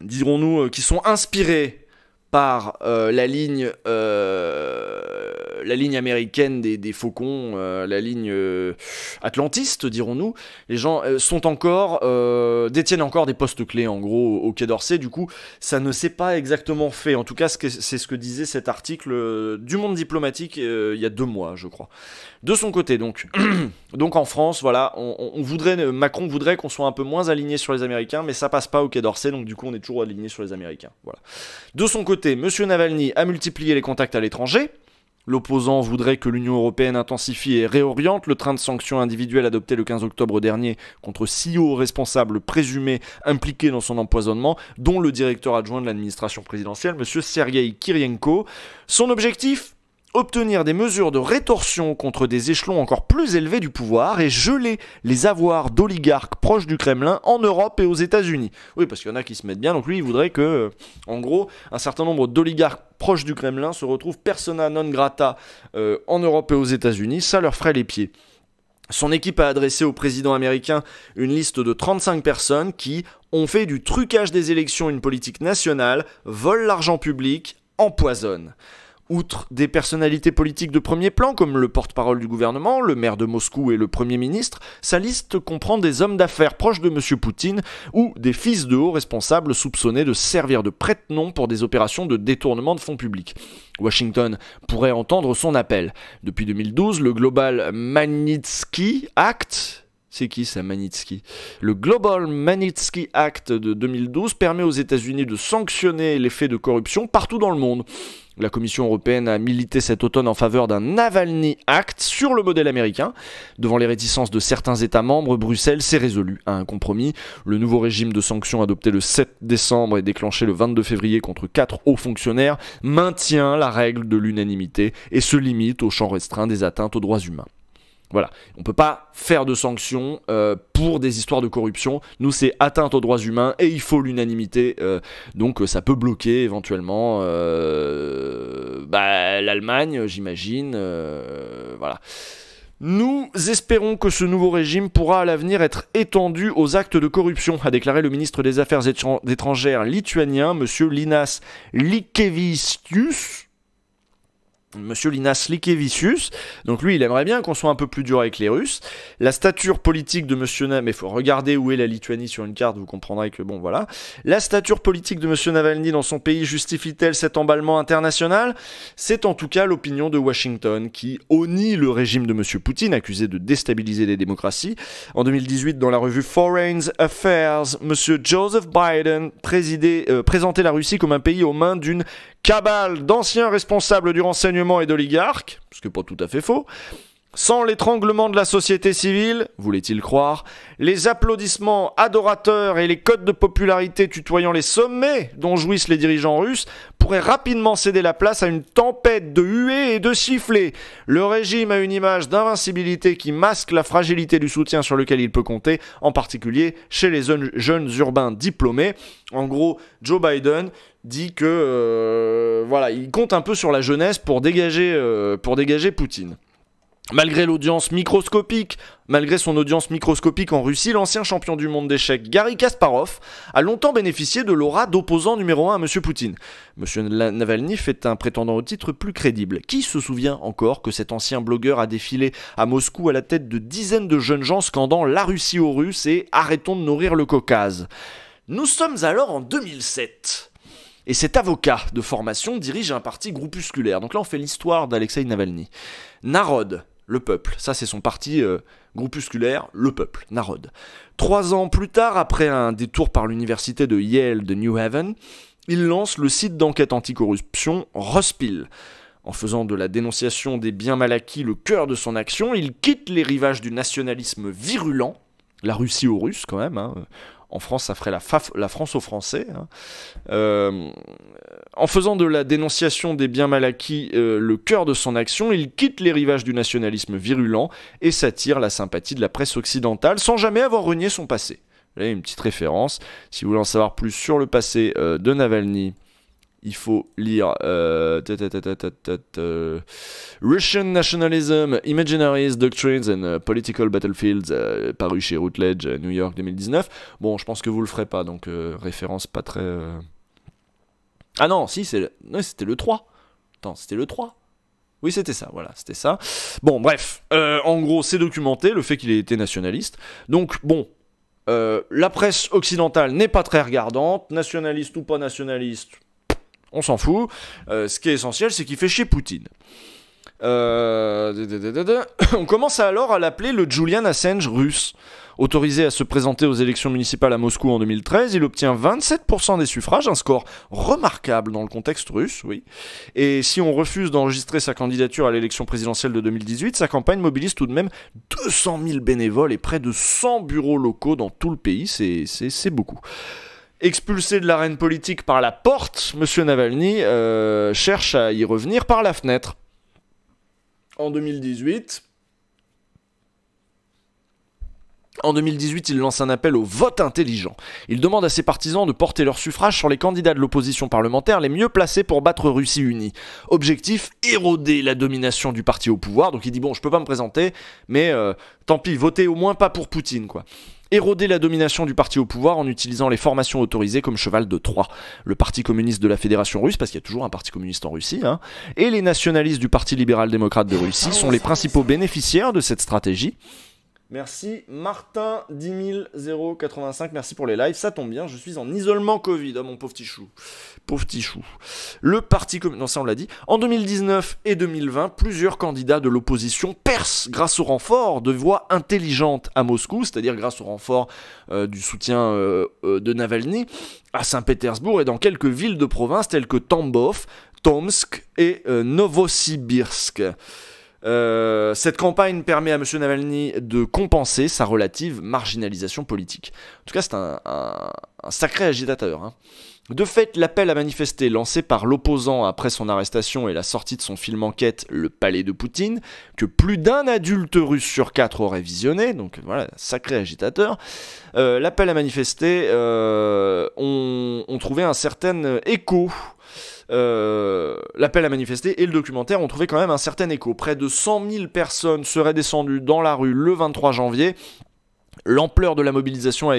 dirons-nous, euh, qui sont inspirés par euh, la ligne la ligne américaine des, faucons, euh, la ligne euh, atlantiste, dirons-nous, les gens euh, sont encore, détiennent encore des postes clés en gros au Quai d'Orsay. Du coup, ça ne s'est pas exactement fait. En tout cas, c'est ce que disait cet article du Monde diplomatique il y a deux mois, je crois. De son côté, donc, (clears throat) donc en France, voilà, on, voudrait, Macron voudrait qu'on soit un peu moins aligné sur les Américains, mais ça passe pas au Quai d'Orsay, donc du coup, on est toujours aligné sur les Américains. Voilà. De son côté, Monsieur Navalny a multiplié les contacts à l'étranger. L'opposant voudrait que l'Union européenne intensifie et réoriente le train de sanctions individuelles adopté le 15 octobre dernier contre six hauts responsables présumés impliqués dans son empoisonnement, dont le directeur adjoint de l'administration présidentielle, M. Sergei Kirienko. Son objectif obtenir des mesures de rétorsion contre des échelons encore plus élevés du pouvoir et geler les avoirs d'oligarques proches du Kremlin en Europe et aux États-Unis. Oui, parce qu'il y en a qui se mettent bien, donc lui, il voudrait que, euh, en gros, un certain nombre d'oligarques proches du Kremlin se retrouvent persona non grata euh, en Europe et aux États-Unis, ça leur ferait les pieds. Son équipe a adressé au président américain une liste de 35 personnes qui ont fait du trucage des élections une politique nationale, volent l'argent public, empoisonnent. Outre des personnalités politiques de premier plan comme le porte-parole du gouvernement, le maire de Moscou et le Premier ministre, sa liste comprend des hommes d'affaires proches de M. Poutine ou des fils de hauts responsables soupçonnés de servir de prête-nom pour des opérations de détournement de fonds publics. Washington pourrait entendre son appel. Depuis 2012, le Global Magnitsky Act, c'est qui ça, Magnitsky Le Global Magnitsky Act de 2012 permet aux États-Unis de sanctionner les faits de corruption partout dans le monde. La Commission européenne a milité cet automne en faveur d'un Navalny Act sur le modèle américain. Devant les réticences de certains États membres, Bruxelles s'est résolue à un compromis. Le nouveau régime de sanctions adopté le 7 décembre et déclenché le 22 février contre quatre hauts fonctionnaires maintient la règle de l'unanimité et se limite au champ restreint des atteintes aux droits humains. Voilà, on ne peut pas faire de sanctions euh, pour des histoires de corruption. Nous, c'est atteinte aux droits humains et il faut l'unanimité. Euh, donc, euh, ça peut bloquer éventuellement bah, l'Allemagne, j'imagine. voilà. Nous espérons que ce nouveau régime pourra à l'avenir être étendu aux actes de corruption, a déclaré le ministre des Affaires étrangères lituanien, monsieur Linas Likevistius Monsieur Linas Likevicius, donc lui il aimerait bien qu'on soit un peu plus dur avec les Russes. La stature politique de Monsieur Navalny, il faut regarder où est la Lituanie sur une carte, vous comprendrez que bon voilà. La stature politique de Monsieur Navalny dans son pays justifie-t-elle cet emballement international C'est en tout cas l'opinion de Washington qui honnit le régime de Monsieur Poutine, accusé de déstabiliser les démocraties. En 2018, dans la revue Foreign Affairs, Monsieur Joseph Biden euh, présentait la Russie comme un pays aux mains d'une cabale d'anciens responsables du renseignement et d'oligarques, ce qui n'est pas tout à fait faux. Sans l'étranglement de la société civile, voulait-il croire, les applaudissements adorateurs et les codes de popularité tutoyant les sommets dont jouissent les dirigeants russes pourraient rapidement céder la place à une tempête de huées et de sifflets. Le régime a une image d'invincibilité qui masque la fragilité du soutien sur lequel il peut compter, en particulier chez les jeunes urbains diplômés. En gros, Joe Biden, dit que euh, voilà, il compte un peu sur la jeunesse pour dégager, euh, pour dégager Poutine. Malgré l'audience microscopique, malgré son audience microscopique en Russie, l'ancien champion du monde d'échecs Gary Kasparov a longtemps bénéficié de l'aura d'opposant numéro 1 à M. Poutine. M. Navalny fait un prétendant au titre plus crédible. Qui se souvient encore que cet ancien blogueur a défilé à Moscou à la tête de dizaines de jeunes gens scandant La Russie aux Russes et Arrêtons de nourrir le Caucase Nous sommes alors en 2007. Et cet avocat de formation dirige un parti groupusculaire. Donc là, on fait l'histoire d'Alexei Navalny. Narod, le peuple. Ça, c'est son parti euh, groupusculaire, le peuple, Narod. Trois ans plus tard, après un détour par l'université de Yale de New Haven, il lance le site d'enquête anticorruption Rospil. En faisant de la dénonciation des biens mal acquis le cœur de son action, il quitte les rivages du nationalisme virulent, la Russie aux Russes quand même, hein, euh, en France, ça ferait la, la France aux Français. Hein. Euh, en faisant de la dénonciation des biens mal acquis euh, le cœur de son action, il quitte les rivages du nationalisme virulent et s'attire la sympathie de la presse occidentale sans jamais avoir renié son passé. Là, une petite référence. Si vous voulez en savoir plus sur le passé euh, de Navalny, il faut lire euh, Russian Nationalism, Imaginaries, Doctrines and uh, Political Battlefields, euh, paru chez Routledge, euh, New York 2019. Bon, je pense que vous le ferez pas, donc référence pas très. Ah non, si, c'était le... le 3. Attends, c'était le 3. Oui, c'était ça, voilà, c'était ça. Bon, bref, en gros, c'est documenté le fait qu'il ait été nationaliste. Donc, bon, la presse occidentale n'est pas très regardante, nationaliste ou pas nationaliste on s'en fout. Euh, ce qui est essentiel, c'est qu'il fait chez Poutine. Euh, (coughs) on commence alors à l'appeler le Julian Assange russe. Autorisé à se présenter aux élections municipales à Moscou en 2013, il obtient 27% des suffrages, un score remarquable dans le contexte russe, oui. Et si on refuse d'enregistrer sa candidature à l'élection présidentielle de 2018, sa campagne mobilise tout de même 200 000 bénévoles et près de 100 bureaux locaux dans tout le pays, c'est beaucoup expulsé de l'arène politique par la porte, M. Navalny euh, cherche à y revenir par la fenêtre. En 2018, en 2018, il lance un appel au vote intelligent. Il demande à ses partisans de porter leur suffrage sur les candidats de l'opposition parlementaire les mieux placés pour battre Russie unie. Objectif éroder la domination du parti au pouvoir. Donc il dit bon, je peux pas me présenter, mais euh, tant pis, votez au moins pas pour Poutine, quoi éroder la domination du parti au pouvoir en utilisant les formations autorisées comme cheval de Troie, le parti communiste de la Fédération russe, parce qu'il y a toujours un parti communiste en Russie, hein, et les nationalistes du Parti libéral-démocrate de Russie sont les principaux bénéficiaires de cette stratégie. Merci Martin 10085, merci pour les lives, ça tombe bien, je suis en isolement Covid, hein, mon pauvre petit chou. Pauvre petit chou. Le Parti communiste, non ça on l'a dit, en 2019 et 2020, plusieurs candidats de l'opposition percent grâce au renfort de voix intelligente à Moscou, c'est-à-dire grâce au renfort euh, du soutien euh, euh, de Navalny, à Saint-Pétersbourg et dans quelques villes de province telles que Tambov, Tomsk et Novosibirsk. Euh, cette campagne permet à M. Navalny de compenser sa relative marginalisation politique. En tout cas, c'est un, sacré agitateur. Hein. De fait, l'appel à manifester lancé par l'opposant après son arrestation et la sortie de son film enquête Le Palais de Poutine, que plus d'un adulte russe sur quatre aurait visionné, donc voilà, sacré agitateur, euh, l'appel à manifester, euh, on trouvait un certain écho euh, l'appel à manifester et le documentaire ont trouvé quand même un certain écho. Près de 100 000 personnes seraient descendues dans la rue le 23 janvier. L'ampleur de la mobilisation a,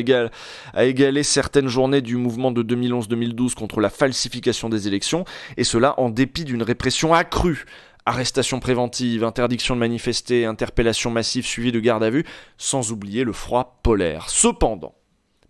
a, égalé certaines journées du mouvement de 2011-2012 contre la falsification des élections, et cela en dépit d'une répression accrue. Arrestations préventives, interdiction de manifester, interpellations massives, suivies de garde à vue, sans oublier le froid polaire. Cependant,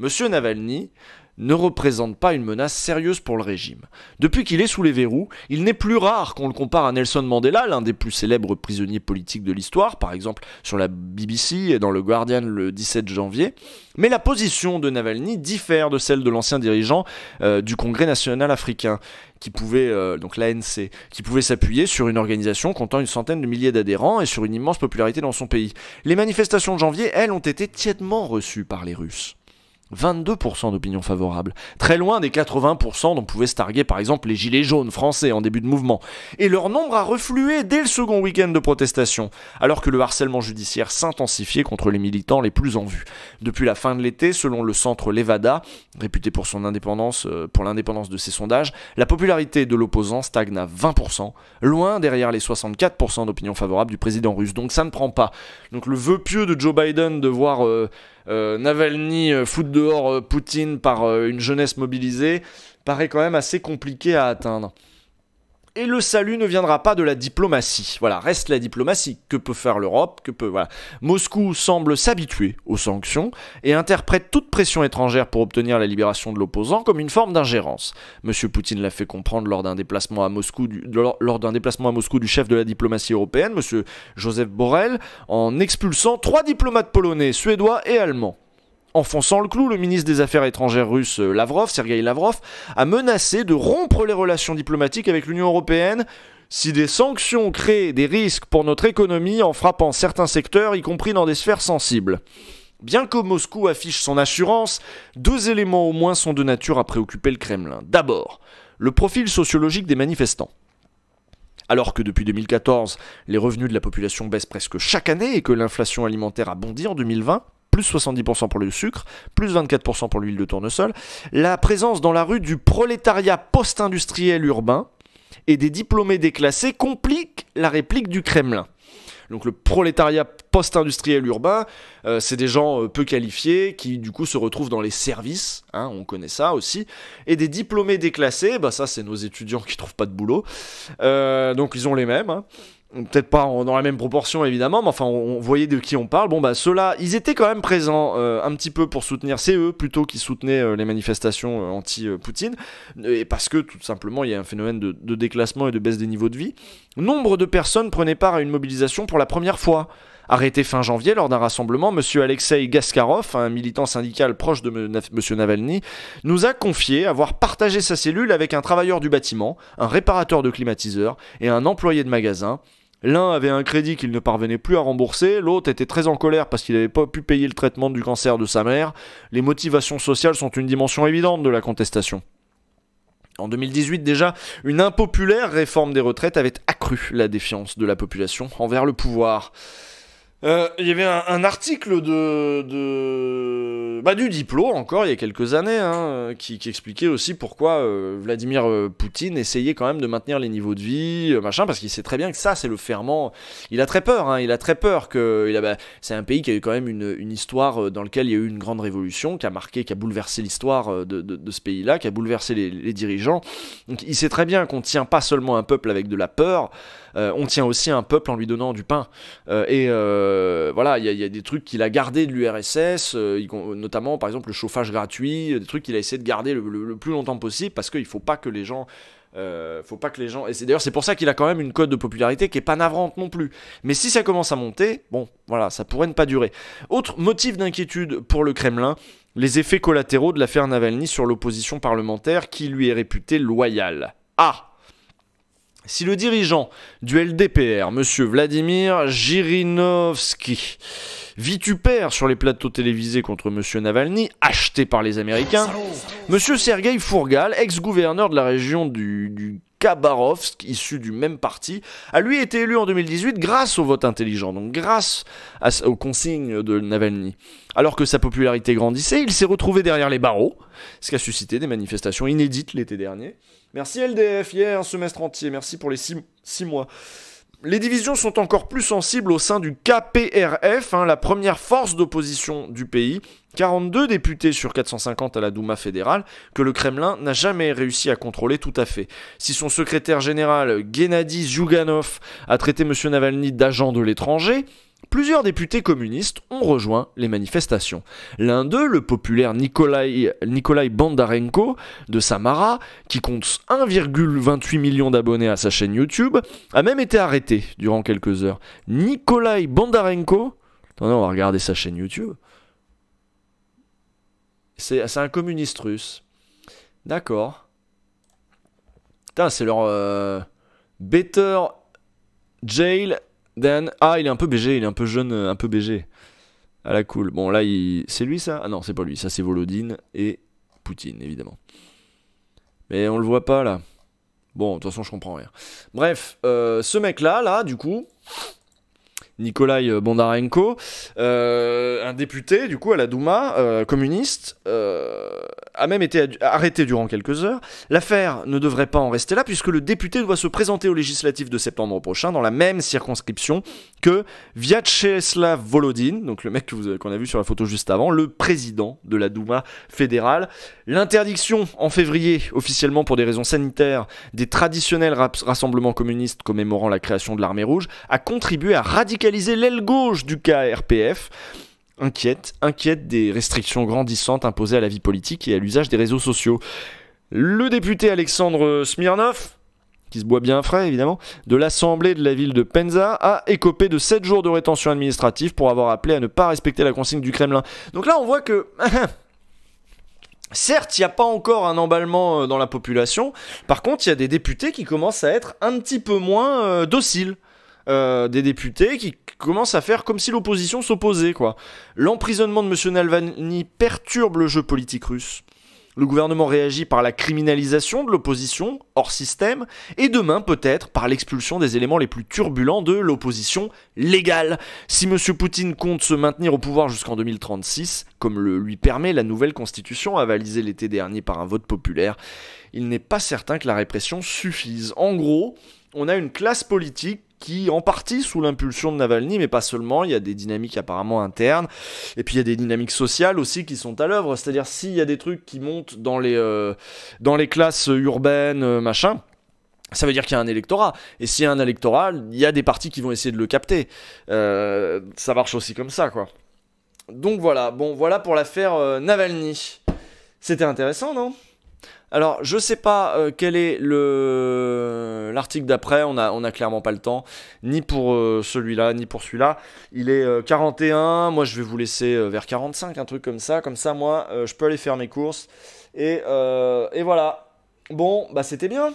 M. Navalny ne représente pas une menace sérieuse pour le régime. Depuis qu'il est sous les verrous, il n'est plus rare qu'on le compare à Nelson Mandela, l'un des plus célèbres prisonniers politiques de l'histoire, par exemple sur la BBC et dans le Guardian le 17 janvier, mais la position de Navalny diffère de celle de l'ancien dirigeant euh, du Congrès national africain, qui pouvait, euh, donc l'ANC, qui pouvait s'appuyer sur une organisation comptant une centaine de milliers d'adhérents et sur une immense popularité dans son pays. Les manifestations de janvier, elles, ont été tièdement reçues par les Russes. 22% d'opinion favorable, très loin des 80% dont pouvaient se targuer par exemple les Gilets jaunes français en début de mouvement. Et leur nombre a reflué dès le second week-end de protestation, alors que le harcèlement judiciaire s'intensifiait contre les militants les plus en vue. Depuis la fin de l'été, selon le centre Levada, réputé pour son indépendance, euh, pour l'indépendance de ses sondages, la popularité de l'opposant stagne à 20%, loin derrière les 64% d'opinion favorable du président russe. Donc ça ne prend pas. Donc le vœu pieux de Joe Biden de voir... Euh, euh, Navalny euh, fout dehors euh, Poutine par une jeunesse mobilisée paraît quand même assez compliqué à atteindre et le salut ne viendra pas de la diplomatie. Voilà, reste la diplomatie. Que peut faire l'Europe Que peut voilà. Moscou semble s'habituer aux sanctions et interprète toute pression étrangère pour obtenir la libération de l'opposant comme une forme d'ingérence. Monsieur Poutine l'a fait comprendre lors d'un déplacement à Moscou du, lors, d'un déplacement à Moscou du chef de la diplomatie européenne, monsieur Joseph Borrell, en expulsant trois diplomates polonais, suédois et allemands fonçant le clou, le ministre des Affaires étrangères russe euh, Lavrov, Sergueï Lavrov, a menacé de rompre les relations diplomatiques avec l'Union européenne si des sanctions créent des risques pour notre économie en frappant certains secteurs, y compris dans des sphères sensibles. Bien que Moscou affiche son assurance, deux éléments au moins sont de nature à préoccuper le Kremlin. D'abord, le profil sociologique des manifestants. Alors que depuis 2014, les revenus de la population baissent presque chaque année et que l'inflation alimentaire a bondi en 2020, plus 70% pour le sucre, plus 24% pour l'huile de tournesol, la présence dans la rue du prolétariat post-industriel urbain et des diplômés déclassés complique la réplique du Kremlin. Donc le prolétariat post-industriel urbain, euh, c'est des gens euh, peu qualifiés qui du coup se retrouvent dans les services, hein, on connaît ça aussi, et des diplômés déclassés, bah ça c'est nos étudiants qui trouvent pas de boulot, euh, donc ils ont les mêmes. Hein peut-être pas dans la même proportion évidemment, mais enfin on, voyait de qui on parle. Bon bah ceux-là, ils étaient quand même présents euh, un petit peu pour soutenir, c'est eux plutôt qu'ils soutenaient euh, les manifestations euh, anti-Poutine, et parce que tout simplement il y a un phénomène de, de, déclassement et de baisse des niveaux de vie. Nombre de personnes prenaient part à une mobilisation pour la première fois. Arrêté fin janvier lors d'un rassemblement, M. Alexei Gaskarov, un militant syndical proche de M. Navalny, nous a confié avoir partagé sa cellule avec un travailleur du bâtiment, un réparateur de climatiseurs et un employé de magasin L'un avait un crédit qu'il ne parvenait plus à rembourser, l'autre était très en colère parce qu'il n'avait pas pu payer le traitement du cancer de sa mère. Les motivations sociales sont une dimension évidente de la contestation. En 2018 déjà, une impopulaire réforme des retraites avait accru la défiance de la population envers le pouvoir. Euh, il y avait un, article de, bah, du Diplo, encore il y a quelques années, hein, qui, expliquait aussi pourquoi euh, Vladimir euh, Poutine essayait quand même de maintenir les niveaux de vie, machin, parce qu'il sait très bien que ça, c'est le ferment. Il a très peur, hein, il a très peur que. Bah, c'est un pays qui a eu quand même une, histoire dans laquelle il y a eu une grande révolution, qui a marqué, qui a bouleversé l'histoire de, ce pays-là, qui a bouleversé les, les dirigeants. Donc il sait très bien qu'on ne tient pas seulement un peuple avec de la peur. Euh, on tient aussi un peuple en lui donnant du pain. Euh, et euh, voilà, il y, a des trucs qu'il a gardé de l'URSS, notamment par exemple le chauffage gratuit, des trucs qu'il a essayé de garder le, plus longtemps possible parce qu'il faut pas que les gens faut pas que les gens. Et d'ailleurs, c'est pour ça qu'il a quand même une cote de popularité qui est pas navrante non plus. Mais si ça commence à monter, bon, voilà, ça pourrait ne pas durer. Autre motif d'inquiétude pour le Kremlin, les effets collatéraux de l'affaire Navalny sur l'opposition parlementaire qui lui est réputée loyale. Ah si le dirigeant du LDPR, M. Vladimir Jirinovski, vitupère sur les plateaux télévisés contre M. Navalny, acheté par les Américains, M. Sergei Fourgal, ex-gouverneur de la région du, du Kabarovsk, issu du même parti, a lui été élu en 2018 grâce au vote intelligent, donc grâce aux consignes de Navalny. Alors que sa popularité grandissait, il s'est retrouvé derrière les barreaux, ce qui a suscité des manifestations inédites l'été dernier. Merci LDF, hier un semestre entier, merci pour les six, six mois. Les divisions sont encore plus sensibles au sein du KPRF, hein, la première force d'opposition du pays, 42 députés sur 450 à la Douma fédérale, que le Kremlin n'a jamais réussi à contrôler tout à fait. Si son secrétaire général Gennady Zyuganov a traité M. Navalny d'agent de l'étranger, Plusieurs députés communistes ont rejoint les manifestations. L'un d'eux, le populaire Nikolai, Bandarenko de Samara, qui compte 1,28 million d'abonnés à sa chaîne YouTube, a même été arrêté durant quelques heures. Nikolai Bandarenko Attendez, on va regarder sa chaîne YouTube. C'est un communiste russe. D'accord. Putain, c'est leur... Euh, better Jail ah, il est un peu BG, il est un peu jeune, euh, un peu BG. À la cool. Bon, là, il... c'est lui ça Ah non, c'est pas lui. Ça, c'est Volodine et Poutine, évidemment. Mais on le voit pas là. Bon, de toute façon, je comprends rien. Bref, euh, ce mec-là, là, du coup, Nikolai euh, Bondarenko, un député, du coup, à la Douma, euh, communiste, a même été arrêté durant quelques heures. L'affaire ne devrait pas en rester là puisque le député doit se présenter au législatif de septembre prochain dans la même circonscription que Vyacheslav Volodin, donc le mec qu'on a vu sur la photo juste avant, le président de la Douma fédérale. L'interdiction en février officiellement pour des raisons sanitaires des traditionnels rassemblements communistes commémorant la création de l'armée rouge a contribué à radicaliser l'aile gauche du KRPF inquiète, inquiète des restrictions grandissantes imposées à la vie politique et à l'usage des réseaux sociaux. Le député Alexandre Smirnov, qui se boit bien frais évidemment, de l'Assemblée de la ville de Penza a écopé de 7 jours de rétention administrative pour avoir appelé à ne pas respecter la consigne du Kremlin. Donc là on voit que... (laughs) Certes, il n'y a pas encore un emballement euh, dans la population, par contre il y a des députés qui commencent à être un petit peu moins euh, dociles. Euh, des députés qui commence à faire comme si l'opposition s'opposait, quoi. L'emprisonnement de M. Navalny perturbe le jeu politique russe. Le gouvernement réagit par la criminalisation de l'opposition, hors système, et demain peut-être par l'expulsion des éléments les plus turbulents de l'opposition légale. Si M. Poutine compte se maintenir au pouvoir jusqu'en 2036, comme le lui permet la nouvelle constitution avalisée l'été dernier par un vote populaire, il n'est pas certain que la répression suffise. En gros, on a une classe politique qui, en partie sous l'impulsion de Navalny, mais pas seulement, il y a des dynamiques apparemment internes, et puis il y a des dynamiques sociales aussi qui sont à l'œuvre, c'est-à-dire s'il y a des trucs qui montent dans les, euh, dans les classes urbaines, euh, machin, ça veut dire qu'il y a un électorat. Et s'il y a un électorat, il y a des partis qui vont essayer de le capter. Euh, ça marche aussi comme ça, quoi. Donc voilà, bon, voilà pour l'affaire Navalny. C'était intéressant, non alors, je sais pas euh, quel est le l'article d'après, on a, on clairement pas le temps, ni pour euh, celui-là, ni pour celui-là. Il est 41, euh, moi je vais vous laisser vers 45, un truc comme ça, comme ça moi je peux aller faire mes courses. Et, voilà. Bon, bah c'était bien.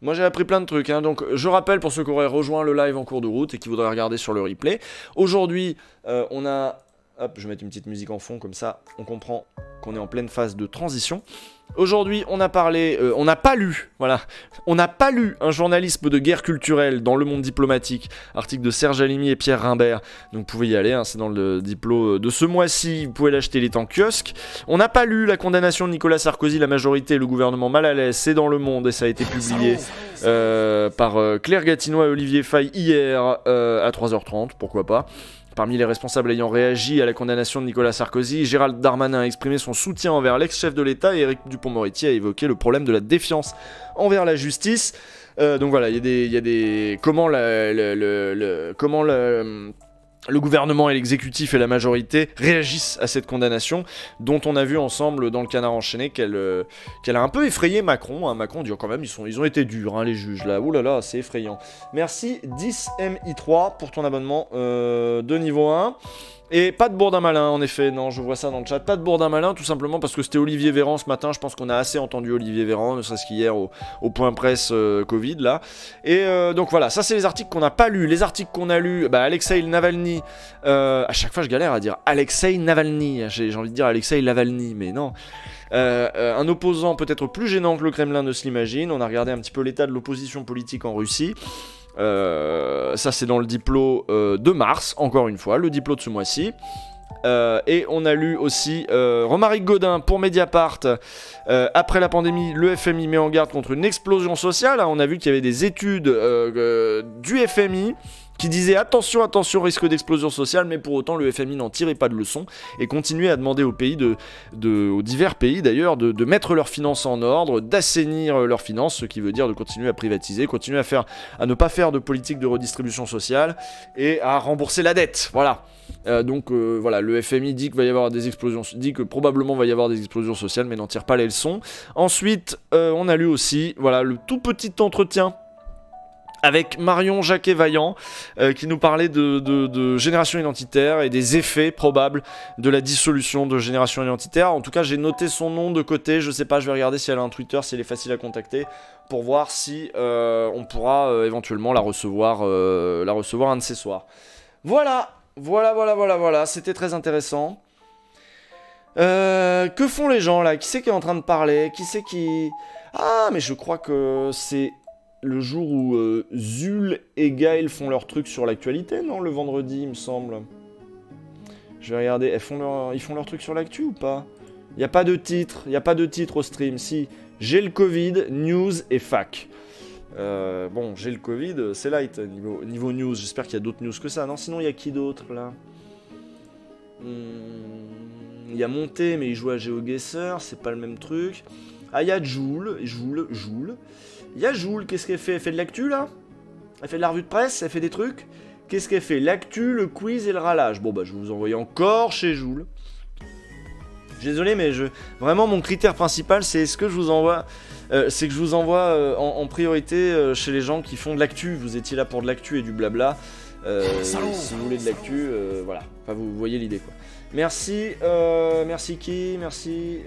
Moi j'ai appris plein de trucs, hein. donc je rappelle pour ceux qui auraient rejoint le live en cours de route et qui voudraient regarder sur le replay. Aujourd'hui, on a... Hop, je vais mettre une petite musique en fond, comme ça on comprend qu'on est en pleine phase de transition. Aujourd'hui, on a parlé, euh, on n'a pas lu, voilà, on n'a pas lu un journalisme de guerre culturelle dans le monde diplomatique, article de Serge Alimi et Pierre Rimbert. Donc vous pouvez y aller, hein, c'est dans le diplôme euh, de ce mois-ci, vous pouvez l'acheter, les temps kiosque. On n'a pas lu la condamnation de Nicolas Sarkozy, la majorité le gouvernement mal à l'aise, c'est dans le monde et ça a été publié euh, par Claire Gatinois et Olivier Fay hier à 3h30, pourquoi pas. Parmi les responsables ayant réagi à la condamnation de Nicolas Sarkozy, Gérald Darmanin a exprimé son soutien envers l'ex-chef de l'État et Éric Dupont-Moretti a évoqué le problème de la défiance envers la justice. Euh, donc voilà, il y, y, a des... Comment la, le, comment le le gouvernement et l'exécutif et la majorité réagissent à cette condamnation, dont on a vu ensemble dans le canard enchaîné qu'elle euh, a un peu effrayé Macron. Hein. Macron dit oh, quand même, ils, sont, ils ont été durs, hein, les juges là. Ouh là là, c'est effrayant. Merci 10MI3 pour ton abonnement euh, de niveau 1. Et pas de bourdin malin, en effet, non, je vois ça dans le chat. Pas de bourdin malin, tout simplement parce que c'était Olivier Véran ce matin. Je pense qu'on a assez entendu Olivier Véran, ne serait-ce qu'hier au, point presse euh, Covid, là. Et euh, donc voilà, ça c'est les articles qu'on n'a pas lus. Les articles qu'on a lus, bah, Alexei Navalny, euh, à chaque fois je galère à dire Alexei Navalny, j'ai envie de dire Alexei Navalny, mais non. un opposant peut-être plus gênant que le Kremlin ne se l'imagine. On a regardé un petit peu l'état de l'opposition politique en Russie. Euh, ça, c'est dans le diplôme euh, de mars, encore une fois, le diplôme de ce mois-ci. Euh, et on a lu aussi Romaric Godin pour Mediapart. après la pandémie, le FMI met en garde contre une explosion sociale. Hein, on a vu qu'il y avait des études du FMI qui disait attention, attention, risque d'explosion sociale, mais pour autant le FMI n'en tirait pas de leçon et continuait à demander aux pays de, aux divers pays d'ailleurs, de, mettre leurs finances en ordre, d'assainir euh, leurs finances, ce qui veut dire de continuer à privatiser, continuer à ne pas faire de politique de redistribution sociale et à rembourser la dette. Voilà. Euh, donc euh, voilà, le FMI dit que va y avoir des explosions, dit que probablement va y avoir des explosions sociales, mais n'en tire pas les leçons. Ensuite, on a lu aussi, voilà, le tout petit entretien avec Marion Jacquet-Vaillant euh, qui nous parlait de, Génération Identitaire et des effets probables de la dissolution de Génération Identitaire. En tout cas, j'ai noté son nom de côté. Je ne sais pas, je vais regarder si elle a un Twitter, si elle est facile à contacter pour voir si euh, on pourra euh, éventuellement la recevoir, la recevoir un de ces soirs. Voilà, voilà, voilà, voilà, voilà. C'était très intéressant. que font les gens là Qui c'est qui est en train de parler Qui c'est qui... Ah, mais je crois que c'est le jour où euh, Zul et Gaël font leur truc sur l'actualité, non Le vendredi, il me semble. Je vais regarder, font ils font leur truc sur l'actu ou pas Il n'y a pas de titre, il n'y a pas de titre au stream. Si, j'ai le Covid, news et fac. Euh, bon, j'ai le Covid, c'est light niveau, news. J'espère qu'il y a d'autres news que ça. Non, sinon, il y a qui d'autre, là hmm, Il y a Monté, mais il joue à GeoGuessr, c'est pas le même truc. Ah, il y a Joule, Joule, Joule. Il y Joule, qu'est-ce qu'elle fait Elle fait de l'actu là Elle fait de la revue de presse Elle fait des trucs Qu'est-ce qu'elle fait L'actu, le quiz et le ralage. Bon bah je vous envoie encore chez Joule. Désolé, mais je... vraiment mon critère principal, c'est ce que je vous envoie, euh, c'est que je vous envoie euh, en, priorité euh, chez les gens qui font de l'actu. Vous étiez là pour de l'actu et du blabla. si vous voulez de l'actu, voilà. Enfin, vous voyez l'idée quoi. Merci, merci qui, merci.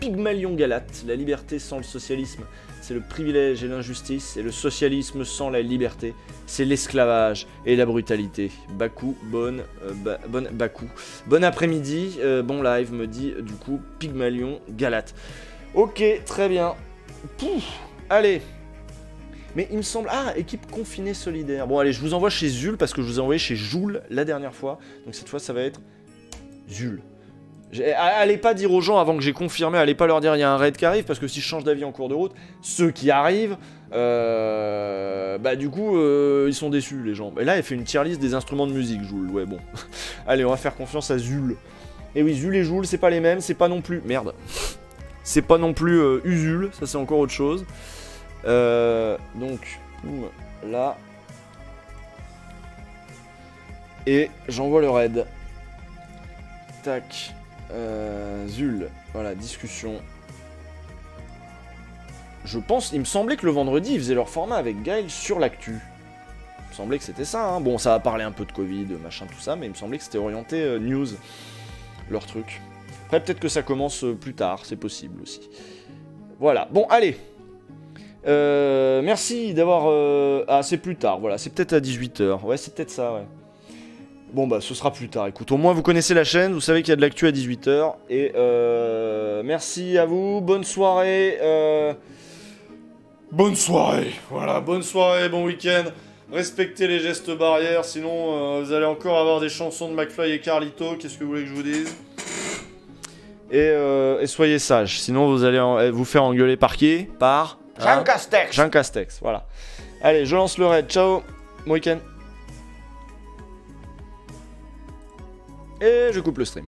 Pygmalion Galate, la liberté sans le socialisme, c'est le privilège et l'injustice, et le socialisme sans la liberté, c'est l'esclavage et la brutalité. Bakou, bonne, euh, bonne Bakou. Bon après-midi, euh, bon live, me dit du coup Pygmalion Galate. Ok, très bien. allez. Mais il me semble. Ah, équipe confinée solidaire. Bon, allez, je vous envoie chez Zul parce que je vous ai envoyé chez Joule la dernière fois. Donc cette fois, ça va être Zul. Allez pas dire aux gens avant que j'ai confirmé, allez pas leur dire il y a un raid qui arrive, parce que si je change d'avis en cours de route, ceux qui arrivent, euh, bah du coup, euh, ils sont déçus les gens. Et là, elle fait une tier list des instruments de musique, Joule. Ouais, bon. (laughs) allez, on va faire confiance à Zul. Et eh oui, Zul et Joule, c'est pas les mêmes, c'est pas non plus... Merde. C'est pas non plus usule euh, Usul, ça c'est encore autre chose. donc, là. Et j'envoie le raid. Tac. Euh, Zul, voilà, discussion. Je pense, il me semblait que le vendredi, ils faisaient leur format avec Gaël sur l'actu. Il me semblait que c'était ça. Hein. Bon, ça a parlé un peu de Covid, machin, tout ça, mais il me semblait que c'était orienté euh, news, leur truc. Après, peut-être que ça commence euh, plus tard, c'est possible aussi. Voilà, bon, allez. merci d'avoir... Ah, c'est plus tard, voilà, c'est peut-être à 18h. Ouais, c'est peut-être ça, ouais. Bon bah ce sera plus tard, écoute, au moins vous connaissez la chaîne, vous savez qu'il y a de l'actu à 18h, et euh, merci à vous, bonne soirée, euh. bonne soirée, voilà, bonne soirée, bon week-end, respectez les gestes barrières, sinon euh, vous allez encore avoir des chansons de McFly et Carlito, qu'est-ce que vous voulez que je vous dise et, soyez sages, sinon vous allez eh, vous faire engueuler par qui Par... Jean hein Castex Jean Castex, voilà. Allez, je lance le raid, ciao, bon week-end Et je coupe le stream.